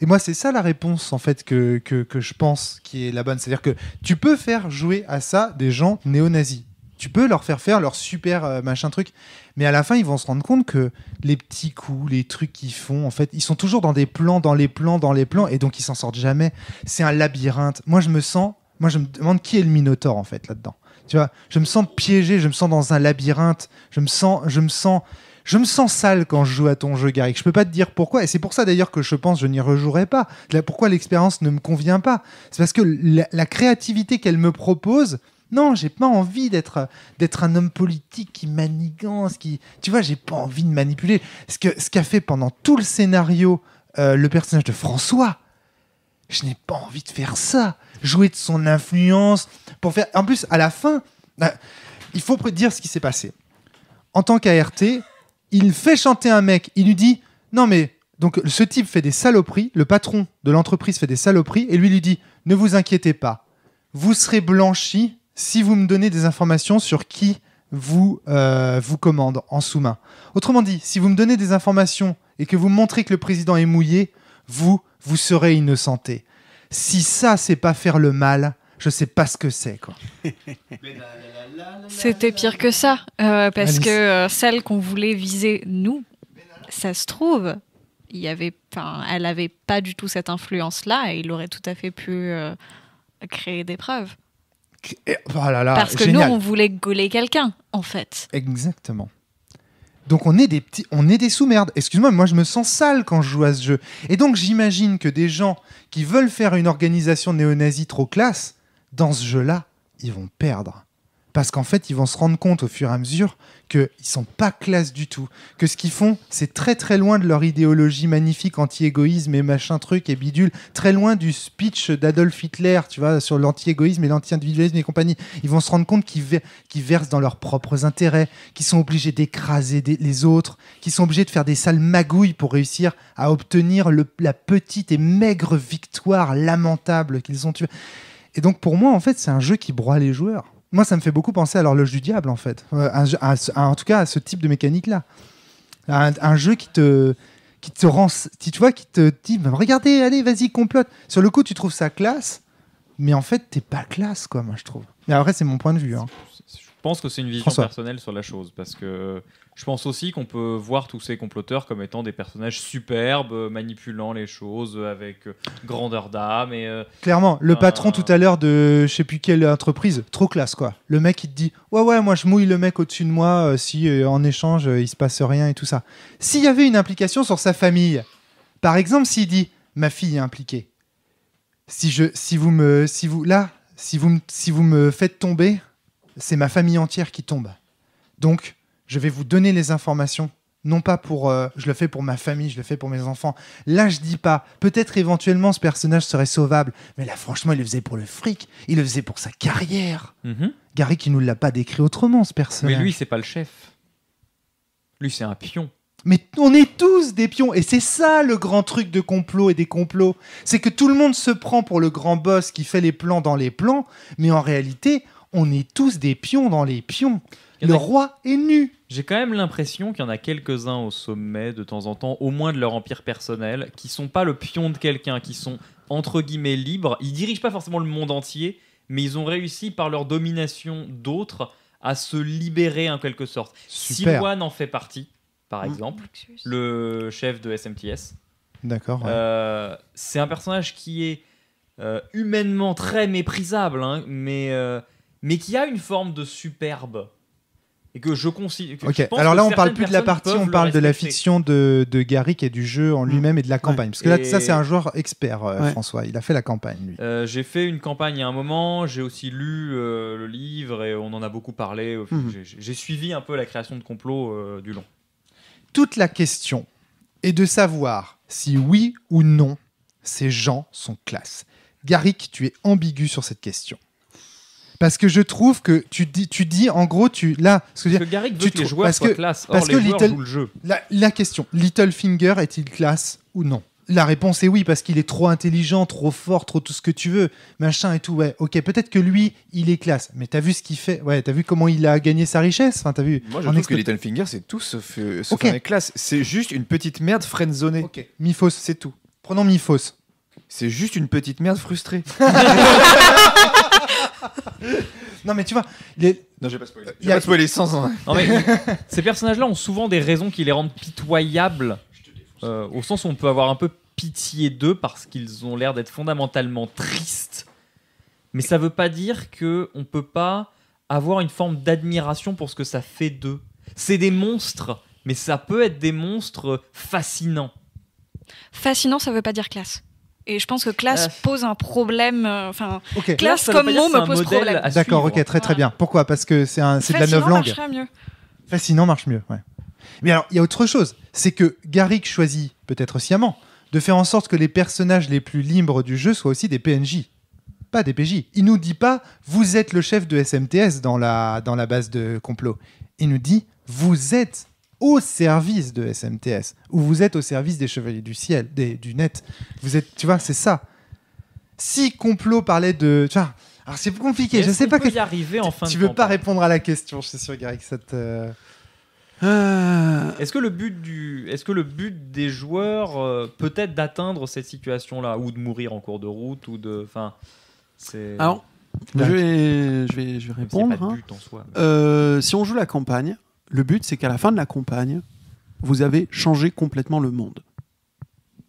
Et moi, c'est ça la réponse en fait que, que, je pense qui est la bonne. C'est-à-dire que tu peux faire jouer à ça des gens néo-nazis. Tu peux leur faire faire leur super euh, machin truc. Mais à la fin, ils vont se rendre compte que les petits coups, les trucs qu'ils font, en fait, ils sont toujours dans des plans, dans les plans, dans les plans. Et donc, ils s'en sortent jamais. C'est un labyrinthe. Moi, je me sens. Moi, je me demande qui est le Minotaur, en fait là-dedans je me sens piégé, je me sens dans un labyrinthe, je me sens, je me sens, je me sens sale quand je joue à ton jeu, Garrick. Je peux pas te dire pourquoi, et c'est pour ça d'ailleurs que je pense je n'y rejouerai pas. pourquoi l'expérience ne me convient pas C'est parce que la, créativité qu'elle me propose, non, j'ai pas envie d'être d'être un homme politique qui manigance, qui, tu vois, j'ai pas envie de manipuler. Ce que ce qu'a fait pendant tout le scénario euh, le personnage de François, je n'ai pas envie de faire ça jouer de son influence, pour faire. En plus, à la fin, bah, il faut dire ce qui s'est passé. En tant qu'ART, il fait chanter un mec, il lui dit Non, mais donc ce type fait des saloperies, le patron de l'entreprise fait des saloperies, et lui lui dit Ne vous inquiétez pas, vous serez blanchi si vous me donnez des informations sur qui vous euh, vous commande en sous-main. Autrement dit, si vous me donnez des informations et que vous montrez que le président est mouillé, vous, vous serez innocenté. Si ça, c'est pas faire le mal, je sais pas ce que c'est, quoi. C'était pire que ça, euh, parce que euh, celle qu'on voulait viser, nous, ça se trouve, il y avait, elle n'avait pas du tout cette influence-là, et il aurait tout à fait pu euh, créer des preuves. Et, oh parce que nous, on voulait gauler quelqu'un, en fait. Exactement. Donc on est des petits, on est des sous-merdes. Excuse-moi, moi je me sens sale quand je joue à ce jeu. Et donc j'imagine que des gens qui veulent faire une organisation néo-nazie trop classe, dans ce jeu-là, ils vont perdre parce qu'en fait, ils vont se rendre compte au fur et à mesure qu'ils sont pas classe du tout, que ce qu'ils font, c'est très très loin de leur idéologie magnifique anti-égoïsme et machin truc et bidule, très loin du speech d'Adolf Hitler, tu vois, sur l'anti-égoïsme et l'anti-individualisme et compagnie. Ils vont se rendre compte qu'ils versent dans leurs propres intérêts, qu'ils sont obligés d'écraser les autres, qu'ils sont obligés de faire des sales magouilles pour réussir à obtenir la petite et maigre victoire lamentable qu'ils ont tuée. Et donc pour moi, en fait, c'est un jeu qui broie les joueurs. Moi, ça me fait beaucoup penser à l'horloge du diable, en fait. en tout cas, à ce type de mécanique-là. Un, jeu qui te, qui te rend. Tu vois, qui te dit bah, regardez, allez, vas-y, complote. Sur le coup, tu trouves ça classe, mais en fait, t'es pas classe, quoi, moi, je trouve. Mais après, c'est mon point de vue. Hein. Je pense que c'est une vision personnelle sur la chose, parce que je pense aussi qu'on peut voir tous ces comploteurs comme étant des personnages superbes, euh, manipulant les choses avec euh, grandeur d'âme. et euh, Clairement, le patron tout à l'heure de je sais plus quelle entreprise, trop classe quoi. Le mec il te dit Ouais, ouais, moi je mouille le mec au-dessus de moi si en échange il se passe rien et tout ça. S'il y avait une implication sur sa famille, par exemple, s'il dit Ma fille est impliquée, si, je, si vous me. Si vous, là, si vous, si vous me faites tomber, c'est ma famille entière qui tombe. Donc, je vais vous donner les informations. Non pas pour, euh, je le fais pour ma famille, je le fais pour mes enfants. Là, je dis pas. Peut-être éventuellement ce personnage serait sauvable, mais là, franchement, il le faisait pour le fric, il le faisait pour sa carrière. Mhm. Gary qui nous l'a pas décrit autrement, ce personnage. Mais lui, c'est pas le chef. Lui, c'est un pion. Mais on est tous des pions et c'est ça le grand truc de complot et des complots, c'est que tout le monde se prend pour le grand boss qui fait les plans dans les plans, mais en réalité, on est tous des pions dans les pions. Le roi est nu. J'ai quand même l'impression qu'il y en a quelques-uns au sommet de temps en temps, au moins de leur empire personnel, qui sont pas le pion de quelqu'un, qui sont entre guillemets libres. Ils dirigent pas forcément le monde entier, mais ils ont réussi par leur domination d'autres à se libérer en quelque sorte. simone en fait partie, par mm. exemple, le chef de SMTS. D'accord. Euh, c'est un personnage qui est euh, humainement très méprisable, hein, mais, euh, mais qui a une forme de superbe et que je considère. Ok, alors là, on parle plus de la partie, on parle de la fiction de, de Garrick et du jeu en mm. lui-même et de la campagne. Parce que là, ça, c'est un joueur expert, euh, François. Il a fait la campagne, lui. Euh, j'ai fait une campagne à un moment, j'ai aussi lu euh, le livre et on en a beaucoup parlé. Mm. J'ai suivi un peu la création de complot du long. Toute la question est de savoir si oui ou non ces gens sont classe. Garrick, tu es ambigu sur cette question parce que je trouve que tu dis, tu dis en gros, tu là, ce que, parce que Garrick veut tu que les joueurs que, classe. Or, parce que le jeu. La, question, Littlefinger est-il classe ou non La réponse est oui parce qu'il est trop intelligent, trop fort, trop tout ce que tu veux, machin et tout. Ouais, ok, peut-être que lui, il est classe, mais t'as vu ce qu'il fait Ouais, t'as vu comment il a gagné sa richesse Enfin, t'as vu Moi, je trouve que Littlefinger, c'est tout sauf, euh, est classe. C'est juste une petite merde frenzonnée. Ok. Miphos, c'est tout. Prenons Miphos. C'est juste une petite merde frustrée. non, mais tu vois, les... Non, j'ai pas spoilé. Euh, j'ai pas sans. Non, ces personnages-là ont souvent des raisons qui les rendent pitoyables, euh, au sens où on peut avoir un peu pitié d'eux parce qu'ils ont l'air d'être fondamentalement tristes. Mais ça veut pas dire que on peut pas avoir une forme d'admiration pour ce que ça fait d'eux. C'est des monstres, mais ça peut être des monstres fascinants. Fascinant, ça veut pas dire classe. Et je pense que classe euh. pose un problème. Euh, enfin, classe comme mot me pose problème. D'accord, ok, très très bien. Pourquoi Parce que c'est de la neuve langue. Fascinant mieux. Fascinant marche mieux, ouais. Mais alors, il y a autre chose. C'est que Garrick choisit, peut-être sciemment, de faire en sorte que les personnages les plus libres du jeu soient aussi des PNJ. Pas des PJ. Il nous dit pas, vous êtes le chef de SMTS dans la, dans la base de complot. Il nous dit, vous êtes au service de SMTS, ou vous êtes au service des Chevaliers du Ciel, du net. Vous êtes, tu vois, c'est ça. Si complot parlait de, tu vois, alors c'est compliqué. Je sais pas que y arriver en fin tu, veux pas répondre à la question. Je suis sûr, Gary, euh. Est-ce que le but du, est-ce que le but des joueurs euh, peut-être d'atteindre cette situation-là ou de mourir en cours de route ou de, enfin, c'est. Alors, je vais, répondre. Hein. Euh, si on joue la campagne, le but, c'est qu'à la fin de la campagne, vous avez changé complètement le monde.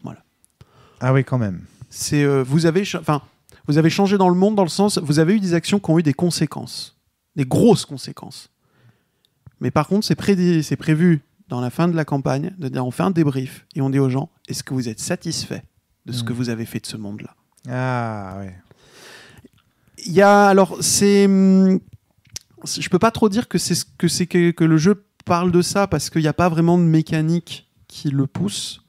Voilà. Ah oui, quand même. C'est euh, vous avez, enfin, vous avez changé dans le monde dans le sens, vous avez eu des actions qui ont eu des conséquences, des grosses conséquences. Mais par contre, c'est prévu dans la fin de la campagne de dire on fait un débrief et on dit aux gens est-ce que vous êtes satisfait de ce que hmm. vous avez fait de ce monde-là. Ah oui. Il y a alors c'est hmm, je peux pas trop dire que c'est que c'est que, le jeu parle de ça parce qu'il n'y a pas vraiment de mécanique qui le pousse,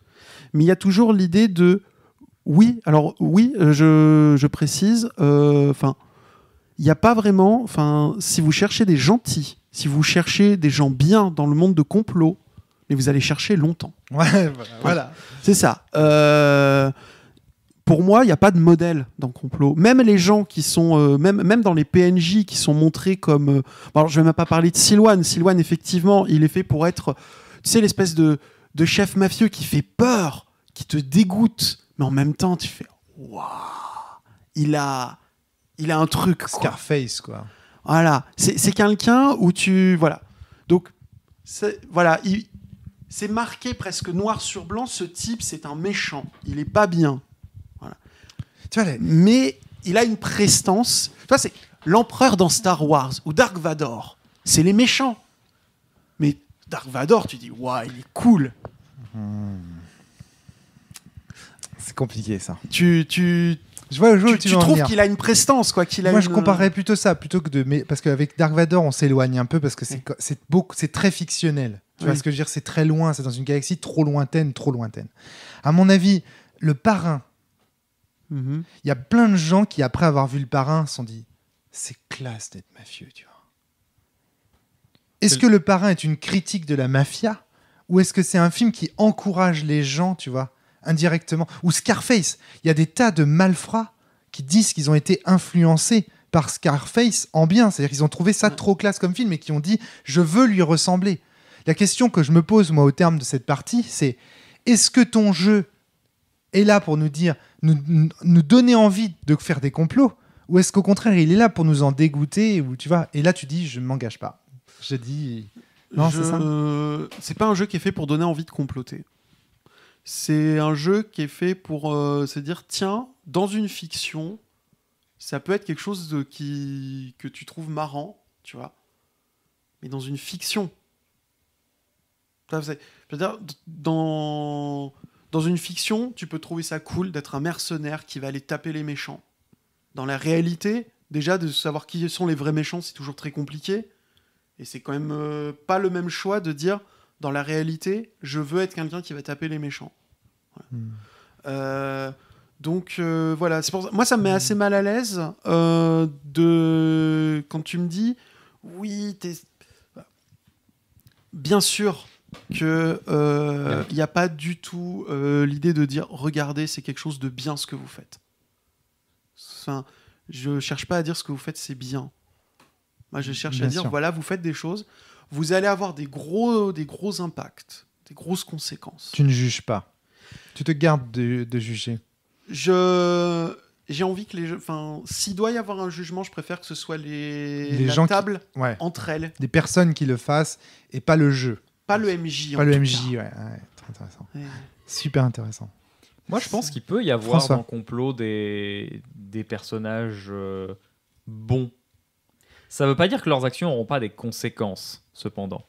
mais il y a toujours l'idée de oui. Alors oui, euh, je, je précise. Euh, enfin, il n'y a pas vraiment. Enfin, si vous cherchez des gentils, si vous cherchez des gens bien dans le monde de complot, mais vous allez chercher longtemps. Ouais, voilà. C'est ça. Euh, pour moi, il n'y a pas de modèle dans complot. Même les gens qui sont, euh, même, même dans les PNJ qui sont montrés comme. Euh, alors, je vais même pas parler de Silouane. Silouane, effectivement, il est fait pour être, tu sais, l'espèce de, de chef mafieux qui fait peur, qui te dégoûte, mais en même temps, tu fais waouh, il a, il a un truc. Scarface, quoi. Voilà, c'est quelqu'un où tu, voilà. Donc, voilà, il, c'est marqué presque noir sur blanc, ce type, c'est un méchant. Il est pas bien mais il a une prestance. Toi, c'est l'empereur dans Star Wars ou Dark Vador. C'est les méchants. Mais Dark Vador, tu dis, waouh, il est cool. Hmm. C'est compliqué ça. Tu, tu, je vois le tu, trouves qu'il a une prestance, quoi. Qu'il a Moi, je comparerais plutôt ça, plutôt que de. Mais, parce qu'avec Dark Vador, on s'éloigne un peu parce que c'est beaucoup, c'est très fictionnel. Tu vois ce que je veux dire C'est très loin, c'est dans une galaxie trop lointaine, trop lointaine. À mon avis, le parrain Mhm. Il y a plein de gens qui, après avoir vu le parrain, se sont dit c'est classe d'être mafieux, tu vois. Est-ce que le parrain est une critique de la mafia ou est-ce que c'est un film qui encourage les gens, tu vois, indirectement Ou Scarface, il y a des tas de malfrats qui disent qu'ils ont été influencés par Scarface en bien, c'est-à-dire qu'ils ont trouvé ça trop classe comme film et qui ont dit je veux lui ressembler. La question que je me pose moi au terme de cette partie, c'est est-ce que ton jeu est là pour nous dire, nous, nous donner envie de faire des complots Ou est-ce qu'au contraire, il est là pour nous en dégoûter ou tu vois Et là, tu dis, je ne m'engage pas. Je dit... Non, c'est ça. C'est pas un jeu qui est fait pour donner envie de comploter. C'est un jeu qui est fait pour euh, se dire, tiens, dans une fiction, ça peut être quelque chose de, qui, que tu trouves marrant, tu vois. Mais dans une fiction. Je veux dire, dans dans une fiction, tu peux trouver ça cool d'être un mercenaire qui va aller taper les méchants. Dans la réalité, déjà, de savoir qui sont les vrais méchants, c'est toujours très compliqué. Et c'est quand même euh, pas le même choix de dire, dans la réalité, je veux être quelqu'un qui va taper les méchants. Hmm. Euh, donc euh, voilà, pour... moi ça me met hmm. assez mal à l'aise de quand tu me dis oui, t'es bah, bien sûr que il euh, n'y a pas du tout euh, l'idée de dire regardez c'est quelque chose de bien ce que vous faites. Enfin, je cherche pas à dire ce que vous faites c'est bien. Moi je cherche à dire voilà vous faites des choses, vous allez avoir des gros des gros impacts, des grosses conséquences. Tu ne juges pas. Tu te gardes de, juger. Je j'ai envie que les enfin s'il doit y avoir un jugement je préfère que ce soit les, les gens entre elles des personnes qui le fassent et pas le jeu pas le MJ. le MJ, Super intéressant. Moi, je pense qu'il peut y avoir un dans complot des, des personnages euh, bons. Ça ne veut pas dire que leurs actions n'auront pas des conséquences, cependant.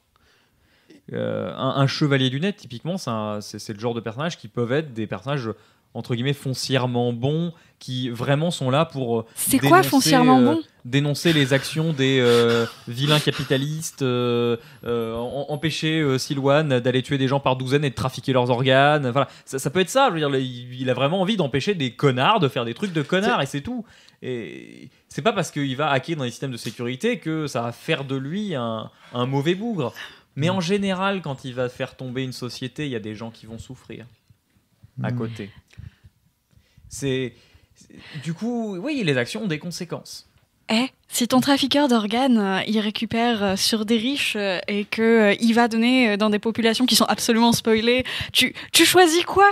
Euh, un, chevalier chevalier net, typiquement, c'est le genre de personnages qui peuvent être des personnages entre guillemets foncièrement bons, qui vraiment sont là pour. Euh, c'est quoi foncièrement bon dénoncer les actions des euh, vilains capitalistes, euh, euh, empêcher Silouane d'aller tuer des gens par douzaines et de trafiquer leurs organes. Voilà, ça, peut être ça. Je veux dire, il, a vraiment envie d'empêcher des connards de faire des trucs de connards et c'est tout. Et c'est pas parce qu'il va hacker dans les systèmes de sécurité que ça va faire de lui un, mauvais bougre. Mais en général, quand il va faire tomber une société, il y a des gens qui vont souffrir à hmm. côté. C'est du coup, oui, les actions ont des conséquences. Eh, si ton trafiqueur d'organes, euh, il récupère euh, sur des riches euh, et que il va donner dans des populations qui sont absolument spoilées, tu, tu choisis quoi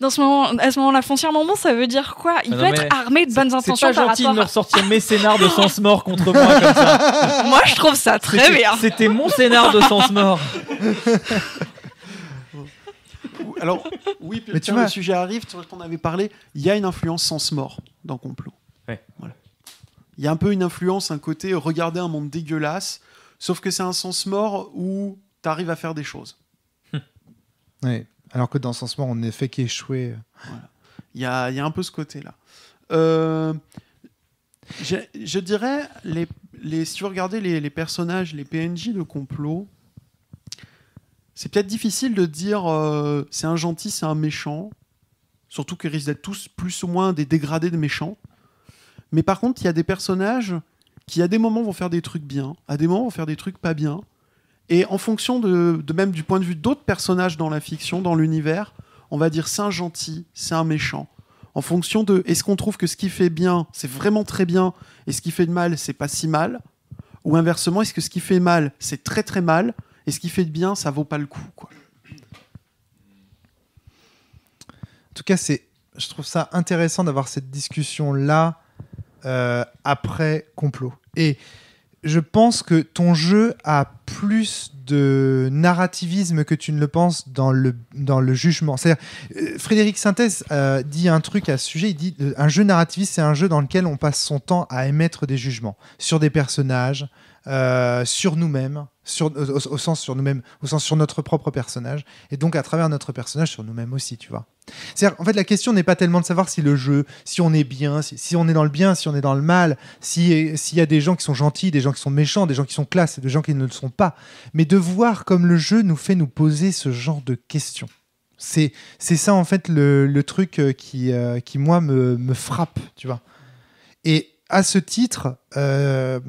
dans ce moment, à ce moment-là, foncièrement bon, ça veut dire quoi Il peut ah être armé de bonnes intentions. C'est pas gentil de me ressortir mes scénars de sens mort contre moi comme ça. Moi, je trouve ça très bien. C'était mon scénar de sens mort. Alors, oui, mais tu vois, le sujet arrive, tu on avait parlé. Il y a une influence sens mort dans complot. Ouais. Voilà. Il y a un peu une influence, un côté regarder un monde dégueulasse, sauf que c'est un sens mort où tu arrives à faire des choses. Oui. Alors que dans Sens mort, on n'est fait qu'échouer. Il y a, un peu ce côté-là. Euh, je, dirais, les, les, si vous regardez les, personnages, les PNJ de complot, c'est peut-être difficile de dire euh, c'est un gentil, c'est un méchant. Surtout qu'ils risquent d'être tous plus ou moins des dégradés de méchants. Mais par contre, il y a des personnages qui, à des moments, vont faire des trucs bien, à des moments, vont faire des trucs pas bien. Et en fonction de, même du point de vue d'autres personnages dans la fiction, dans l'univers, on va dire c'est un gentil, c'est un méchant. En fonction de est-ce qu'on trouve que ce qui fait bien, c'est vraiment très bien, et ce qui fait de mal, c'est pas si mal, ou inversement, est-ce que ce qui fait mal, c'est très très mal, et ce qui fait de bien, ça vaut pas le coup. En tout cas, c'est, je trouve ça intéressant d'avoir cette discussion là euh, après complot. Et je pense que ton jeu a plus de narrativisme que tu ne le penses dans le, dans le jugement. Euh, Frédéric Synthèse euh, dit un truc à ce sujet, il dit un jeu narrativiste, c'est un jeu dans lequel on passe son temps à émettre des jugements sur des personnages, sur nous-mêmes, au, sens sur nous-mêmes, au sens sur notre propre personnage, et donc à travers notre personnage sur nous-mêmes aussi, tu vois. C'est-à-dire, en fait, la question n'est pas tellement de savoir si le jeu, si on est bien, si, on est dans le bien, si on est dans le mal, s'il y a des gens qui sont gentils, des gens qui sont méchants, des gens qui sont classes, et des gens qui ne le sont pas, mais de voir comme le jeu nous fait nous poser ce genre de questions. C'est ça, en fait, le, truc euh, qui, euh, qui moi, me, frappe, tu vois. Et à ce titre, euh,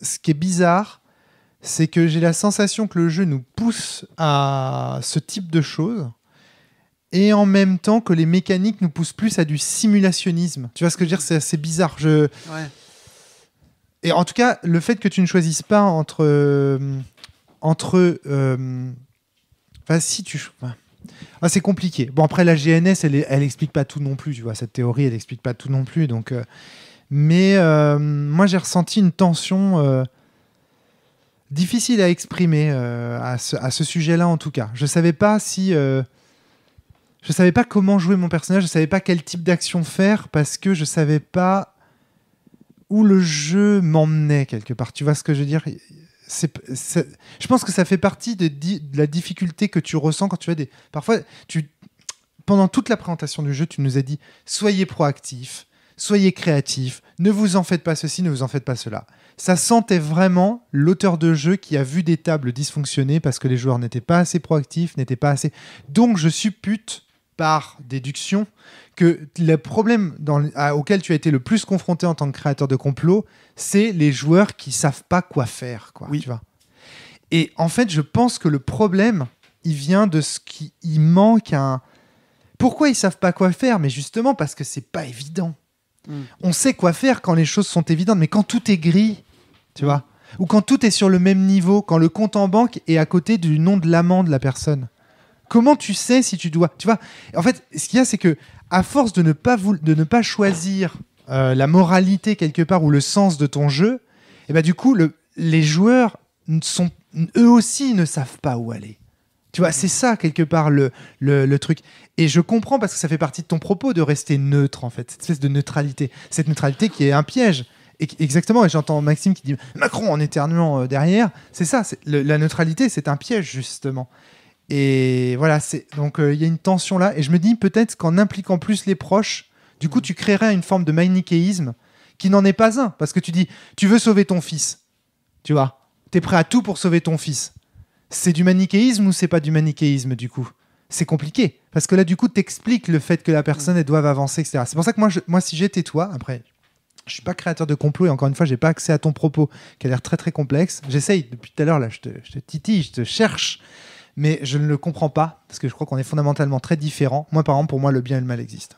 ce qui est bizarre, c'est que j'ai la sensation que le jeu nous pousse à ce type de choses et en même temps que les mécaniques nous poussent plus à du simulationnisme. Tu vois ce que je veux dire C'est assez bizarre. Je... Ouais. Et en tout cas, le fait que tu ne choisisses pas entre. Euh, entre euh, enfin, si tu. Ah, c'est compliqué. Bon, après, la GNS, elle, n'explique explique pas tout non plus, tu vois. Cette théorie, elle explique pas tout non plus. Donc, euh, Mais moi, j'ai ressenti une tension difficile à exprimer euh, à ce, sujet-là en tout cas. Je savais pas si euh, je savais pas comment jouer mon personnage, je savais pas quel type d'action faire parce que je savais pas où le jeu m'emmenait quelque part. Tu vois ce que je veux dire je pense que ça fait partie de, la difficulté que tu ressens quand tu as des. Parfois, pendant toute la présentation du jeu, tu nous as dit soyez proactif, soyez créatif, ne vous en faites pas ceci, ne vous en faites pas cela ça sentait vraiment l'auteur de jeu qui a vu des tables dysfonctionner parce que les joueurs n'étaient pas assez proactifs, n'étaient pas assez. Donc je suppute par déduction que le problème auquel tu as été le plus confronté en tant que créateur de complot, c'est les joueurs qui savent pas quoi faire, quoi. Oui. vois Et en fait, je pense que le problème, il vient de ce qui manque à un. Pourquoi ils savent pas quoi faire Mais justement parce que c'est pas évident. Hmm. On sait quoi faire quand les choses sont évidentes, mais quand tout est gris, tu vois. Ou quand tout est sur le même niveau, quand le compte en banque est à côté du nom de l'amant de la personne. Comment tu sais si tu dois, tu vois En fait, ce qu'il y a, c'est que à force de ne pas de ne pas choisir euh, la moralité quelque part ou le sens de ton jeu, et eh ben du coup, les joueurs sont eux aussi ne savent pas où aller. Tu vois, c'est ça quelque part le, le, le, truc. Et je comprends parce que ça fait partie de ton propos de rester neutre en fait, cette espèce de neutralité. Cette neutralité qui est un piège exactement, et j'entends Maxime qui dit Macron en éternuant euh, derrière. C'est ça, la neutralité, c'est un piège, justement. Et voilà, c'est donc euh, il y a une tension là. Et je me dis peut-être qu'en impliquant plus les proches, du coup, tu créerais une forme de manichéisme qui n'en est pas un. Parce que tu dis, tu veux sauver ton fils. Tu vois, tu es prêt à tout pour sauver ton fils. C'est du manichéisme ou c'est pas du manichéisme du coup C'est compliqué. Parce que là, du coup, t'expliques le fait que la personne, mm. elle doit avancer, etc. C'est pour ça que moi, je, moi si j'étais toi, après, je suis pas créateur de complot et encore une fois, j'ai pas accès à ton propos qui a l'air très très complexe. J'essaye depuis tout à l'heure là, je te, je te, titille, je te cherche, mais je ne le comprends pas parce que je crois qu'on est fondamentalement très différents. Moi, par exemple, pour moi, le bien et le mal existent.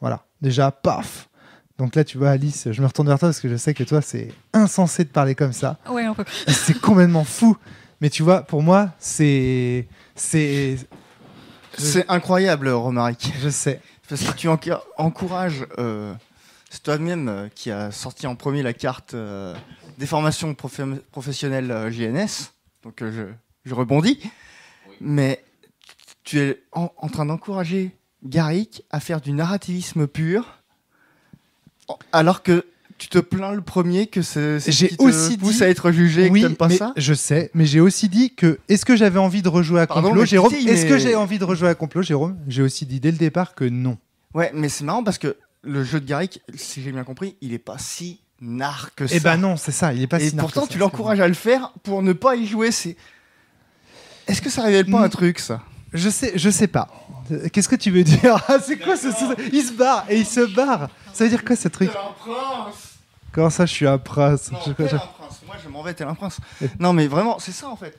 Voilà, déjà, paf. Donc là, tu vois, Alice, je me retourne vers toi parce que je sais que toi, c'est insensé de parler comme ça. Ouais, un peu. C'est complètement fou. Mais tu vois, pour moi, c'est c'est c'est incroyable, Romaric. Je sais. Parce que tu encourages euh, c'est toi-même euh, qui a sorti en premier la carte euh, des formations professionnelles euh, JNS. Donc je, rebondis. Mais tu es en, train d'encourager Garrick à faire du narrativisme pur, alors que tu te plains le premier que c'est j'ai aussi te pousse à être jugé oui, et que pas mais ça je sais mais j'ai aussi dit que est-ce que j'avais envie de rejouer à complot Jérôme est-ce que j'ai envie de rejouer à complot Jérôme j'ai aussi dit dès le départ que non ouais mais c'est marrant parce que le jeu de Garrick, si j'ai bien compris, il n'est pas si narque que ça. Eh ben non, c'est ça, il est pas si narque. Et pourtant, tu l'encourages à le faire pour ne pas y jouer. C'est. Est-ce que ça révèle pas un mm. truc, ça Je sais, je sais pas. Qu'est-ce que tu veux dire ah, C'est quoi ce, Il se barre et il se barre. Ça veut dire quoi ce truc un prince. Comment ça, je suis un prince non, Moi, je m'en vais, t'es un prince. non, mais vraiment, c'est ça en fait.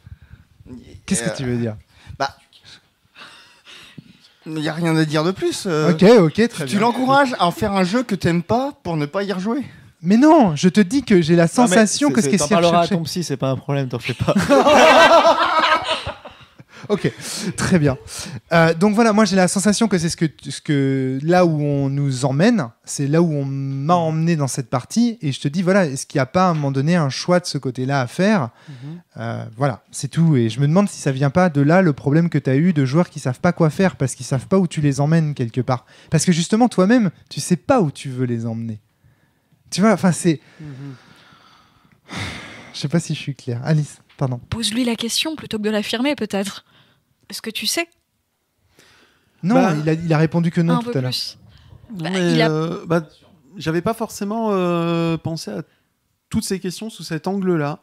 Qu'est-ce que tu veux dire il n'y a rien à dire de plus. Euh. ok, ok, très tu l'encourages à en faire un jeu que t'aimes pas pour ne pas y rejouer. Mais non, je te dis que j'ai la sensation que ce si est T'en parleras à ton psy, c'est pas un problème, t'en fais pas. ok, très bien. Euh, donc voilà, moi j'ai la sensation que c'est ce que, ce que là où on nous emmène, c'est là où on m'a mm-hmm. emmené dans cette partie. Et je te dis, voilà, est-ce qu'il n'y a pas à un moment donné un choix de ce côté-là à faire mm-hmm. euh, Voilà, c'est tout. Et je me demande si ça vient pas de là le problème que tu as eu de joueurs qui savent pas quoi faire parce qu'ils savent pas où tu les emmènes quelque part. Parce que justement, toi-même, tu sais pas où tu veux les emmener. Tu vois, enfin, c'est. Mm-hmm. Je sais pas si je suis clair. Alice, pardon. Pose-lui la question plutôt que de l'affirmer, peut-être. Est-ce que tu sais Non, bah. il, a, répondu que non tout à l'heure. Bah, euh, bah, J'avais pas forcément euh, pensé à toutes ces questions sous cet angle-là.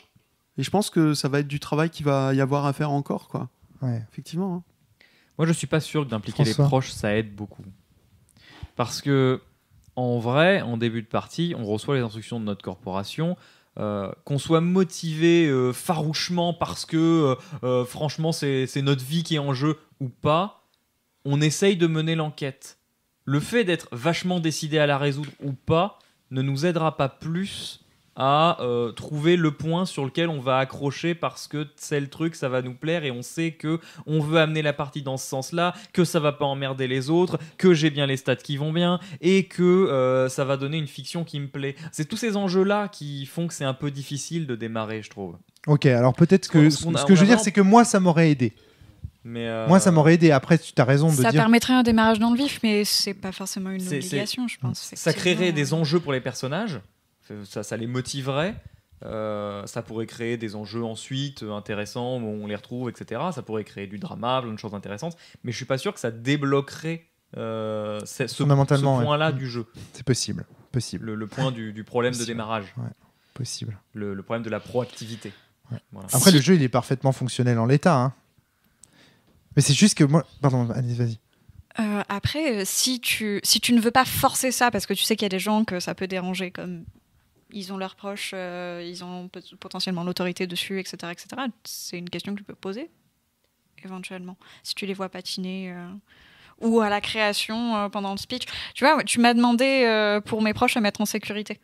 Et je pense que ça va être du travail qu'il va y avoir à faire encore, quoi. Ouais. Effectivement. Hein. Moi, je suis pas sûr que d'impliquer les proches, ça aide beaucoup. Parce que, en vrai, en début de partie, on reçoit les instructions de notre corporation. Euh, qu'on soit motivé euh, farouchement parce que euh, franchement c'est notre vie qui est en jeu ou pas, on essaye de mener l'enquête. Le fait d'être vachement décidé à la résoudre ou pas ne nous aidera pas plus à euh, trouver le point sur lequel on va accrocher parce que c'est le truc, ça va nous plaire et on sait que on veut amener la partie dans ce sens-là, que ça va pas emmerder les autres, que j'ai bien les stats qui vont bien et que euh, ça va donner une fiction qui me plaît. C'est tous ces enjeux-là qui font que c'est un peu difficile de démarrer, je trouve. Ok, alors peut-être que ce, que je veux dire, c'est que moi, ça m'aurait aidé. Mais euh, Moi, ça m'aurait aidé. Après, tu as raison de ça dire. Ça permettrait un démarrage dans le vif, mais c'est pas forcément une obligation, je pense. Ça créerait des enjeux pour les personnages, ça, les motiverait. Euh, ça pourrait créer des enjeux ensuite euh, intéressants où on les retrouve, etc. Ça pourrait créer du drama, plein de choses intéressantes. Mais je suis pas sûr que ça débloquerait euh, ce, point-là mm. du jeu. C'est possible, possible. Le, point du, problème de démarrage. Possible. Le, problème de la proactivité. Après, le jeu, il est parfaitement fonctionnel en l'état. Hein. Mais c'est juste que moi, pardon, Anis, vas-y. après, si tu, si tu ne veux pas forcer ça parce que tu sais qu'il y a des gens que ça peut déranger comme ils ont leurs proches, euh, ils ont potentiellement l'autorité dessus, etc. etc. C'est une question que tu peux poser, éventuellement, si tu les vois patiner. Euh, ou à la création euh, pendant le speech. Tu vois, tu m'as demandé pour mes proches à mettre en sécurité.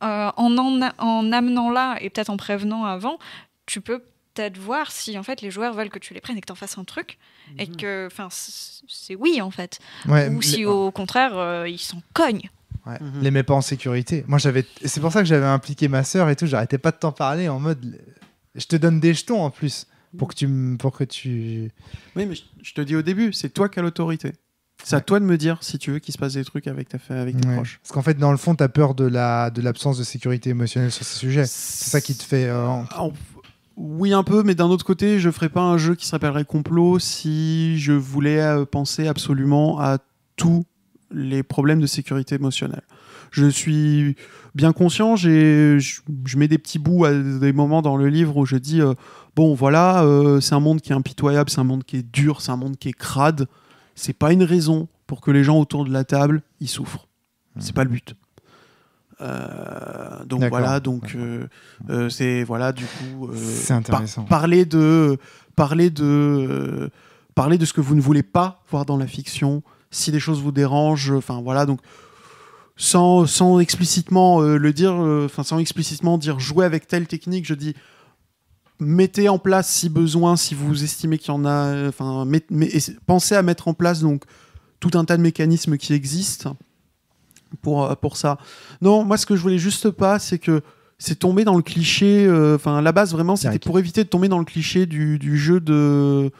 Mm-hmm. en, en, amenant là, et peut-être en prévenant avant, tu peux peut-être voir si en fait les joueurs veulent que tu les prennes et que tu en fasses un truc. Et mm-hmm. que, enfin, c'est oui en fait. ou si au contraire, ils s'en cognent. Ouais. Mhm. Les met pas en sécurité. Moi, j'avais. C'est pour ça que j'avais impliqué ma sœur et tout. J'arrêtais pas de t'en parler en mode. Je te donne des jetons en plus pour que tu. Pour que tu... Oui, mais je te dis au début, c'est toi qui as l'autorité. C'est à toi de me dire si tu veux qu'il se passe des trucs avec, ta, avec tes proches. Parce qu'en fait, dans le fond, tu as peur de l'absence la... de, de sécurité émotionnelle sur ces sujets. C'est ça qui te fait. Euh, ah, oui, un peu, mais d'un autre côté, je ferais pas un jeu qui s'appellerait complot si je voulais euh, penser absolument à tout les problèmes de sécurité émotionnelle. Je suis bien conscient, je, je mets des petits bouts à des moments dans le livre où je dis, euh, bon voilà, euh, c'est un monde qui est impitoyable, c'est un monde qui est dur, c'est un monde qui est crade, c'est pas une raison pour que les gens autour de la table, y souffrent. C'est mhm. pas le but. Euh, donc voilà, donc c'est voilà du coup c'est parler de parler de parler de ce que vous ne voulez pas voir dans la fiction, si des choses vous dérangent. Enfin voilà, donc sans, sans explicitement euh, le dire, euh, enfin sans explicitement dire jouer avec telle technique, je dis mettez en place si besoin, si vous estimez qu'il y en a, euh, enfin pensez à mettre en place donc tout un tas de mécanismes qui existent pour, pour ça. Non, moi ce que je voulais juste pas, c'est que c'est tombé dans le cliché. Enfin, la base, vraiment, c'était pour éviter de tomber dans le cliché du, du jeu de.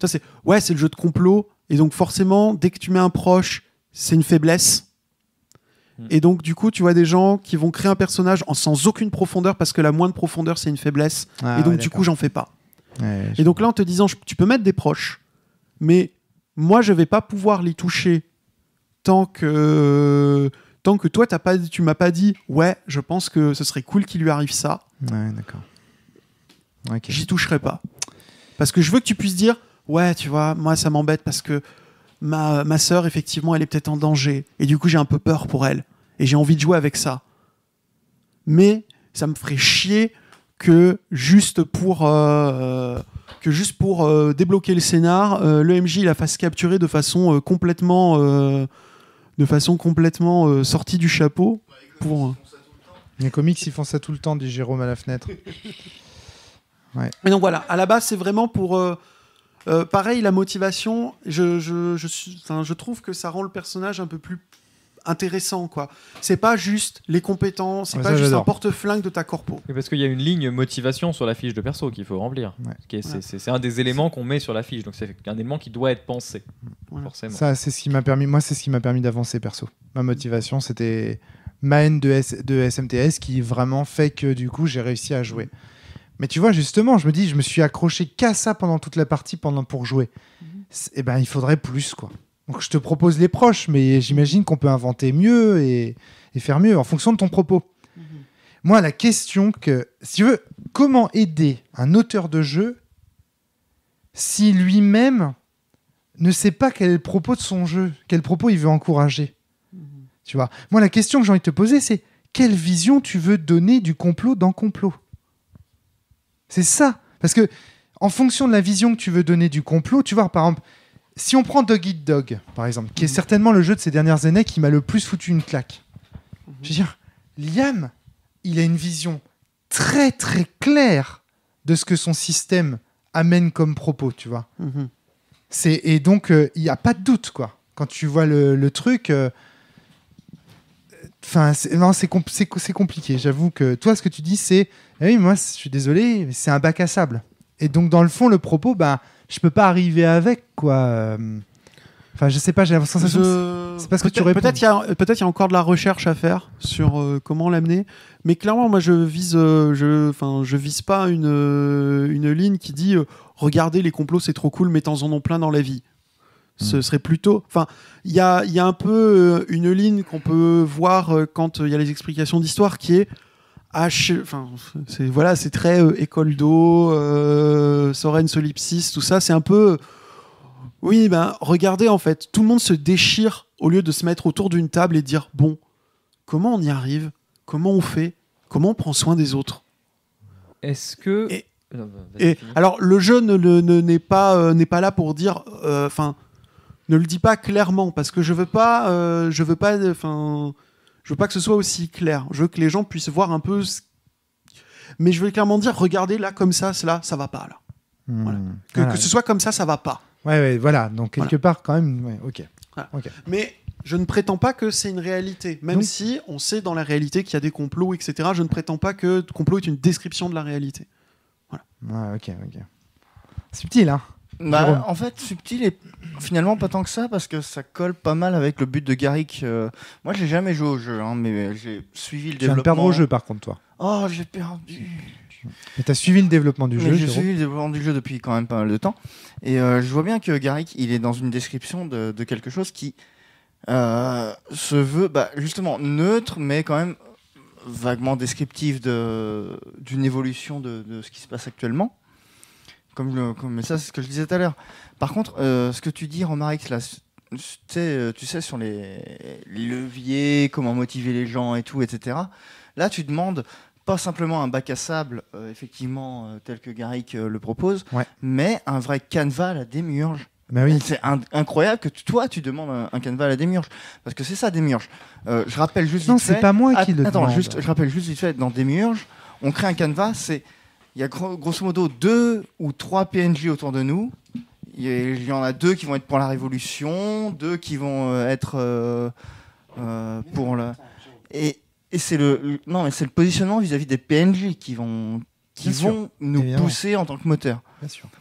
Ça, c'est ouais, c'est le jeu de complot. Et donc forcément, dès que tu mets un proche, c'est une faiblesse. Hmm. Et donc, du coup, tu vois des gens qui vont créer un personnage en sans aucune profondeur parce que la moindre profondeur, c'est une faiblesse. Ah et donc, du coup, j'en fais pas. et donc là, en te disant, tu peux mettre des proches, mais moi, je vais pas pouvoir les toucher tant que tant que toi, t'as pas, tu m'as pas dit, ouais, je pense que ce serait cool qu'il lui arrive ça. Ouais, d'accord. J'y toucherai pas. Parce que je veux que tu puisses dire, ouais, tu vois, moi ça m'embête parce que ma, ma sœur, effectivement, elle est peut-être en danger. Et du coup, j'ai un peu peur pour elle. Et j'ai envie de jouer avec ça. Mais ça me ferait chier que juste pour, euh, que juste pour euh, débloquer le scénar, l'EMJ euh, le MJ la fasse capturer de façon complètement, de façon complètement sortie du chapeau. Bah, pour... Les comics, ils font ça tout le temps, dit Jérôme à la fenêtre. Mais donc voilà, à la base, c'est vraiment pour euh, pareil, la motivation, je, trouve que ça rend le personnage un peu plus intéressant quoi. C'est pas juste les compétences, c'est pas juste un porte-flingue de ta corpo. Et parce qu'il y a une ligne motivation sur la fiche de perso qu'il faut remplir. C'est un des éléments qu'on met sur la fiche, donc c'est un élément qui doit être pensé. Forcément. Ça, c'est ce qui m'a permis. Moi, c'est ce qui m'a permis d'avancer perso. Ma motivation, c'était ma haine de SMTS qui vraiment fait que du coup, j'ai réussi à jouer. Mais tu vois, justement, je me dis, je me suis accroché qu'à ça pendant toute la partie pendant, pour jouer. Mhm. Eh Et ben, il faudrait plus, quoi. Donc, je te propose les proches, mais j'imagine qu'on peut inventer mieux et, faire mieux en fonction de ton propos. Mhm. Moi, la question que, si tu veux, comment aider un auteur de jeu si lui-même ne sait pas quel est le propos de son jeu, quel propos il veut encourager mhm. Tu vois, moi, la question que j'ai envie de te poser, c'est quelle vision tu veux donner du complot dans complot c'est ça. Parce que, en fonction de la vision que tu veux donner du complot, tu vois, par exemple, si on prend Dog Eat Dog, par exemple, qui est mhm. certainement le jeu de ces dernières années qui m'a le plus foutu une claque. Mhm. Je veux dire, Liam, il a une vision très très claire de ce que son système amène comme propos, tu vois. Mhm. et donc euh, il n'y a pas de doute quoi. Quand tu vois le, truc, euh, Enfin, non, c'est compliqué. J'avoue que toi, ce que tu dis, c'est eh oui, moi, je suis désolé, c'est un bac à sable. Et donc, dans le fond, le propos, bah, je peux pas arriver avec quoi. Euh. Enfin, je sais pas, j'ai la sensation. que tu Peut-être qu'il y a peut a encore de la recherche à faire sur euh, comment l'amener, mais clairement, moi, je vise, euh, je, enfin, je vise pas une une ligne qui dit regardez les complots, c'est trop cool, mettons-en plein dans la vie ce mm. serait plutôt. Enfin, il y a, y a, un peu euh, une ligne qu'on peut voir euh, quand euh, il y a les explications d'histoire qui est. H, enfin, c'est voilà, c'est très école d'eau, euh, Soren Solipsis, tout ça. C'est un peu, oui, ben regardez en fait, tout le monde se déchire au lieu de se mettre autour d'une table et dire bon, comment on y arrive, comment on fait, comment on prend soin des autres. Est-ce que et, bah, alors le jeu ne, n'est pas n'est pas là pour dire, enfin ne le dis pas clairement parce que je veux pas, euh, je veux pas, enfin, je veux pas que ce soit aussi clair. Je veux que les gens puissent voir un peu. Mais je veux clairement dire, regardez là comme ça, cela, ça va pas là. Hmm. Que, ah ce soit comme ça, ça va pas. Ouais, ouais voilà. Donc quelque part, quand même, ok. Mais je ne prétends pas que c'est une réalité, même si on sait dans la réalité qu'il y a des complots, etc. Je ne prétends pas que complot est une description de la réalité. Voilà. ok, ok. Subtil, hein bah, en fait, subtil et finalement pas tant que ça parce que ça colle pas mal avec le but de Garrick. Euh. moi, j'ai jamais joué au jeu, hein, mais j'ai suivi le tu développement. Tu perdu au jeu, par contre, toi. Oh, j'ai perdu. Mais t'as suivi le développement du mais jeu J'ai suivi le développement du jeu depuis quand même pas mal de temps. Et euh, je vois bien que Garrick, il est dans une description de, quelque chose qui euh, se veut bah, justement neutre, mais quand même vaguement descriptif d'une évolution de ce qui se passe actuellement. Comme, mais ça, c'est ce que je disais tout à l'heure. Par contre, euh, ce que tu dis, Romarix, là, euh, tu sais, sur les, leviers, comment motiver les gens et tout, etc. Là, tu demandes pas simplement un bac à sable, euh, effectivement, tel que Garrick le propose, mais un vrai canevas à la démiurge. Bah oui. C'est incroyable que toi, tu demandes un, canevas à la démiurge. Parce que c'est ça, démiurge. je rappelle juste. Non, c'est pas moi qui le Attends, demande. juste, je rappelle juste vite fait, dans démiurge, on crée un canevas, c'est il y a grosso modo deux ou trois PNJ autour de nous. Il y en a deux qui vont être pour la Révolution, deux qui vont euh, être euh, euh, pour la. Et, c'est le, non, mais c'est le positionnement vis-à-vis des PNJ qui vont, qui vont nous pousser en tant que moteur.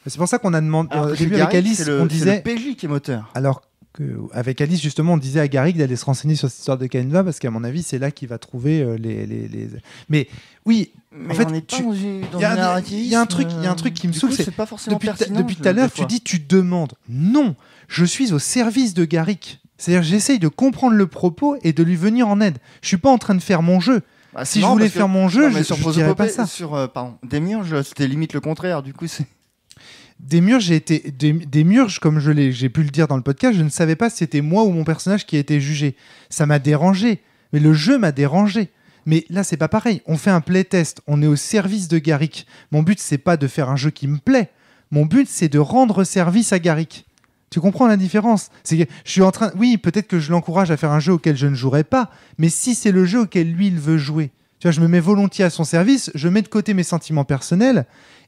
C'est pour ça qu'on a demandé à avec Alice, le, on disait le PJ qui est moteur. Alors avec Alice, justement, on disait à Garrick d'aller se renseigner sur cette histoire de Canva, parce qu'à mon avis, c'est là qu'il va trouver les, les, les, Mais oui, en fait, Il y, a un truc, euh, il y a un truc qui me saoule, depuis, tout à l'heure, tu dis, tu demandes. Non, je suis au service de Garrick. C'est-à-dire, j'essaye de comprendre le propos et de lui venir en aide. Je suis pas en train de faire mon jeu. Bah, si je voulais faire mon jeu, je, ne dirais pas ça. Sur euh, c'était limite le contraire. Du coup, c'est murs. j'ai été des murs. comme je l'ai, j'ai pu le dire dans le podcast, je ne savais pas si c'était moi ou mon personnage qui a été jugé. Ça m'a dérangé, mais le jeu m'a dérangé. Mais là, c'est pas pareil. On fait un playtest, on est au service de Garrick. Mon but, c'est pas de faire un jeu qui me plaît. Mon but, c'est de rendre service à Garrick. Tu comprends la différence je suis en train. Oui, peut-être que je l'encourage à faire un jeu auquel je ne jouerai pas, mais si c'est le jeu auquel lui il veut jouer, tu vois, je me mets volontiers à son service, je mets de côté mes sentiments personnels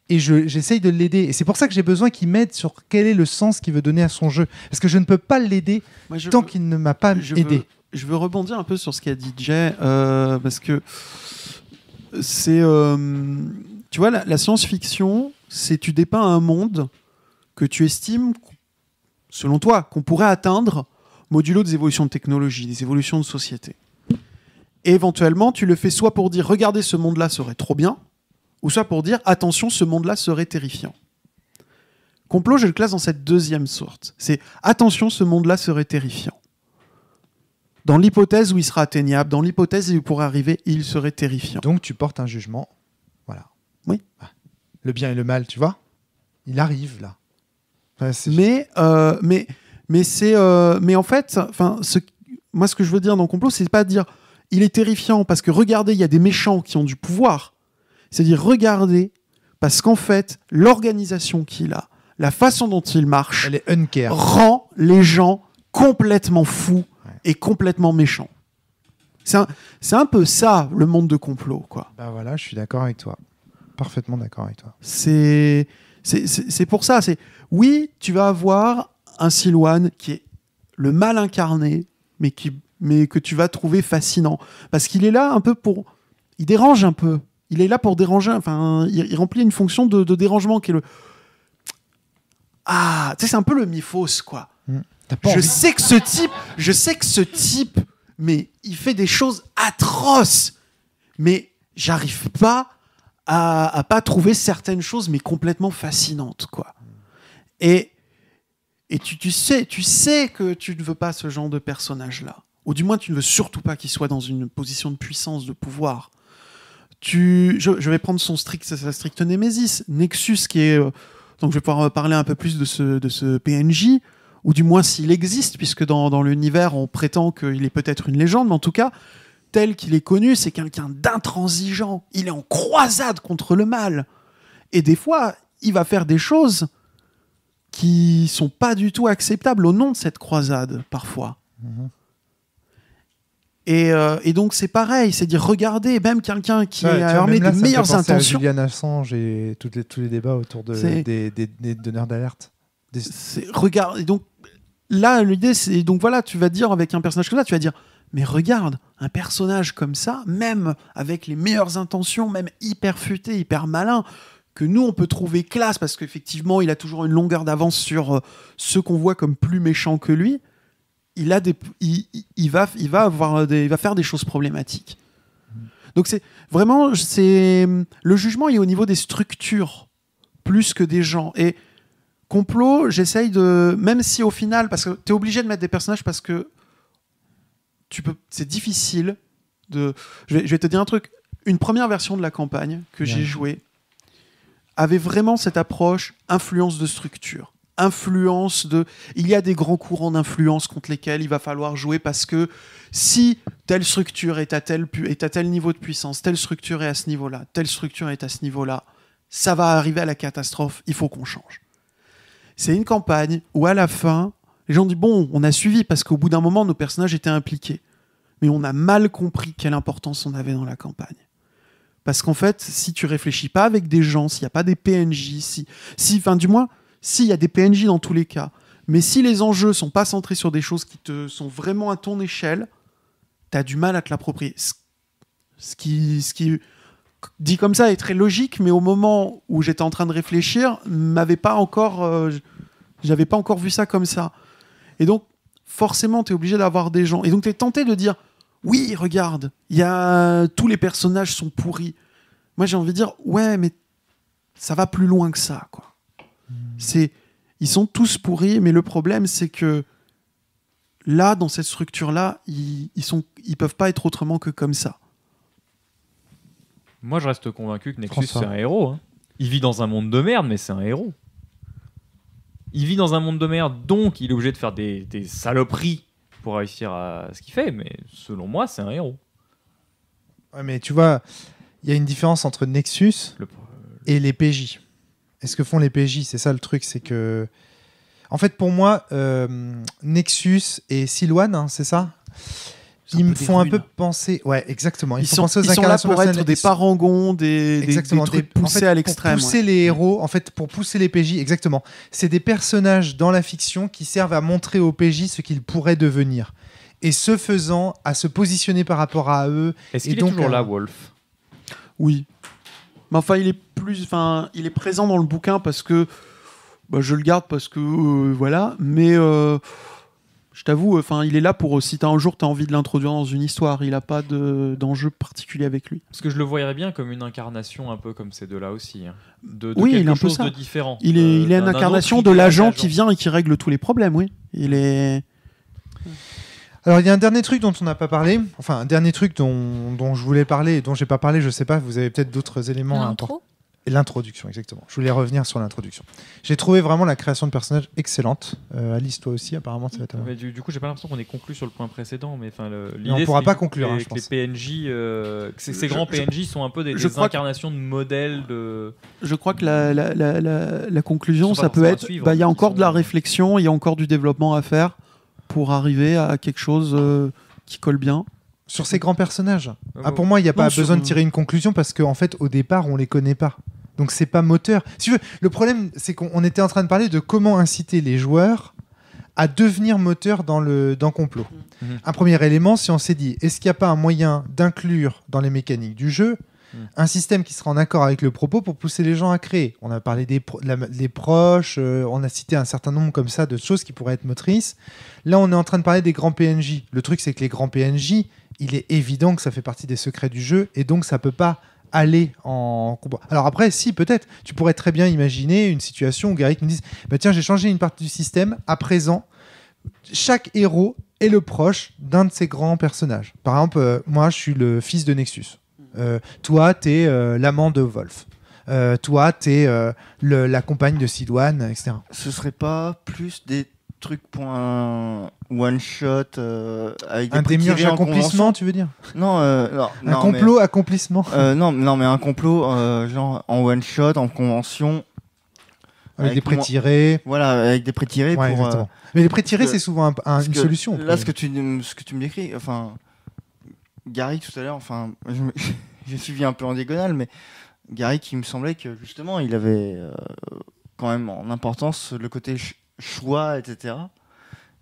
et j'essaye de l'aider. Et c'est pour ça que j'ai besoin qu'il m'aide sur quel est le sens qu'il veut donner à son jeu, parce que je ne peux pas l'aider tant qu'il ne m'a pas aidé je veux rebondir un peu sur ce qu'a dit Jay, euh, parce que c'est. Euh, tu vois, la, la science-fiction, c'est tu dépeins un monde que tu estimes, selon toi, qu'on pourrait atteindre modulo des évolutions de technologie, des évolutions de société. Et éventuellement, tu le fais soit pour dire regardez, ce monde-là serait trop bien, ou soit pour dire attention, ce monde-là serait terrifiant. Complot, je le classe dans cette deuxième sorte. C'est attention, ce monde-là serait terrifiant. Dans l'hypothèse où il sera atteignable, dans l'hypothèse où il pourrait arriver, il serait terrifiant. Donc tu portes un jugement. Voilà. Oui. Ah. Le bien et le mal, tu vois Il arrive là. mais, euh, mais, mais, c'est, euh, mais en fait, ce, moi ce que je veux dire dans le complot, c'est pas dire il est terrifiant parce que regardez, il y a des méchants qui ont du pouvoir. C'est-à-dire regardez, parce qu'en fait, l'organisation qu'il a, la façon dont il marche, rend les gens complètement fous est complètement méchant. C'est un, peu ça, le monde de complot. Quoi. Bah voilà, je suis d'accord avec toi. Parfaitement d'accord avec toi. C'est pour ça. C'est Oui, tu vas avoir un Silouane qui est le mal incarné, mais, qui, mais que tu vas trouver fascinant. Parce qu'il est là un peu pour... Il dérange un peu. Il est là pour déranger. Enfin, il, remplit une fonction de, dérangement qui est le... Ah, tu sais, c'est un peu le mi quoi. Mm je sais que ce type, je sais que ce type, mais il fait des choses atroces. Mais j'arrive pas à, pas trouver certaines choses, mais complètement fascinantes, quoi. Et et tu, tu sais, tu sais que tu ne veux pas ce genre de personnage-là, ou du moins tu ne veux surtout pas qu'il soit dans une position de puissance, de pouvoir. Tu, je, vais prendre son strict, sa stricte némésis, Nexus, qui est. Euh, donc je vais pouvoir euh, parler un peu plus de ce, de ce PNJ ou du moins s'il existe, puisque dans, l'univers, on prétend qu'il est peut-être une légende, mais en tout cas, tel qu'il est connu, c'est quelqu'un d'intransigeant. Il est en croisade contre le mal. Et des fois, il va faire des choses qui sont pas du tout acceptables au nom de cette croisade, parfois. Mhm. Euh, et, donc c'est pareil, c'est dire regardez, même quelqu'un qui a armé des meilleures intentions. À Julian Assange et les, tous les débats autour de, des, donneurs d'alerte. Regardez donc Là, l'idée, c'est donc voilà, tu vas dire avec un personnage comme ça, tu vas dire, mais regarde, un personnage comme ça, même avec les meilleures intentions, même hyper futé, hyper malin, que nous on peut trouver classe parce qu'effectivement il a toujours une longueur d'avance sur euh, ceux qu'on voit comme plus méchants que lui. Il a des, va, il va avoir des, il va faire des choses problématiques. Donc c'est vraiment, c'est le jugement est au niveau des structures plus que des gens et complot, j'essaye de. Même si au final, parce que tu es obligé de mettre des personnages parce que tu peux. C'est difficile de. Je vais, te dire un truc. Une première version de la campagne que j'ai jouée avait vraiment cette approche influence de structure. Influence de. Il y a des grands courants d'influence contre lesquels il va falloir jouer parce que si telle structure est à tel, est à tel niveau de puissance, telle structure est à ce niveau-là, telle structure est à ce niveau-là, ça va arriver à la catastrophe, il faut qu'on change c'est une campagne où à la fin, les gens disent bon, on a suivi parce qu'au bout d'un moment, nos personnages étaient impliqués. Mais on a mal compris quelle importance on avait dans la campagne. Parce qu'en fait, si tu réfléchis pas avec des gens, s'il n'y a pas des PNJ, si, si, enfin du moins, s'il y a des PNJ dans tous les cas, mais si les enjeux sont pas centrés sur des choses qui te sont vraiment à ton échelle, tu as du mal à te l'approprier. Ce qui, ce qui, dit comme ça est très logique, mais au moment où j'étais en train de réfléchir, m'avait pas encore, euh, j'avais pas encore vu ça comme ça. Et donc, forcément, tu es obligé d'avoir des gens. Et donc, tu es tenté de dire, oui, regarde, y a... tous les personnages sont pourris. Moi, j'ai envie de dire, ouais, mais ça va plus loin que ça. Quoi. Hmm. C'est, ils sont tous pourris, mais le problème, c'est que là, dans cette structure-là, ils, ils, sont, ils peuvent pas être autrement que comme ça. Moi, je reste convaincu que Nexus, c'est un héros. Hein. Il vit dans un monde de merde, mais c'est un héros. Il vit dans un monde de merde, donc il est obligé de faire des, saloperies pour réussir à ce qu'il fait, mais selon moi, c'est un héros. Ouais, mais tu vois, il y a une différence entre Nexus et les PJ. Et ce que font les PJ, c'est ça le truc, c'est que. En fait, pour moi, euh, Nexus et Silouane, hein, c'est ça ils me font un peu penser, ouais, exactement. Ils, sont, aux là pour être des parangons, des, des, poussés à l'extrême. Pour pousser les héros, en fait, pour pousser les PJ, exactement. C'est des personnages dans la fiction qui servent à montrer aux PJ ce qu'ils pourraient devenir. Et ce faisant, à se positionner par rapport à eux. Est-ce qu'il est toujours là, Wolf Oui. Mais enfin, il est plus, enfin, il est présent dans le bouquin parce que bah, je le garde parce que euh, voilà. Mais euh, je t'avoue, euh, enfin, il est là pour euh, si t'as un jour t'as envie de l'introduire dans une histoire, il a pas d'enjeu particulier avec lui. Parce que je le voyais bien comme une incarnation un peu comme ces deux-là aussi, hein. de, oui, quelque il est un peu de différent. Il est, euh, il est une incarnation de l'agent qui vient et qui règle tous les problèmes, oui. Il est. Alors il y a un dernier truc dont on n'a pas parlé, enfin un dernier truc dont, je voulais parler et dont j'ai pas parlé, je sais pas, vous avez peut-être d'autres éléments L'intro L'introduction, exactement. Je voulais revenir sur l'introduction. J'ai trouvé vraiment la création de personnages excellente. Euh, Alice, toi aussi, apparemment, ça va être. du, coup, j'ai pas l'impression qu'on ait conclu sur le point précédent, mais enfin, on pourra pas conclure. Hein, les PNJ, euh, ces, grands PNJ sont un peu des, incarnations de modèles de. Je crois que la, conclusion, ça peut être, bah, il y a encore de la réflexion, il y a encore du développement à faire pour arriver à quelque chose euh, qui colle bien. Sur ces grands personnages. ah, pour moi, il n'y a pas besoin de tirer une conclusion parce qu'en en fait, au départ, on ne les connaît pas. Donc c'est pas moteur. Si le problème, c'est qu'on était en train de parler de comment inciter les joueurs à devenir moteur dans le dans complot. Mm. Mm-hmm. Un premier élément, si on s'est dit, est-ce qu'il n'y a pas un moyen d'inclure dans les mécaniques du jeu mm. un système qui sera en accord avec le propos pour pousser les gens à créer On a parlé des, proches, euh, on a cité un certain nombre comme ça de choses qui pourraient être motrices. Là, on est en train de parler des grands PNJ. Le truc, c'est que les grands PNJ, il est évident que ça fait partie des secrets du jeu et donc ça peut pas aller en combat. Alors après, si, peut-être, tu pourrais très bien imaginer une situation où Garrick me dise bah, Tiens, j'ai changé une partie du système, à présent, chaque héros est le proche d'un de ses grands personnages. Par exemple, euh, moi, je suis le fils de Nexus. Euh, toi, t'es es euh, l'amant de Wolf. toi, tu t'es la compagne de Sidoine, etc. Ce serait pas plus des truc pour un one shot euh, avec des un démirage accomplissement tu veux dire non, euh, un complot accomplissement euh, non non mais un complot genre en one shot en convention avec, des prétirés. tirés voilà avec des prétirés. tirés pour, mais les prétirés, tirés c'est souvent une solution là ce que tu ce que tu me décris enfin Gary tout à l'heure enfin j'ai suivi un peu en diagonale mais Gary qui me semblait que justement il avait quand même en importance le côté choix, etc.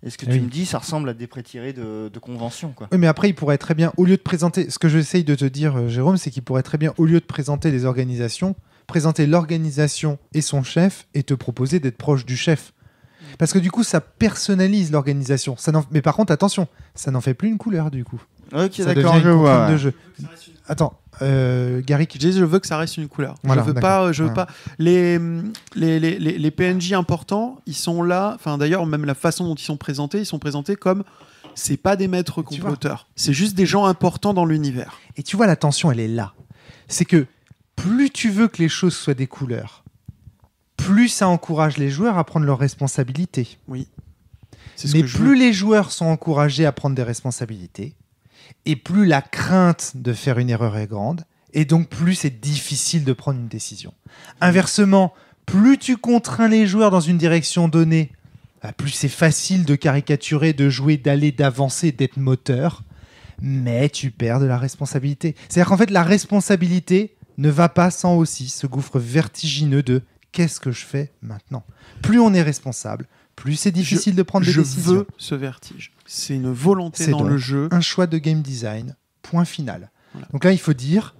Et ce que eh tu me dis, ça ressemble à des prétirés de, de convention. Quoi. Oui, mais après, il pourrait très bien, au lieu de présenter, ce que j'essaye de te dire, euh, Jérôme, c'est qu'il pourrait très bien, au lieu de présenter les organisations, présenter l'organisation et son chef et te proposer d'être proche du chef. Parce que du coup, ça personnalise l'organisation. Ça mais par contre, attention, ça n'en fait plus une couleur du coup. Ok, d'accord, je vois. Attends, euh, Gary qui je veux que ça reste une couleur. je veux pas, je veux pas. Les les, PNJ importants, ils sont là. Enfin d'ailleurs même la façon dont ils sont présentés, ils sont présentés comme c'est pas des maîtres comploteurs, c'est juste des gens importants dans l'univers. Et tu vois la tension, elle est là. C'est que plus tu veux que les choses soient des couleurs, plus ça encourage les joueurs à prendre leurs responsabilités. Oui. Mais plus les joueurs sont encouragés à prendre des responsabilités, et plus la crainte de faire une erreur est grande, et donc plus c'est difficile de prendre une décision. Inversement, plus tu contrains les joueurs dans une direction donnée, bah, plus c'est facile de caricaturer, de jouer, d'aller, d'avancer, d'être moteur, mais tu perds de la responsabilité. C'est-à-dire qu'en fait, la responsabilité ne va pas sans aussi ce gouffre vertigineux de qu'est-ce que je fais maintenant Plus on est responsable, plus c'est difficile de prendre des décisions. Je veux ce vertige. C'est une volonté dans le jeu. Un choix de game design. Point final. Donc là, il faut dire,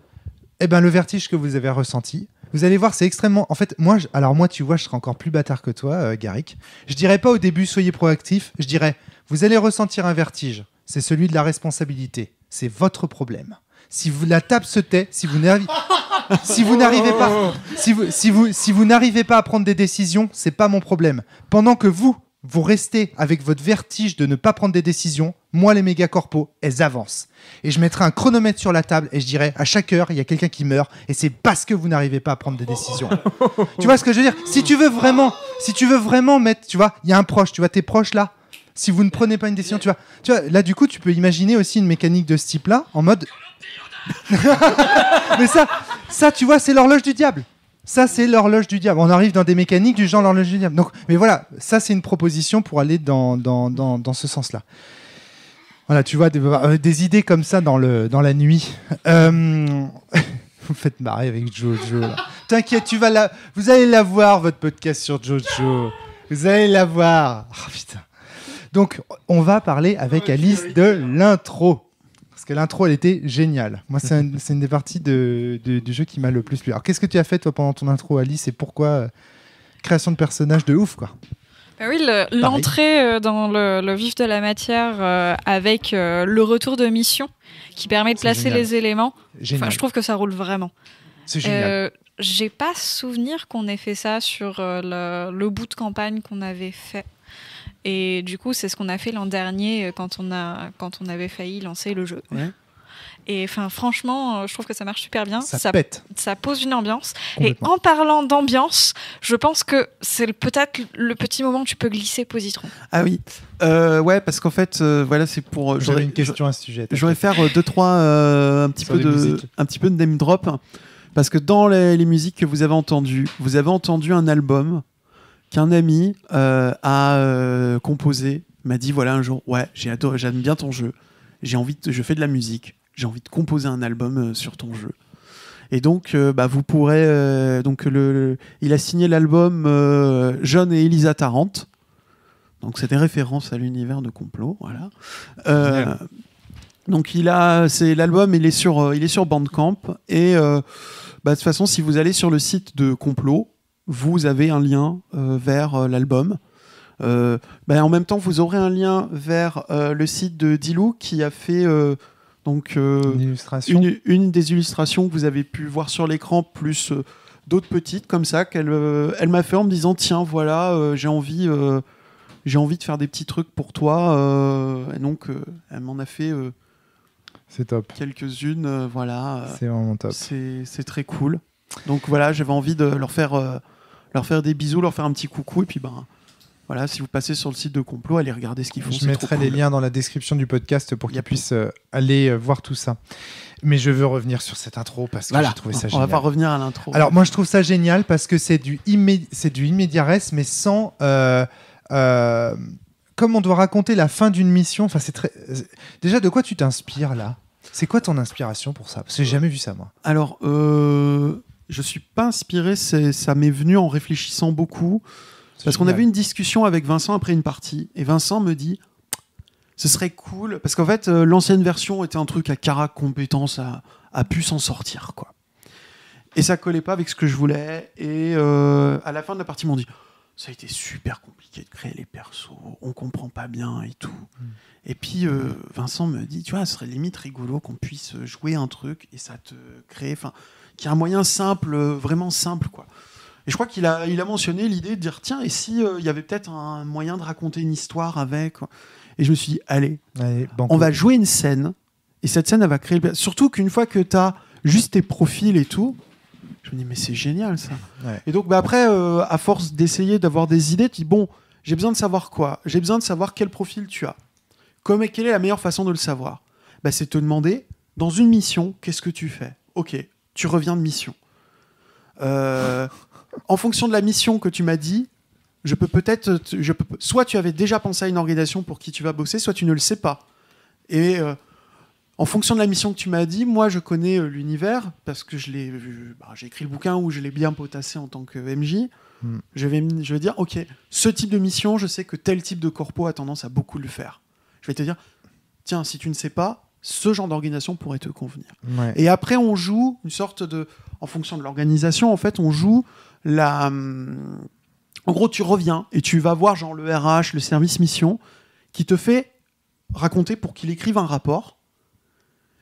eh ben le vertige que vous avez ressenti. Vous allez voir, c'est extrêmement. En fait, moi, alors moi, tu vois, je serai encore plus bâtard que toi, euh, Garrick. Je dirais pas au début, soyez proactif. Je dirais, vous allez ressentir un vertige. C'est celui de la responsabilité. C'est votre problème. Si vous la table se tait, si vous n'arrivez si vous n'arrivez pas si vous si vous si vous n'arrivez pas à prendre des décisions, c'est pas mon problème. Pendant que vous vous restez avec votre vertige de ne pas prendre des décisions, moi les méga corpos, elles avancent. Et je mettrai un chronomètre sur la table et je dirai à chaque heure, il y a quelqu'un qui meurt et c'est parce que vous n'arrivez pas à prendre des décisions. tu vois ce que je veux dire Si tu veux vraiment, si tu veux vraiment mettre, tu vois, il y a un proche, tu vois tes proches là, si vous ne prenez pas une décision, tu vois, tu vois, là du coup, tu peux imaginer aussi une mécanique de ce type là en mode mais ça, ça, tu vois, c'est l'horloge du diable. Ça, c'est l'horloge du diable. On arrive dans des mécaniques du genre l'horloge du diable. Donc, mais voilà, ça, c'est une proposition pour aller dans, dans, dans, ce sens-là. Voilà, tu vois, euh, des, idées comme ça dans, le, dans la nuit. Euh, vous faites marrer avec Jojo. T'inquiète, tu vas la... vous allez la voir, votre podcast sur Jojo. Vous allez la voir. Oh, putain. Donc, on va parler avec Alice de l'intro. Parce que l'intro, elle était géniale. Moi, c'est une des parties du jeu qui m'a le plus plu. Alors, qu'est-ce que tu as fait, toi, pendant ton intro, Alice, et pourquoi euh, création de personnages de ouf, quoi bah oui, l'entrée euh, dans le, vif de la matière euh, avec le retour de mission qui permet de placer les éléments. je trouve que ça roule vraiment. C'est génial. J'ai pas souvenir qu'on ait fait ça sur le, le bout de campagne qu'on avait fait. Et du coup, c'est ce qu'on a fait l'an dernier euh, quand on, a, quand on avait failli lancer le jeu. Et enfin, franchement, euh, je trouve que ça marche super bien. Ça, ça pète. Ça pose une ambiance. Et en parlant d'ambiance, je pense que c'est peut-être le petit moment où tu peux glisser positron. Ah oui. Euh, ouais, parce qu'en fait, euh, voilà, c'est pour. J'aurais une question à ce sujet. J'aurais faire deux, trois, un, petit peu de, un petit peu de name drop. Parce que dans les, les musiques que vous avez entendues, vous avez entendu un album qu'un ami euh, a euh, composé, m'a dit voilà un jour, ouais, j'aime bien ton jeu, j'ai envie, de, je fais de la musique, j'ai envie de composer un album euh, sur ton jeu. Et donc, bah, vous pourrez. donc, le, il a signé l'album Jeune et Elisa Tarente ». Donc, c'était référence à l'univers de complot. Voilà. donc, il a, c'est l'album. Il est sur, il est sur Bandcamp. Et bah, de toute façon, si vous allez sur le site de complot, vous avez un lien euh, vers euh, l'album. Euh, ben, en même temps, vous aurez un lien vers le site de Dilou qui a fait donc une, des illustrations que vous avez pu voir sur l'écran, plus d'autres petites comme ça qu'elle elle m'a fait en me disant tiens voilà j'ai envie j'ai envie de faire des petits trucs pour toi. et donc, elle m'en a fait. top. Quelques-unes, voilà. c'est vraiment top. C'est très cool. Donc voilà, j'avais envie de leur faire leur faire des bisous, leur faire un petit coucou, et puis ben. Voilà, si vous passez sur le site de complot, allez regarder ce qu'ils font. Je mettrai les liens dans la description du podcast pour qu'ils puissent euh, aller euh, voir tout ça. Mais je veux revenir sur cette intro parce que j'ai trouvé ça génial. On va pas revenir à l'intro. Alors moi je trouve ça génial parce que c'est du, c'est du mais sans... Euh, comme on doit raconter la fin d'une mission, enfin c'est Déjà de quoi tu t'inspires là C'est quoi ton inspiration pour ça Parce que j'ai jamais vu ça moi. Alors... Euh je suis pas inspiré, ça m'est venu en réfléchissant beaucoup. Parce qu'on avait une discussion avec Vincent après une partie, et Vincent me dit ce serait cool, parce qu'en fait, euh, l'ancienne version était un truc à cara compétence, à, pu s'en sortir, quoi. Et ça collait pas avec ce que je voulais, et euh, à la fin de la partie, ils m'ont dit ça a été super compliqué de créer les persos, on comprend pas bien et tout. Hmm. Et puis euh, Vincent me dit, tu vois, ce serait limite rigolo qu'on puisse jouer un truc et ça te crée. Enfin, qui est un moyen simple, euh, vraiment simple, quoi. Et je crois qu'il a, il a mentionné l'idée de dire tiens, et si euh, il y avait peut-être un moyen de raconter une histoire avec Et je me suis dit allez, on va jouer une scène, et cette scène, elle va créer. Le... Surtout qu'une fois que tu as juste tes profils et tout, je me dis mais c'est génial ça. Et donc bah, après, euh, à force d'essayer d'avoir des idées, tu dis bon, j'ai besoin de savoir quoi J'ai besoin de savoir quel profil tu as. Comme, quelle est la meilleure façon de le savoir bah, C'est te demander dans une mission, qu'est-ce que tu fais Ok, tu reviens de mission. Euh, en fonction de la mission que tu m'as dit, je peux peut-être, je peux, soit tu avais déjà pensé à une organisation pour qui tu vas bosser, soit tu ne le sais pas. Et euh, en fonction de la mission que tu m'as dit, moi je connais euh, l'univers parce que je l'ai, bah, j'ai écrit le bouquin où je l'ai bien potassé en tant que MJ. Hmm. Je vais, je vais dire, ok, ce type de mission, je sais que tel type de corpo a tendance à beaucoup le faire. Je vais te dire, tiens, si tu ne sais pas, ce genre d'organisation pourrait te convenir. Et après, on joue une sorte de, en fonction de l'organisation, en fait, on joue la. Hum, en gros, tu reviens et tu vas voir genre le RH, le service mission, qui te fait raconter pour qu'il écrive un rapport.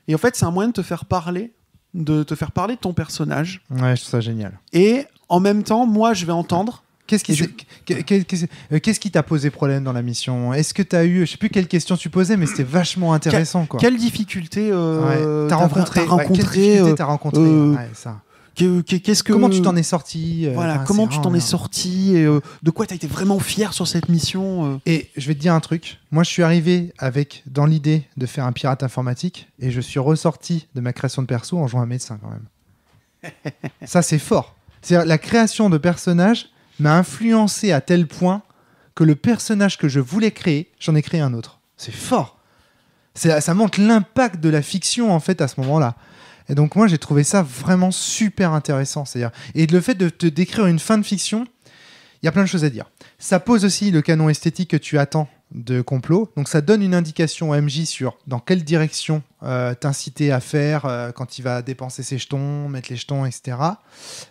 Et en fait, c'est un moyen de te faire parler, de te faire parler ton personnage. Ouais, je trouve ça génial. Et en même temps, moi, je vais entendre euh, qu'est-ce qui t'a posé problème dans la mission Est-ce que tu as eu, je sais plus quelle question tu posais, mais c'était vachement intéressant. Quoi. Quelle difficulté t'as rencontré, euh, as ça. Qu'est-ce que comment tu t'en es sorti euh, Voilà, comment tu t'en es sorti et de quoi tu as été vraiment fier sur cette mission Et je vais te dire un truc. Moi, je suis arrivé avec dans l'idée de faire un pirate informatique et je suis ressorti de ma création de perso en jouant un médecin quand même. Ça c'est fort. C'est la création de personnages m'a influencé à tel point que le personnage que je voulais créer, j'en ai créé un autre. C'est fort. Ça montre l'impact de la fiction en fait à ce moment-là. Et donc moi j'ai trouvé ça vraiment super intéressant. C'est-à-dire et le fait de te décrire une fin de fiction, il y a plein de choses à dire. Ça pose aussi le canon esthétique que tu attends de complot. Donc ça donne une indication au MJ sur dans quelle direction euh, t'inciter à faire euh, quand il va dépenser ses jetons, mettre les jetons, etc.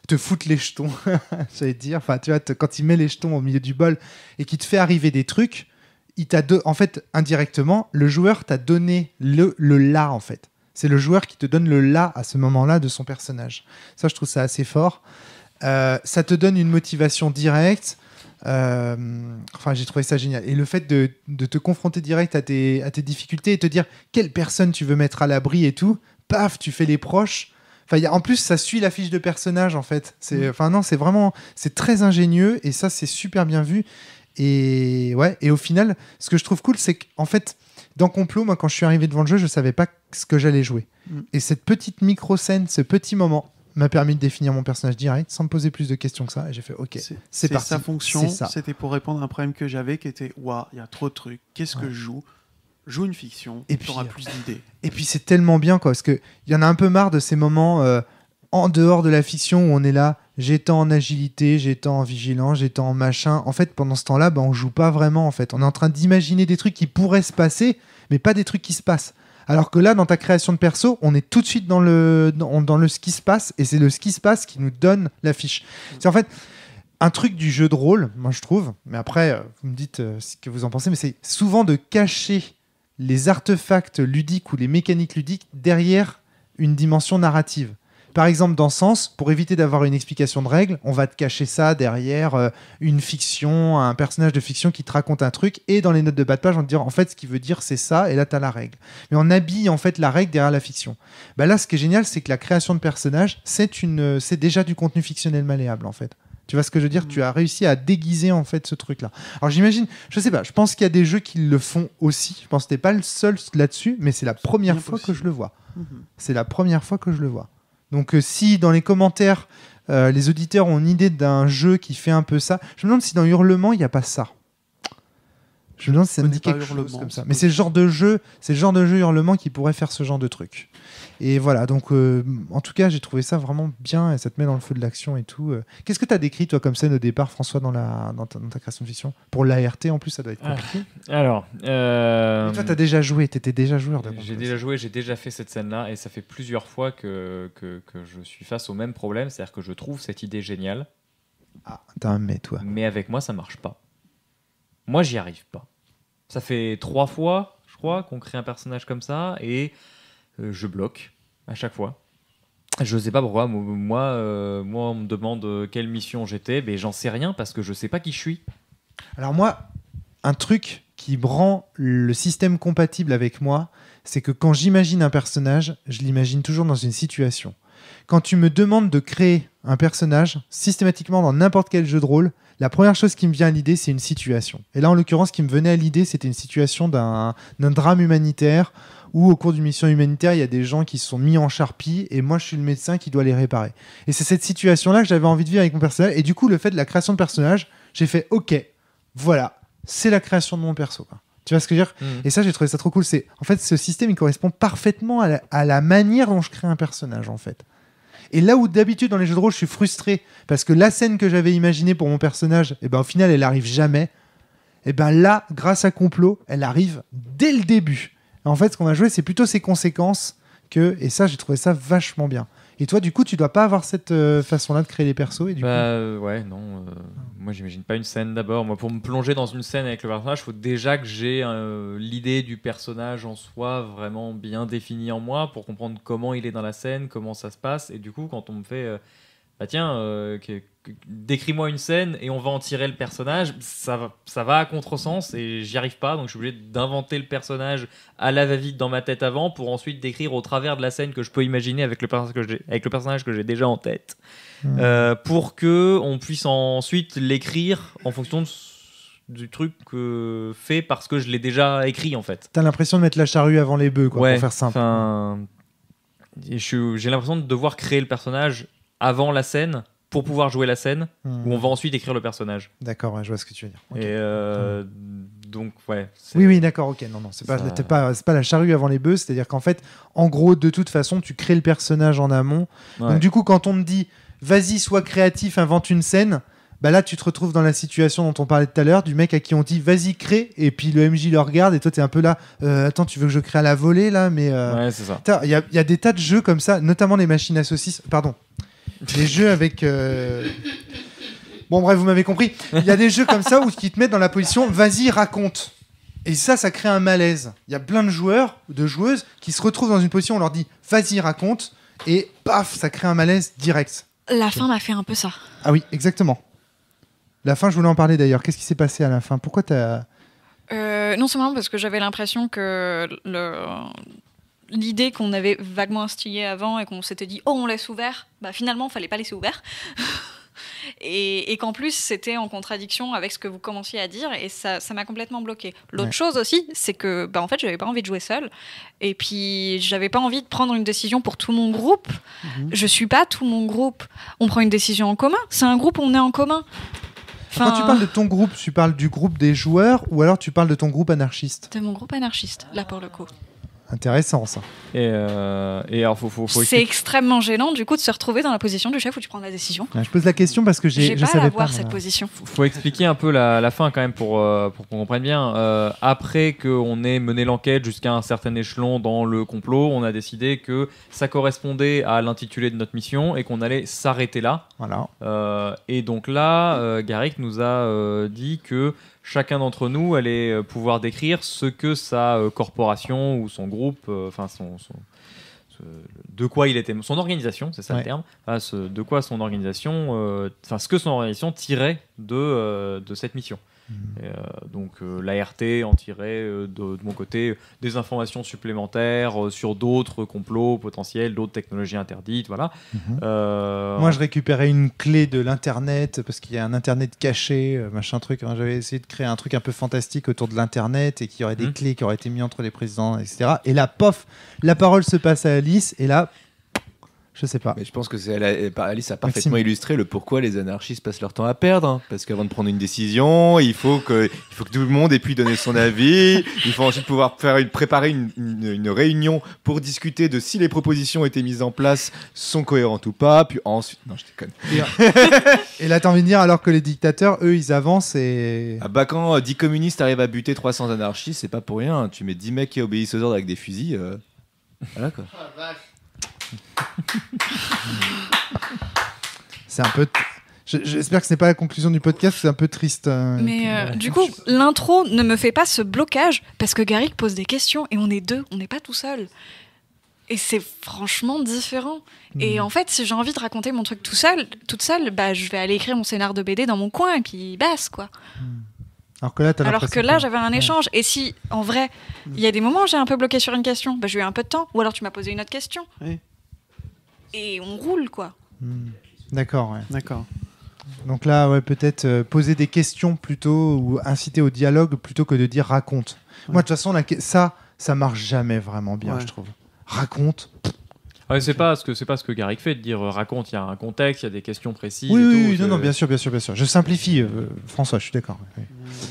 Te foutre les jetons, j'allais dire. Enfin, tu vois, quand il met les jetons au milieu du bol et qu'il te fait arriver des trucs, il t'a en fait indirectement, le joueur t'a donné le, le là en fait. C'est le joueur qui te donne le là à ce moment-là de son personnage. Ça, je trouve ça assez fort. Euh, ça te donne une motivation directe euh, enfin, j'ai trouvé ça génial. Et le fait de, te confronter direct à tes, difficultés et te dire quelle personne tu veux mettre à l'abri et tout, paf, tu fais les proches. Enfin, en plus, ça suit la fiche de personnage en fait. C'est, mm. enfin non, c'est vraiment, c'est très ingénieux et ça, c'est super bien vu. Et ouais, et au final, ce que je trouve cool, c'est qu'en fait, dans Complot, moi, quand je suis arrivé devant le jeu, je savais pas ce que j'allais jouer. Mm. Et cette petite micro scène, ce petit moment, m'a permis de définir mon personnage direct sans me poser plus de questions que ça. Et j'ai fait OK, c'est parti. sa fonction. C'était pour répondre à un problème que j'avais qui était Waouh, il y a trop de trucs. Qu'est-ce que je joue Joue une fiction. Et puis, plus d'idées. Et puis c'est tellement bien quoi, parce qu'il y en a un peu marre de ces moments euh, en dehors de la fiction où on est là. J'ai en agilité, j'ai en vigilance, j'ai en machin. En fait, pendant ce temps-là, bah, on joue pas vraiment. En fait, on est en train d'imaginer des trucs qui pourraient se passer, mais pas des trucs qui se passent. Alors que là, dans ta création de perso, on est tout de suite dans le, dans, le ce qui se passe, et c'est le ce qui se passe qui nous donne l'affiche. Mm. C'est en fait un truc du jeu de rôle, moi je trouve, mais après, euh, vous me dites euh, ce que vous en pensez, mais c'est souvent de cacher les artefacts ludiques ou les mécaniques ludiques derrière une dimension narrative. Par exemple, dans Sens, pour éviter d'avoir une explication de règle, on va te cacher ça derrière euh, une fiction, un personnage de fiction qui te raconte un truc, et dans les notes de bas de page, on te dit en fait ce qu'il veut dire c'est ça, et là tu as la règle. Mais on habille en fait la règle derrière la fiction. Bah là, ce qui est génial, c'est que la création de personnages, c'est une, euh, déjà du contenu fictionnel malléable en fait. Tu vois ce que je veux dire mmh. Tu as réussi à déguiser en fait ce truc-là. Alors j'imagine, je sais pas, je pense qu'il y a des jeux qui le font aussi. Je pense que t'es pas le seul là-dessus, mais c'est la première fois que je le vois. Mmh. C'est la première fois que je le vois. Donc euh, si dans les commentaires, euh, les auditeurs ont une idée d'un jeu qui fait un peu ça, je me demande si dans Hurlement, il n'y a pas ça. Je me demande si ça me dit quelque chose comme ça. Mais c'est le genre de jeu, c'est le genre de jeu Hurlement qui pourrait faire ce genre de truc. Et voilà, donc euh, en tout cas, j'ai trouvé ça vraiment bien et ça te met dans le feu de l'action et tout. Euh. Qu'est-ce que tu as décrit, toi, comme scène au départ, François, dans, la, ta, création de fiction Pour l'ART, en plus, ça doit être ah. compliqué. alors. Euh, toi, tu as déjà joué, tu étais déjà joueur J'ai déjà joué, j'ai déjà fait cette scène-là et ça fait plusieurs fois que, que, que je suis face au même problème, c'est-à-dire que je trouve cette idée géniale. Ah, t'as mais, toi. Mais avec moi, ça marche pas. Moi, j'y arrive pas. Ça fait trois fois, je crois, qu'on crée un personnage comme ça et. Euh, je bloque à chaque fois. Je sais pas pourquoi. Moi, euh, moi, on me demande euh, quelle mission j'étais, mais j'en sais rien parce que je ne sais pas qui je suis. Alors moi, un truc qui rend le système compatible avec moi, c'est que quand j'imagine un personnage, je l'imagine toujours dans une situation. Quand tu me demandes de créer un personnage, systématiquement dans n'importe quel jeu de rôle, la première chose qui me vient à l'idée, c'est une situation. Et là, en l'occurrence, ce qui me venait à l'idée, c'était une situation d'un drame humanitaire ou au cours d'une mission humanitaire, il y a des gens qui se sont mis en charpie et moi je suis le médecin qui doit les réparer. Et c'est cette situation-là que j'avais envie de vivre avec mon personnage. Et du coup, le fait de la création de personnage, j'ai fait OK, voilà, c'est la création de mon perso. Tu vois ce que je veux dire mhm. Et ça, j'ai trouvé ça trop cool. C'est en fait ce système, il correspond parfaitement à la, manière dont je crée un personnage, en fait. Et là où d'habitude dans les jeux de rôle, je suis frustré parce que la scène que j'avais imaginée pour mon personnage, eh ben au final, elle arrive jamais. Et eh ben là, grâce à complot, elle arrive dès le début. En fait, ce qu'on a joué, c'est plutôt ses conséquences que. Et ça, j'ai trouvé ça vachement bien. Et toi, du coup, tu dois pas avoir cette euh, façon-là de créer les persos et du bah, euh, ouais, non. Euh, moi, j'imagine pas une scène d'abord. Moi, pour me plonger dans une scène avec le personnage, il faut déjà que j'ai l'idée du personnage en soi vraiment bien définie en moi pour comprendre comment il est dans la scène, comment ça se passe. Et du coup, quand on me fait, bah tiens, décris-moi une scène et on va en tirer le personnage, ça va, ça va à contresens et j'y arrive pas, donc je suis obligé d'inventer le personnage à la va-vite dans ma tête avant pour ensuite décrire au travers de la scène que je peux imaginer avec le, personnage que avec le personnage que j'ai déjà en tête, hmm. euh, pour que on puisse ensuite l'écrire en fonction du truc que fait parce que je l'ai déjà écrit en fait. T'as l'impression de mettre la charrue avant les bœufs, quoi, pour faire simple. J'ai l'impression de devoir créer le personnage avant la scène pour pouvoir jouer la scène où on hmm. va ensuite écrire le personnage. D'accord, je vois ce que tu veux dire. Et euh, hmm. donc, ouais. Oui, oui, d'accord, ok. Non, non, c'est pas, pas, la charrue avant les bœufs, c'est-à-dire qu'en fait, en gros, de toute façon, tu crées le personnage en amont. Donc, du coup, quand on me dit, vas-y, sois créatif, invente une scène. Bah là, tu te retrouves dans la situation dont on parlait tout à l'heure, du mec à qui on dit vas-y, crée, et puis le MJ le regarde, et toi, t'es un peu là, euh, attends, tu veux que je crée à la volée, là, mais. Euh, ouais, c'est ça. Il y, y a des tas de jeux comme ça, notamment les machines à saucisses, pardon, des jeux avec. Euh, bon, bref, vous m'avez compris. Il y a des jeux comme ça où qui te mettent dans la position vas-y, raconte. Et ça, ça crée un malaise. Il y a plein de joueurs de joueuses qui se retrouvent dans une position où on leur dit vas-y, raconte. Et paf, ça crée un malaise direct. La fin m'a fait un peu ça. Ah oui, exactement. La fin, je voulais en parler d'ailleurs. Qu'est-ce qui s'est passé à la fin Pourquoi t'as. Euh, non seulement parce que j'avais l'impression que le, l'idée qu'on avait vaguement instillée avant et qu'on s'était dit oh on laisse ouvert, bah finalement fallait pas laisser ouvert. et, qu'en plus c'était en contradiction avec ce que vous commenciez à dire et ça m'a complètement bloqué. L'autre chose aussi, c'est que bah, en fait j'avais pas envie de jouer seule et puis j'avais pas envie de prendre une décision pour tout mon groupe. Mhm. Je suis pas tout mon groupe. On prend une décision en commun. C'est un groupe, on est en commun. Enfin, Quand tu parles de ton groupe, tu parles du groupe des joueurs ou alors tu parles de ton groupe anarchiste De mon groupe anarchiste, là pour le coup. Intéressant ça. Et, euh, et alors, faut, faut, C'est extrêmement gênant du coup de se retrouver dans la position du chef où tu prends la décision. je pose la question parce que j'ai, je savais pas, cette euh, position. Faut, faut expliquer un peu la, la fin quand même pour, euh, pour qu'on comprenne bien. Euh, après qu'on ait mené l'enquête jusqu'à un certain échelon dans le complot, on a décidé que ça correspondait à l'intitulé de notre mission et qu'on allait s'arrêter là. Voilà. et donc là, Garrick nous a dit que chacun d'entre nous allait euh, pouvoir décrire ce que sa euh, corporation ou son groupe, euh, enfin son, de quoi il était, son organisation, c'est ça le terme, ce, de quoi son organisation, ce que son organisation tirait de cette mission. Euh, donc euh, l'ART en tirait euh, de, mon côté des informations supplémentaires sur d'autres complots potentiels, d'autres technologies interdites, voilà. Mhm. Moi, je récupérais une clé de l'internet parce qu'il y a un internet caché, machin truc. Hein, j'avais essayé de créer un truc un peu fantastique autour de l'internet et qu'il y aurait des mhm. clés qui auraient été mises entre les présidents, etc. Et là, pof, la parole se passe à Alice et là, je sais pas. Mais je pense que c'est Alice a parfaitement illustré le pourquoi les anarchistes passent leur temps à perdre. Hein. Parce qu'avant de prendre une décision, il faut que, il faut que tout le monde ait pu donner son avis. Il faut ensuite pouvoir faire une, préparer une, réunion pour discuter de si les propositions étaient mises en place sont cohérentes ou pas. Puis ensuite, non, je déconne. Et, euh, là, t'as envie de dire alors que les dictateurs, eux, ils avancent et. Ah bah quand 10 euh, communistes arrivent à buter 300 anarchistes, c'est pas pour rien. Hein. Tu mets 10 mecs qui obéissent aux ordres avec des fusils. Euh, voilà quoi. Ah, c'est un peu. J'espère que ce n'est pas la conclusion du podcast, c'est un peu triste. Hein, Mais euh, du coup, l'intro ne me fait pas ce blocage parce que Garrick pose des questions et on est deux, on n'est pas tout seul. Et c'est franchement différent. Et hmm. en fait, si j'ai envie de raconter mon truc tout seul, toute seule, bah, je vais aller écrire mon scénar de BD dans mon coin et puis basse, quoi. Hmm. Alors que là, Alors que là, j'avais un échange. Et si, en vrai, il y a des moments où j'ai un peu bloqué sur une question, bah, je j'ai eu un peu de temps. Ou alors tu m'as posé une autre question. oui et on roule, quoi. Hmm. D'accord. Ouais. D'accord. Donc là, ouais, peut-être euh, poser des questions plutôt ou inciter au dialogue plutôt que de dire raconte. Moi, de toute façon, la... ça, ça marche jamais vraiment bien, je trouve. Raconte. c'est pas ce que c'est pas ce que Garrick fait de dire euh, raconte. Il y a un contexte, il y a des questions précises. Oui, oui, oui non, bien sûr, bien sûr, bien sûr. Je simplifie, euh, François. Je suis d'accord.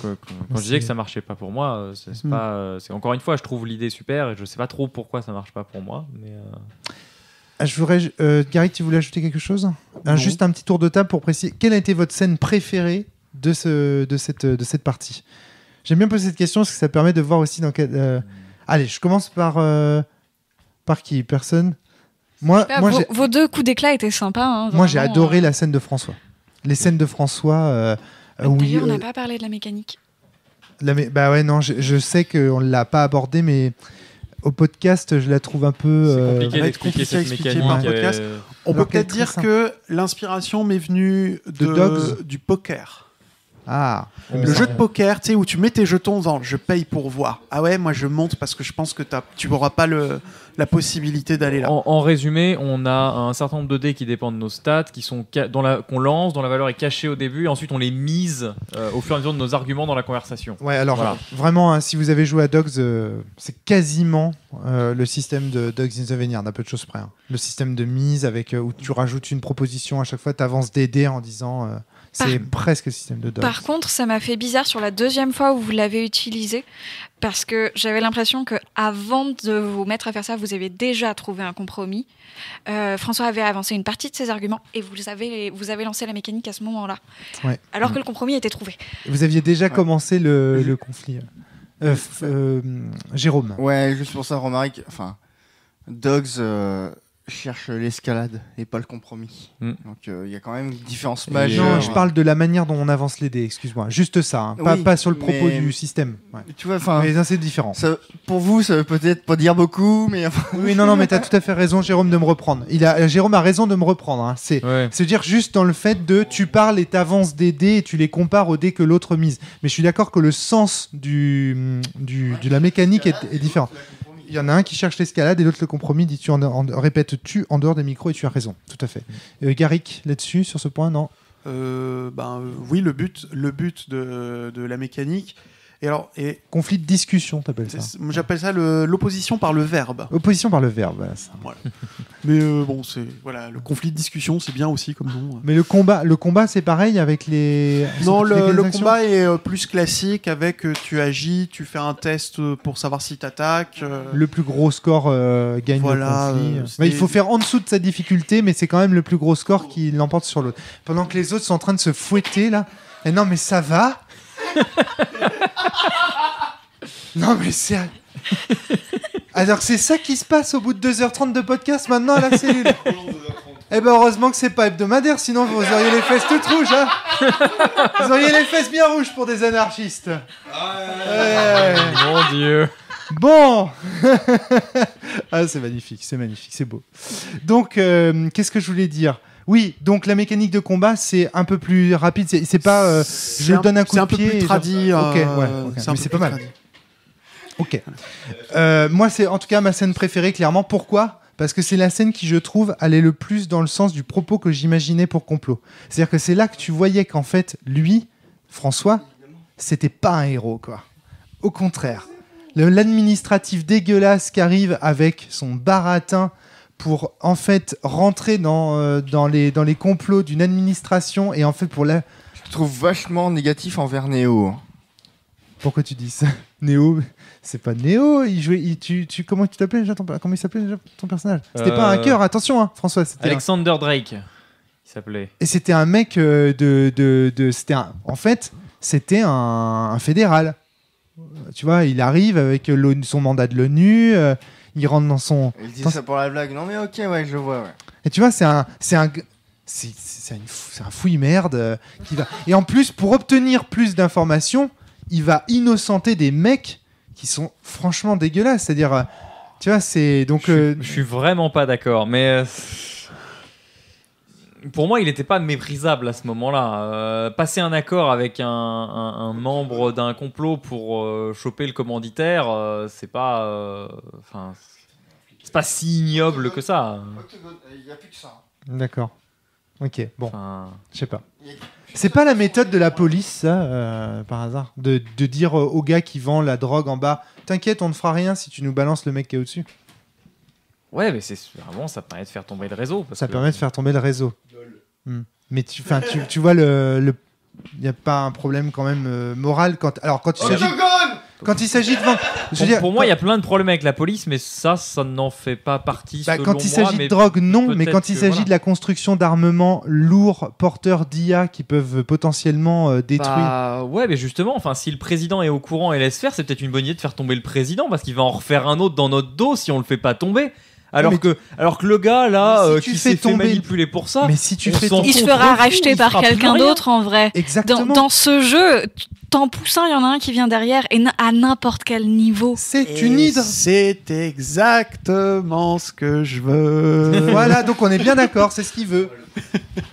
Quand, je disais que ça marchait pas pour moi, c'est mhm. pas. encore une fois, je trouve l'idée super et je sais pas trop pourquoi ça marche pas pour moi, mais. Ah, je voudrais, euh, Gary, tu voulais ajouter quelque chose Juste un petit tour de table pour préciser. Quelle a été votre scène préférée de, ce, de, cette, de cette partie J'aime bien poser cette question parce que ça permet de voir aussi dans quel. Euh, allez, je commence par. Euh, par qui Personne Moi, vos, deux coups d'éclat étaient sympas. Hein, moi, j'ai adoré la scène de François. Les scènes de François. oui, on n'a pas parlé de la mécanique. bah ouais, non, je, je sais qu'on ne l'a pas abordé, mais au podcast, je la trouve un peu euh, compliqué, compliqué à expliquer par podcast. Euh, On peut peut-être dire que l'inspiration m'est venue de Dogs. du poker. Ah, le jeu de poker, tu sais, où tu mets tes jetons dans je paye pour voir. Ah ouais, moi je monte parce que je pense que tu n'auras pas le, la possibilité d'aller là. En, résumé, on a un certain nombre de dés qui dépendent de nos stats, qui sont dans la qu'on lance, dont la valeur est cachée au début, et ensuite on les mise euh, au fur et à mesure de nos arguments dans la conversation. Ouais, alors vraiment, hein, si vous avez joué à Dogs, euh, c'est quasiment euh, le système de Dogs in the Vineyard, à peu de choses près. Hein. Le système de mise avec où tu rajoutes une proposition à chaque fois, tu avances des dés en disant c'est presque système de dogs. Par contre, ça m'a fait bizarre sur la deuxième fois où vous l'avez utilisé, parce que j'avais l'impression que avant de vous mettre à faire ça, vous avez déjà trouvé un compromis. Euh, François avait avancé une partie de ses arguments et vous avez, vous avez lancé la mécanique à ce moment-là, alors que le compromis était trouvé. Vous aviez déjà commencé le, conflit. Euh, euh, Jérôme. Ouais, juste pour ça, Romaric, enfin, Dogs, cherche l'escalade et pas le compromis. Mm. Donc euh, il y a quand même une différence majeure. Euh, non, je parle de la manière dont on avance les dés, excuse-moi. Juste ça, hein. pas, sur le propos du système. Tu vois, enfin. Mais c'est différent. pour vous, ça veut peut-être pas dire beaucoup, mais. oui, non, non, mais t'as tout à fait raison, Jérôme, de me reprendre. Il a, Jérôme a raison de me reprendre. Hein. C'est dire juste dans le fait de tu parles et t'avances des dés et tu les compares aux dés que l'autre mise. Mais je suis d'accord que le sens du, du, de la mécanique est, est différent. Il y en a un qui cherche l'escalade et l'autre le compromis, dit tu en, tu en dehors des micros et tu as raison, tout à fait. Mm. Euh, Garrick, là-dessus, sur ce point, non euh, ben, oui, le but, le but de la mécanique, et alors, et conflit de discussion, t'appelles ça J'appelle ça l'opposition par le verbe. Opposition par le verbe, voilà. Mais euh, bon, c'est voilà, le conflit de discussion, c'est bien aussi comme nom. Hein. Mais le combat, le combat, c'est pareil avec les. Non, le, combat est euh, plus classique avec euh, tu agis, tu fais un test pour savoir si t'attaque Le plus gros score gagne le conflit. il faut faire en dessous de sa difficulté, mais c'est quand même le plus gros score qui l'emporte sur l'autre. Pendant que les autres sont en train de se fouetter là. Et non, mais ça va. non, mais c'est. Alors, c'est ça qui se passe au bout de 2h30 de podcast maintenant à la cellule. Eh ben heureusement que c'est pas hebdomadaire, sinon vous auriez les fesses toutes rouges, hein Vous auriez les fesses bien rouges pour des anarchistes. Ouais. Mon Dieu. Bon Ah c'est magnifique, c'est magnifique, c'est beau. Donc euh, qu'est-ce que je voulais dire oui, donc la mécanique de combat, c'est un peu plus rapide. C'est pas euh, je donne un coup de pied. Euh, c'est un peu plus c'est pas mal. Ok. Euh, moi, c'est en tout cas ma scène préférée, clairement. Pourquoi parce que c'est la scène qui, je trouve, allait le plus dans le sens du propos que j'imaginais pour complot. C'est-à-dire que c'est là que tu voyais qu'en fait, lui, François, c'était pas un héros, quoi. Au contraire, l'administratif dégueulasse qui arrive avec son baratin pour en fait rentrer dans, euh, dans, les, dans les complots d'une administration et en fait pour la. Je trouve vachement négatif envers Néo. Pourquoi tu dis ça Néo, c'est pas Néo, il tu, tu, comment tu t'appelais déjà ton, Comment il s'appelait ton personnage C'était pas un euh, cœur, attention, hein, François. Alexander Drake, il s'appelait. Et c'était un mec euh, de. de, de- c'était en fait, c'était un, fédéral. Tu vois, il arrive avec son mandat de l'ONU, il rentre dans son. Il dit ça pour la blague. Non, mais ok, ouais, je vois, Et tu vois, c'est un. C'est un c'est un fouille merde euh, qui va. Et en plus, pour obtenir plus d'informations, il va innocenter des mecs qui sont franchement dégueulasses. C'est-à-dire, euh, tu vois, c'est donc. je, suis euh, vraiment pas d'accord, mais pour moi, il n'était pas méprisable à ce moment-là. Euh, passer un accord avec un, membre d'un complot pour euh, choper le commanditaire, euh, c'est pas, enfin, c'est pas si ignoble que ça. Il n'y a plus que ça. Hein. D'accord. Ok. Bon. Je sais pas. C'est pas la méthode de la police, par hasard, de, dire au gars qui vend la drogue en bas, t'inquiète, on ne fera rien si tu nous balances le mec qui est au-dessus. Ouais, mais c'est vraiment ça permet de faire tomber le réseau. ça permet de faire tomber le réseau. Hmm. Mais tu, tu, tu vois, le, il n'y a pas un problème quand même euh, moral quand alors quand il oh, s'agit quand il s'agit de pour, moi il y a plein de problèmes avec la police mais ça ça n'en fait pas partie bah, quand il s'agit de drogue non mais quand il s'agit de la construction d'armements lourds porteurs d'IA qui peuvent potentiellement euh, détruire bah, ouais mais justement enfin si le président est au courant et laisse faire c'est peut-être une bonne idée de faire tomber le président parce qu'il va en refaire un autre dans notre dos si on le fait pas tomber alors, que, alors que le gars, là, euh, tu qui s'est fait manipuler pour ça, mais si tu fais il sera fera par quelqu'un d'autre en vrai. Exactement. Dans, ce jeu, en poussant, il y en a un qui vient derrière et à n'importe quel niveau. C'est une hydre. C'est exactement ce que je veux. voilà, donc on est bien d'accord, c'est ce qu'il veut.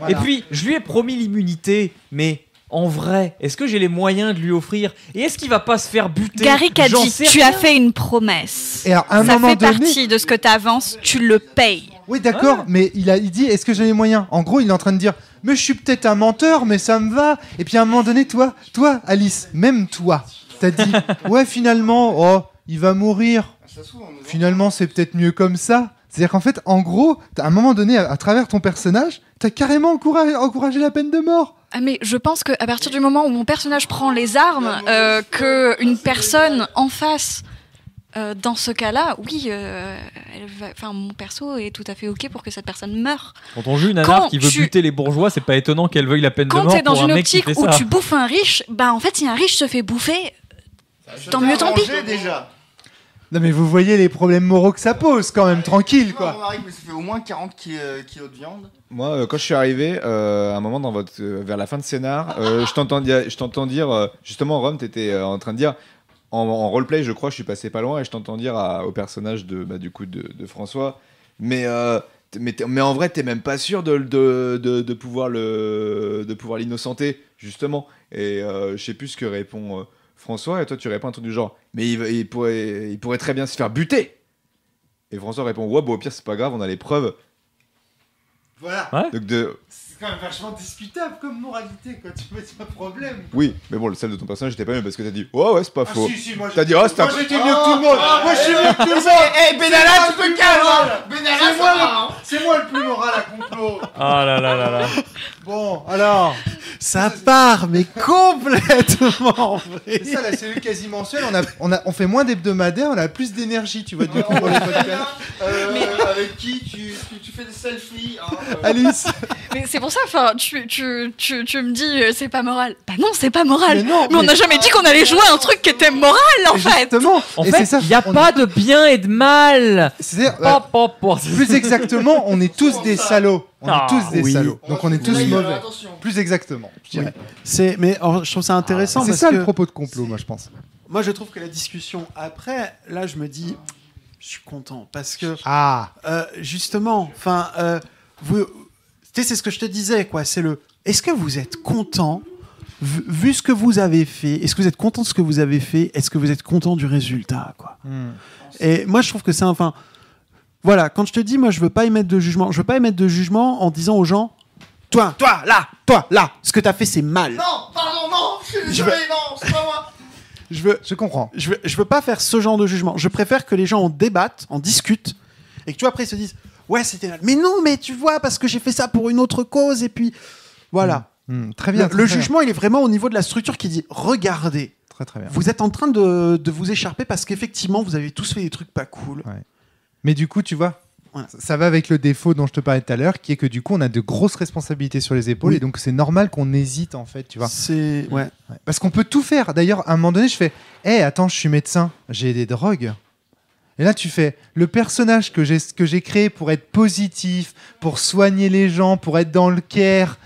Et puis, je lui ai promis l'immunité, mais en vrai Est-ce que j'ai les moyens de lui offrir Et est-ce qu'il va pas se faire buter Gary a dit Tu as fait une promesse. Et un Ça fait partie de ce que tu avances, tu le payes. Oui, d'accord, ah. mais il a dit Est-ce que j'ai les moyens En gros, il est en train de dire Mais je suis peut-être un menteur, mais ça me va. Et puis à un moment donné, toi, toi, Alice, même toi, t'as dit Ouais, finalement, oh, il va mourir. Ah, finalement, c'est peut-être mieux comme ça. C'est-à-dire qu'en fait, en gros, à un moment donné, à, travers ton personnage, t'as carrément encouragé, la peine de mort. Ah mais je pense qu'à partir du moment où mon personnage prend les armes, euh, que une personne en face, euh, dans ce cas-là, oui, euh, enfin mon perso est tout à fait ok pour que cette personne meure. Quand on joue une anarque qui veut buter les bourgeois, c'est pas étonnant qu'elle veuille la peine de mort. Quand t'es dans une optique où tu bouffes un riche, bah en fait si un riche se fait bouffer, tant mieux, tant pis. Non, mais vous voyez les problèmes moraux que ça pose quand même, tranquille quoi. Moi, fait au moins 40 euh, kilos de viande. Moi, euh, quand je suis arrivé, euh, à un moment dans votre, vers la fin de scénar, je t'entends dire, je t'entends dire justement, Rome, t'étais en train de dire. En, roleplay, je crois, je suis passé pas loin et je t'entends dire au personnage de, bah, du coup, de, François, mais mais, en vrai, t'es même pas sûr de, de, de, pouvoir le de pouvoir l'innocenter justement. Et je sais plus ce que répond. François, et toi tu réponds un truc du genre, mais il, pourrait, très bien se faire buter. Et François répond, ouais, bon, au pire, c'est pas grave, on a les preuves. Voilà. de quand même vachement discutable comme moralité, quoi. Tu vois, c'est un problème. Oui, mais bon, le sel de ton personnage, j'étais pas mieux parce que t'as dit, oh ouais, c'est pas ah, faux. si, t'as dit, oh, c'est un. Moi, j'étais mieux que tout le monde. Ah, moi, je suis mieux que tout le monde. Eh, Benalla, tu peux calmes hein. Benalla, hein. c'est moi, le plus moral à complot. Ah là là là là. Bon, alors. Ça part, mais complètement. C'est ça, la cellule quasi mensuelle, on, a, on, a, on fait moins d'hebdomadaires, on a plus d'énergie, tu vois, du coup, pour les podcasts. Euh, avec qui tu, fais des selfies hein, euh. Alice Mais c'est pour ça, tu, me dis euh, c'est pas moral. Bah non, c'est pas moral. Mais, on n'a jamais dit qu'on allait jouer à un truc qui était moral en fait. En fait, il n'y a pas de bien et de mal. cest euh, plus exactement, on est tous des ah. salauds. On est ah, tous des salauds. Donc on est tous mauvais. Ah, plus exactement, je C'est, mais oh, je trouve ça intéressant. c'est ça le propos de complot, moi je pense. Moi je trouve que la discussion après, là je me dis, je suis content parce que ah. Euh, justement, enfin. vous, tu sais, c'est ce que je te disais, quoi. C'est le. Est-ce que vous êtes content vu, ce que vous avez fait Est-ce que vous êtes content de ce que vous avez fait Est-ce que vous êtes content du résultat, quoi hmm. Et moi, je trouve que c'est Enfin, voilà. Quand je te dis, moi, je veux pas émettre de jugement. Je veux pas émettre de jugement en disant aux gens, toi, toi, là, toi, là, ce que tu as fait, c'est mal. Non, pardon, non, je, veux... non, c'est pas moi. Je veux, je comprends. Je veux, je veux pas faire ce genre de jugement. Je préfère que les gens en débattent, en discutent, et que tu après ils se disent ouais, c'était mal. Mais non, mais tu vois, parce que j'ai fait ça pour une autre cause, et puis voilà. Mm, mm, très bien. Le, jugement, il est vraiment au niveau de la structure qui dit regardez. Très, très bien. Vous êtes en train de, de vous écharper parce qu'effectivement, vous avez tous fait des trucs pas cool. Ouais. Mais du coup, tu vois, Ça va avec le défaut dont je te parlais tout à l'heure, qui est que du coup, on a de grosses responsabilités sur les épaules, et donc c'est normal qu'on hésite en fait, tu vois. C'est ouais. Parce qu'on peut tout faire. D'ailleurs, à un moment donné, je fais, hé, eh, attends, je suis médecin, j'ai des drogues. Et là, tu fais le personnage que j'ai, créé pour être positif, pour soigner les gens, pour être dans le care.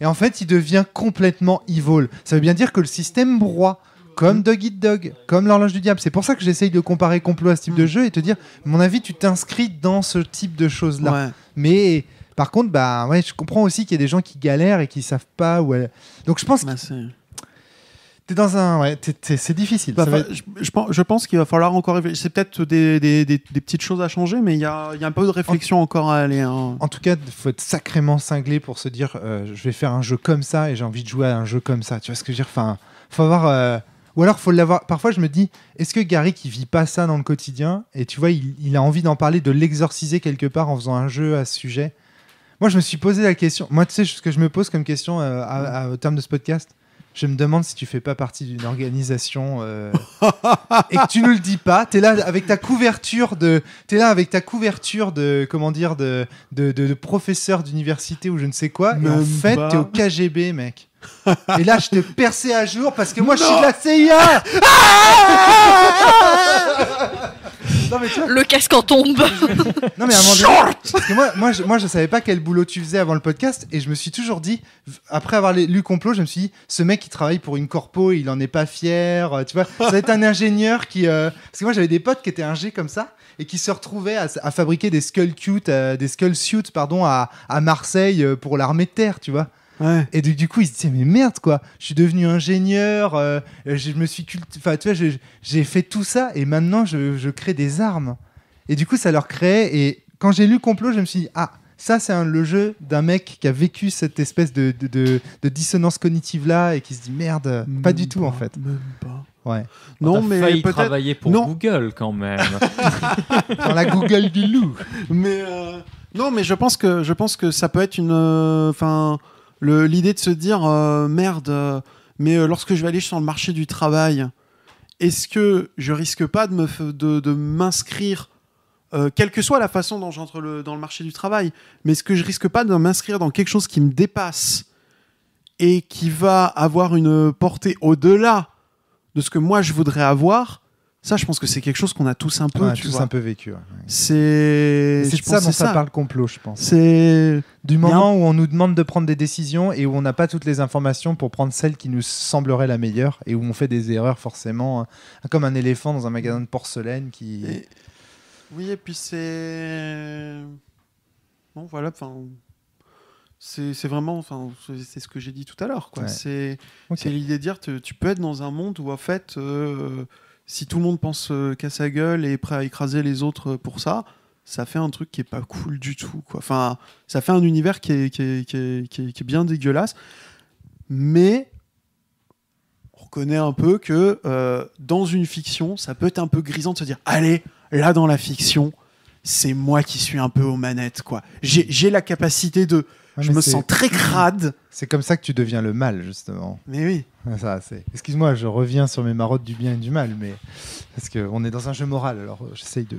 Et en fait, il devient complètement evil. Ça veut bien dire que le système broie, comme mm. Dog Eat Dog, comme l'horloge du diable. C'est pour ça que j'essaye de comparer complot à ce type de mm. jeu et te dire, mon avis, tu t'inscris dans ce type de choses-là. Mais par contre, bah, ouais, je comprends aussi qu'il y a des gens qui galèrent et qui ne savent pas où Donc je pense bah, que dans un. c'est difficile. Bah, je, pense, je pense qu'il va falloir encore. C'est peut-être des, petites choses à changer, mais il y a, un peu de réflexion encore à aller. Hein. En tout cas, il faut être sacrément cinglé pour se dire euh, je vais faire un jeu comme ça et j'ai envie de jouer à un jeu comme ça. Tu vois ce que je veux dire Enfin, faut avoir. Euh, ou alors, faut l'avoir. Parfois, je me dis, est-ce que Gary qui vit pas ça dans le quotidien, et tu vois, il, a envie d'en parler, de l'exorciser quelque part en faisant un jeu à ce sujet Moi, je me suis posé la question. Moi, tu sais ce que je me pose comme question euh, au terme de ce podcast je me demande si tu fais pas partie d'une organisation euh, et que tu nous le dis pas. T'es là avec ta couverture de, es là avec ta couverture de, comment dire, de, de, professeur d'université ou je ne sais quoi. et en fait, t'es au KGB, mec. et là, je te perçais à jour parce que moi, je suis de la CIA. Le casque en tombe. non, mais moment parce que moi, moi, je, moi, je savais pas quel boulot tu faisais avant le podcast et je me suis toujours dit, après avoir lu Complot, je me suis dit, ce mec, qui travaille pour une corpo, il en est pas fier. Euh, tu vois, ça va être un ingénieur qui. Euh, parce que moi, j'avais des potes qui étaient ingés comme ça et qui se retrouvaient à, fabriquer des skull cute, euh, des skull suits, pardon, à, à Marseille pour l'armée de terre, tu vois. Et du, coup, il se disait, mais merde, quoi, je suis devenu ingénieur, euh, je me suis Enfin, tu vois, j'ai fait tout ça et maintenant je, crée des armes. Et du coup, ça leur créait. Et quand j'ai lu Complot, je me suis dit, ah, ça, c'est le jeu d'un mec qui a vécu cette espèce de, dissonance cognitive-là et qui se dit, merde, pas du tout, en fait. Même pas. Ouais. Non, mais a peut travailler pour Google quand même. Dans la Google du loup. Mais euh, non, mais je pense que je pense que ça peut être une. Euh, enfin, L'idée de se dire euh, merde, euh, mais euh, lorsque je vais aller sur le marché du travail, est-ce que je risque pas de me de m'inscrire quelle que soit la façon dont j'entre dans le marché du travail, mais est-ce que je risque pas de m'inscrire dans quelque chose qui me dépasse et qui va avoir une portée au-delà de ce que moi je voudrais avoir ça, je pense que c'est quelque chose qu'on a tous un peu, tous un peu vécu. C'est ça dont ça. parle complot, je pense. C'est du moment où on nous demande de prendre des décisions et où on n'a pas toutes les informations pour prendre celle qui nous semblerait la meilleure et où on fait des erreurs forcément, hein. comme un éléphant dans un magasin de porcelaine qui. Oui, et puis c'est bon, voilà, enfin c'est vraiment enfin c'est ce que j'ai dit tout à l'heure quoi c'est l'idée de dire tu peux être dans un monde où en fait euh, si tout le monde pense euh, qu'à sa gueule et est prêt à écraser les autres euh, pour ça, ça fait un truc qui est pas cool du tout. Enfin, ça fait un univers qui est, qui bien dégueulasse. Mais on reconnaît un peu que euh, dans une fiction, ça peut être un peu grisant de se dire allez, là dans la fiction, c'est moi qui suis un peu aux manettes. quoi. J'ai la capacité de je me sens très crade. C'est comme ça que tu deviens le mal, justement. Mais oui. Ça, Excuse-moi, je reviens sur mes marottes du bien et du mal, mais parce qu'on est dans un jeu moral, alors euh, j'essaye de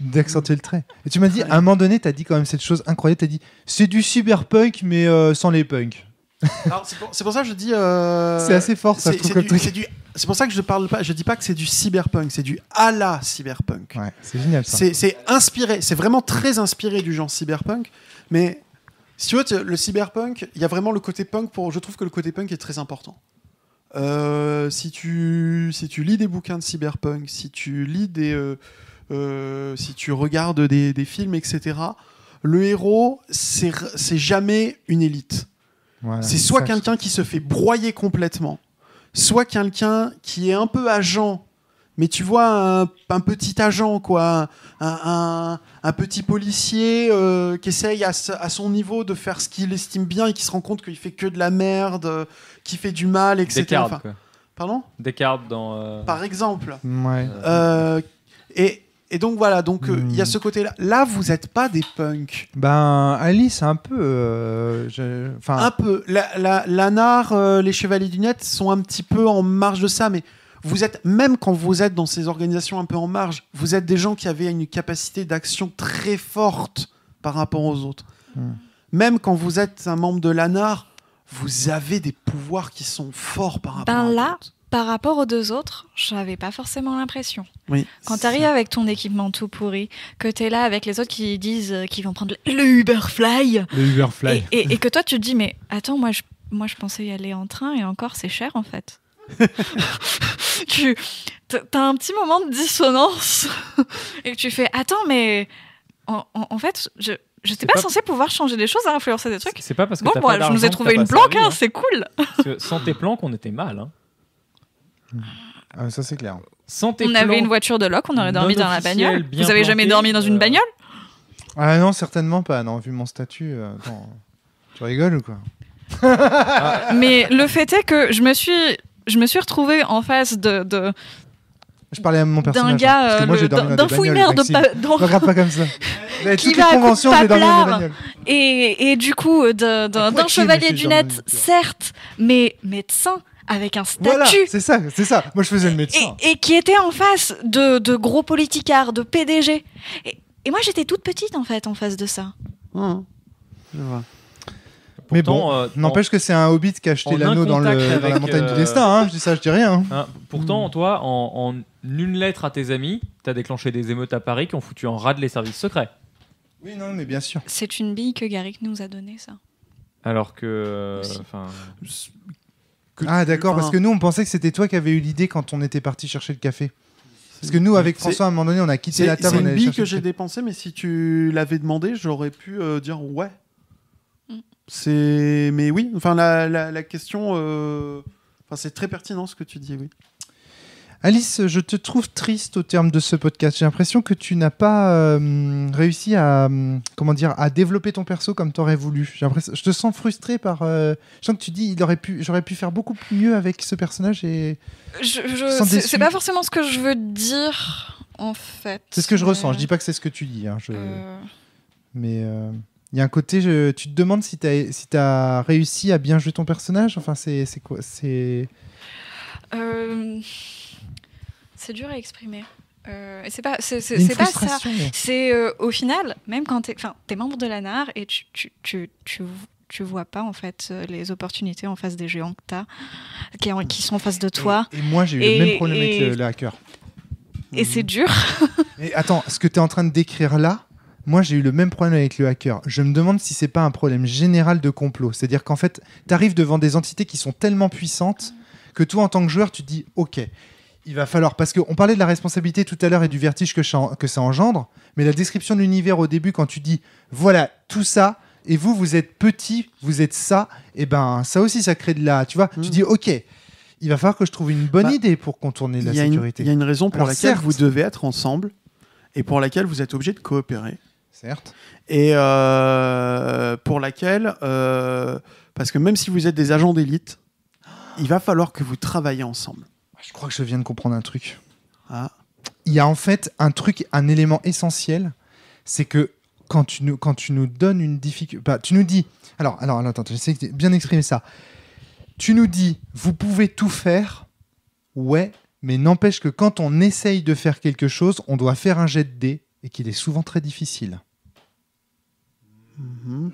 d'accentuer le trait. Et tu m'as dit, à un moment donné, tu as dit quand même cette chose incroyable, tu as dit, c'est du cyberpunk, mais euh, sans les punks. c'est pour, ça que je dis. Euh, c'est assez fort ça. C'est pour ça que je parle pas. Je dis pas que c'est du cyberpunk, c'est du à la cyberpunk. Ouais, c'est génial. C'est inspiré, c'est vraiment très inspiré du genre cyberpunk, mais si tu veux, le cyberpunk, il y a vraiment le côté punk. Pour, je trouve que le côté punk est très important. Euh, si, tu, si tu lis des bouquins de cyberpunk, si tu lis des. Euh, euh, si tu regardes des, films, etc., le héros, c'est jamais une élite. c'est soit quelqu'un qui se fait broyer complètement, soit quelqu'un qui est un peu agent mais tu vois un, petit agent, quoi, un, petit policier euh, qui essaye à, son niveau de faire ce qu'il estime bien et qui se rend compte qu'il fait que de la merde, qui fait du mal, etc. Descartes, Pardon Descartes dans. Euh, Par exemple. Ouais. Euh, et, donc voilà, donc il y a hmm. ce côté-là. Là, vous n'êtes pas des punks. Ben, Alice, un peu. un peu. La, les Chevaliers du Net sont un petit peu en marge de ça, mais vous êtes, même quand vous êtes dans ces organisations un peu en marge, vous êtes des gens qui avaient une capacité d'action très forte par rapport aux autres. Hmm. Même quand vous êtes un membre de l'ANAR, vous avez des pouvoirs qui sont forts par rapport ben là, par rapport aux deux autres, je n'avais pas forcément l'impression. Oui, Quand tu arrives avec ton équipement tout pourri, que tu es là avec les autres qui disent euh, qu'ils vont prendre le Uberfly. Le Uberfly. Et, et, que toi, tu te dis, mais attends, moi je, moi, je pensais y aller en train et encore, c'est cher en fait. tu as un petit moment de dissonance et tu fais Attends, mais en, fait, je. n'étais pas, pas censé pouvoir changer des choses à influencer des trucs. C'est pas parce que bon, je nous ai trouvé une planque, hein, hein, c'est cool. sans tes planques, on était mal. Hein. Ah, ça, c'est clair. Sans tes on avait une voiture de loc, on aurait dormi dans la bagnole. Vous avez jamais dormi dans une euh. bagnole Ah non, certainement pas. Non, vu mon statut, euh, tu rigoles ou quoi Mais le fait est que je me suis je me suis retrouvée en face de, je parlais à mon personnage. Hein, euh, d'un gars, d'un fouineur de pa dans... pas comme ça. qui va conventions, de j'ai et, et du coup, ah, d'un chevalier du net, certes, mais médecin avec un statut. Voilà, c'est ça, c'est ça. Moi, je faisais le médecin. Et, qui était en face de, de gros politicards, de PDG. Et, et moi, j'étais toute petite en fait en face de ça. Ah, je vois mais bon, euh, n'empêche que c'est un hobbit qui a acheté l'anneau dans, la montagne du euh, destin. Hein, je dis ça, je dis rien. Hein. Hein, pourtant, mm. toi, en, une lettre à tes amis, t'as déclenché des émeutes à Paris qui ont foutu en rade les services secrets. Oui, non, mais bien sûr. C'est une bille que Garrick nous a donnée, ça. Alors que. ah d'accord, parce que nous on pensait que c'était toi qui avais eu l'idée quand on était parti chercher le café. Parce que nous, avec François, à un moment donné, on a quitté la table. C'est une bille que j'ai dépensée, mais si tu l'avais demandé, j'aurais pu euh, dire ouais. C'est, mais oui, enfin la, question, euh, enfin c'est très pertinent ce que tu dis, oui. Alice, je te trouve triste au terme de ce podcast. J'ai l'impression que tu n'as pas euh, réussi à euh, comment dire à développer ton perso comme tu aurais voulu. Je te sens frustré par. je sens que tu dis il aurait pu, j'aurais pu faire beaucoup mieux avec ce personnage et. Je, je c'est pas forcément ce que je veux dire en fait. C'est ce que je ressens. Je dis pas que c'est ce que tu dis. Hein, je... Mais il y a un côté, tu te demandes si tu as, réussi à bien jouer ton personnage. Enfin, c'est quoi euh, C'est dur à exprimer. Euh, c'est pas, c'est pas ça. C'est euh, au final, même quand t'es, membre de la NAR et tu, vois pas en fait les opportunités en face des géants que t'as, qui, sont en face de toi. Et, moi, j'ai eu le même problème avec le, hacker. Et c'est mmh. dur. attends, ce que tu es en train de décrire là, moi, j'ai eu le même problème avec le hacker. Je me demande si c'est pas un problème général de complot. C'est-à-dire qu'en fait, tu arrives devant des entités qui sont tellement puissantes que toi, en tant que joueur, tu te dis OK, il va falloir. Parce qu'on parlait de la responsabilité tout à l'heure et du vertige que ça engendre, mais la description de l'univers au début, quand tu dis voilà, tout ça, et vous, vous êtes petit, vous êtes ça, et eh ben ça aussi, ça crée de la. Tu vois, tu mm. dis OK il va falloir que je trouve une bonne bah, idée pour contourner la sécurité. Il y a une raison pour laquelle vous devez être ensemble et pour laquelle vous êtes obligé de coopérer. Certes. Et euh, pour laquelle, euh, parce que même si vous êtes des agents d'élite, il va falloir que vous travaillez ensemble. Je crois que je viens de comprendre un truc. Ah. Il y a en fait un truc, un élément essentiel, c'est que quand tu nous, quand tu nous donnes une difficulté, bah, tu nous dis, alors, alors, attends, de bien exprimer ça. Tu nous dis, vous pouvez tout faire, ouais, mais n'empêche que quand on essaye de faire quelque chose, on doit faire un jet de dés et qu'il est souvent très difficile. Mm-hmm.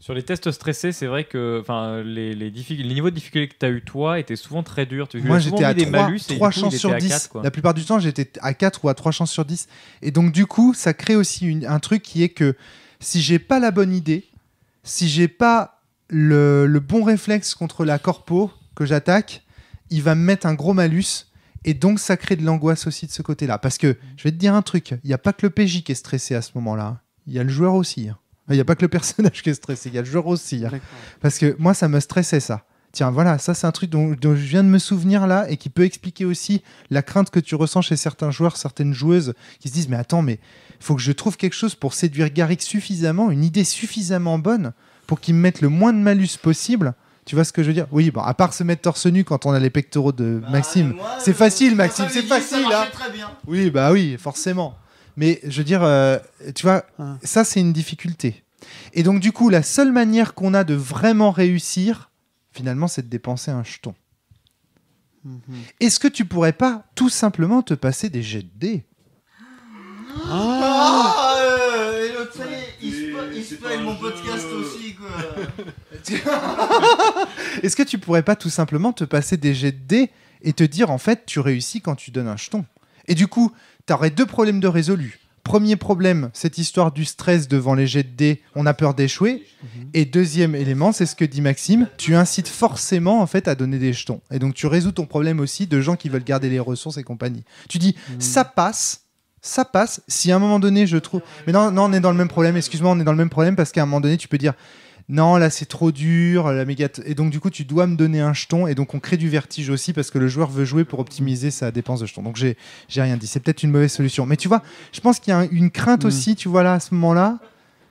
Sur les tests stressés, c'est vrai que les, les, niveaux de difficulté que tu as eu toi étaient souvent très durs. Moi, j'étais à 3, chances sur 10. la plupart du temps, j'étais à 4 ou à 3 chances sur 10. Et donc, du coup, ça crée aussi un truc qui est que si j'ai pas la bonne idée, si j'ai pas le, le, bon réflexe contre la corpo que j'attaque, il va me mettre un gros malus et donc, ça crée de l'angoisse aussi de ce côté-là. Parce que, mm. je vais te dire un truc, il n'y a pas que le PJ qui est stressé à ce moment-là. Il y a le joueur aussi. Hein. Il n'y a pas que le personnage qui est stressé, il y a le joueur aussi. Hein. Parce que moi, ça me stressait ça. Tiens, voilà, ça c'est un truc dont, je viens de me souvenir là et qui peut expliquer aussi la crainte que tu ressens chez certains joueurs, certaines joueuses qui se disent mais attends, mais il faut que je trouve quelque chose pour séduire Garrick suffisamment, une idée suffisamment bonne pour qu'il me mette le moins de malus possible tu vois ce que je veux dire Oui, à part se mettre torse nu quand on a les pectoraux de bah, Maxime. Euh, c'est facile, Maxime, c'est facile. Hein. bien. Oui, bah oui, forcément. Mais je veux dire, euh, tu vois, ah. ça, c'est une difficulté. Et donc, du coup, la seule manière qu'on a de vraiment réussir, finalement, c'est de dépenser un jeton. Mhm. Est-ce que tu pourrais pas tout simplement te passer des jets de dés Ah, ah. Euh, il, se, il mon podcast aussi. Est-ce que tu pourrais pas tout simplement te passer des jets de dés et te dire en fait tu réussis quand tu donnes un jeton Et du coup, tu aurais deux problèmes de résolu. Premier problème, cette histoire du stress devant les jets de dés, on a peur d'échouer. Mhm. Et deuxième élément, c'est ce que dit Maxime, tu incites forcément en fait à donner des jetons. Et donc tu résous ton problème aussi de gens qui veulent garder les ressources et compagnie. Tu dis mhm. ça passe, ça passe. Si à un moment donné je trouve, mais non, non, on est dans le même problème. Excuse-moi, on est dans le même problème parce qu'à un moment donné tu peux dire non, là c'est trop dur, la méga et donc du coup tu dois me donner un jeton et donc on crée du vertige aussi parce que le joueur veut jouer pour optimiser sa dépense de jetons. Donc j'ai rien dit, c'est peut-être une mauvaise solution. Mais tu vois, je pense qu'il y a une crainte mm. aussi, tu vois là à ce moment-là,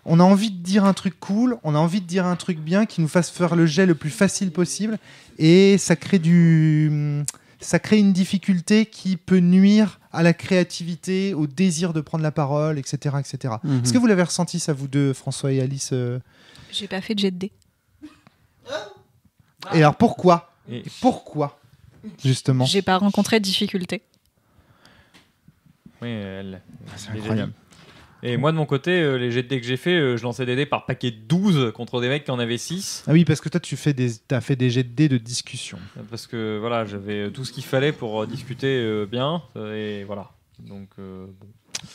on a envie de dire un truc cool, on a envie de dire un truc bien qui nous fasse faire le jet le plus facile possible et ça crée du ça crée une difficulté qui peut nuire à la créativité, au désir de prendre la parole, etc. etc. Mhm. Est-ce que vous l'avez ressenti, ça, vous deux, François et Alice euh J'ai pas fait de jet de dés. Et alors pourquoi Pourquoi Justement. J'ai pas rencontré de difficulté. Oui, elle. Ah, et moi, de mon côté, euh, les jets de dés que j'ai fait, euh, je lançais des dés par paquet de 12 contre des mecs qui en avaient 6. Ah oui, parce que toi, tu fais des, as fait des jets de dés de discussion. Parce que voilà, j'avais euh, tout ce qu'il fallait pour discuter bien. Et voilà. Donc,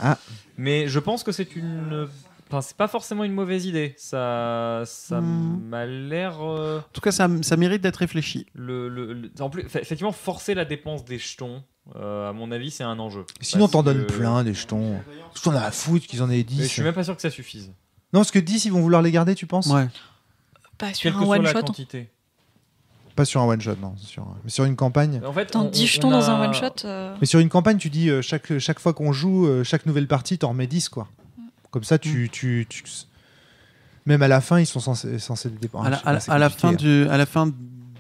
Ah. Mais je pense que c'est une Enfin, c'est pas forcément une mauvaise idée. Ça, ça hmm. m'a l'air. Euh, en tout cas, ça, ça mérite d'être réfléchi. Le, en plus, effectivement, forcer la dépense des jetons, euh, à mon avis, c'est un enjeu. Sinon, t'en donnes plein des jetons. Tout qu'on a à foutre qu'ils en aient 10. Mais je suis même pas sûr que ça suffise. Non, ce que 10, ils vont vouloir les garder, tu penses Ouais. Pas sur un one shot. Pas sur un one shot, non. Sur, mais sur une campagne. En fait, t'en dis jetons dans un one shot. Euh. Mais sur une campagne, tu dis chaque, chaque fois qu'on joue, chaque nouvelle partie, t'en remets 10, quoi. Comme ça, tu, mm. tu, tu, même à la fin, ils sont censés, censés À la, fin hein. du, à la fin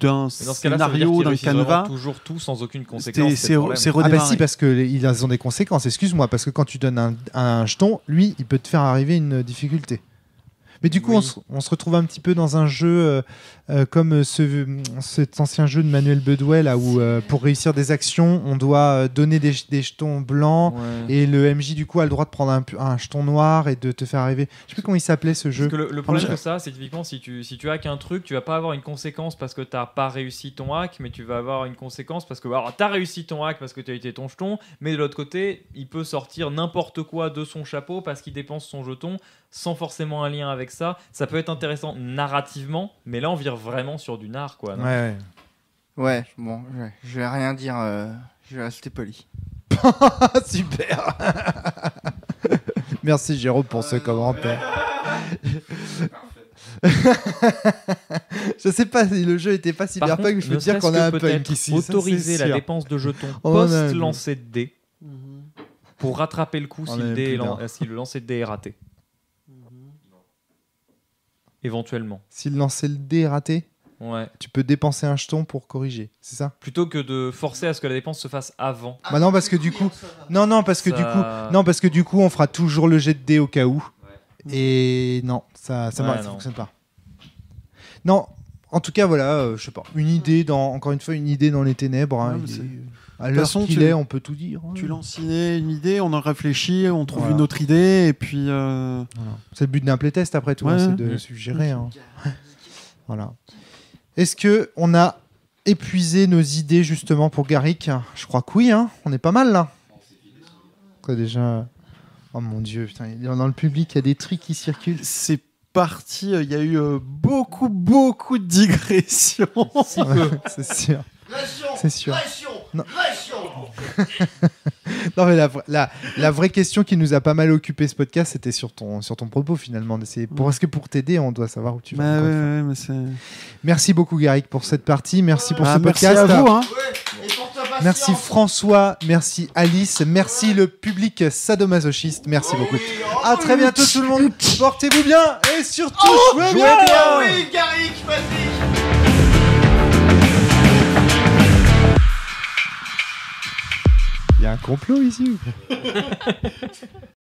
d'un scénario, d'un canevas. toujours tout sans aucune conséquence. C'est redémarré. Ah bah si, parce qu'ils ont des conséquences, excuse-moi, parce que quand tu donnes un, jeton, lui, il peut te faire arriver une difficulté. Mais du coup, on, se retrouve un petit peu dans un jeu. Euh, euh, comme ce, cet ancien jeu de Manuel Bedouet, là où euh, pour réussir des actions, on doit euh, donner des, jetons blancs et le MJ, du coup, a le droit de prendre un, un jeton noir et de te faire arriver. Je sais plus comment il s'appelait ce jeu. le, problème de ça, c'est typiquement si tu, si tu hack un truc, tu vas pas avoir une conséquence parce que tu t'as pas réussi ton hack, mais tu vas avoir une conséquence parce que alors t'as réussi ton hack parce que tu as été ton jeton, mais de l'autre côté, il peut sortir n'importe quoi de son chapeau parce qu'il dépense son jeton sans forcément un lien avec ça. Ça peut être intéressant narrativement, mais là, on vraiment sur du nard, quoi. Ouais, Ouais, bon, je vais rien dire, euh, je vais rester poli. Super Merci Jérôme pour ce commentaire. Je sais pas si le jeu était pas si cyberpunk, je veux dire qu'on a un peu peut Autoriser la dépense de jetons post-lancer de dés mhm. pour rattraper le coup si le, si le lancer de dés est raté éventuellement. S'il lançait lancer le dé raté, tu peux dépenser un jeton pour corriger, c'est ça Plutôt que de forcer à ce que la dépense se fasse avant. Ah, bah non, parce que du coup, non, non, parce que du coup, non, parce que du coup, on fera toujours le jet de dé au cas où. Et non, ça, ça, fonctionne pas. Non, en tout cas, voilà, euh, je sais pas, une idée dans, encore une fois, une idée dans les ténèbres. Hein, à l'heure qu'il est, on peut tout dire. Tu lances une idée, on en réfléchit, on trouve une autre idée, et puis. Euh, c'est le but d'un playtest après tout, hein, c'est de suggérer. Hein. voilà. Est-ce que on a épuisé nos idées justement pour Garrick Je crois que oui. Hein. On est pas mal là. Déjà. Oh mon dieu, putain, dans le public, il y a des trucs qui circulent. C'est parti. Euh, il y a eu euh, beaucoup, beaucoup de digressions. C'est sûr. C'est sûr. non. mais la, vraie question qui nous a pas mal occupé ce podcast, c'était sur ton, sur ton propos finalement. est Pour, que pour t'aider, on doit savoir où tu vas. Bah merci beaucoup, Garrick, pour cette partie. Merci pour bah, ce podcast. Merci à vous. Hein. Merci François, merci Alice, merci le public sadomasochiste, merci beaucoup. Oh à très bientôt tout le monde, portez-vous bien et surtout oh, jouez bien. Ah y a un complot ici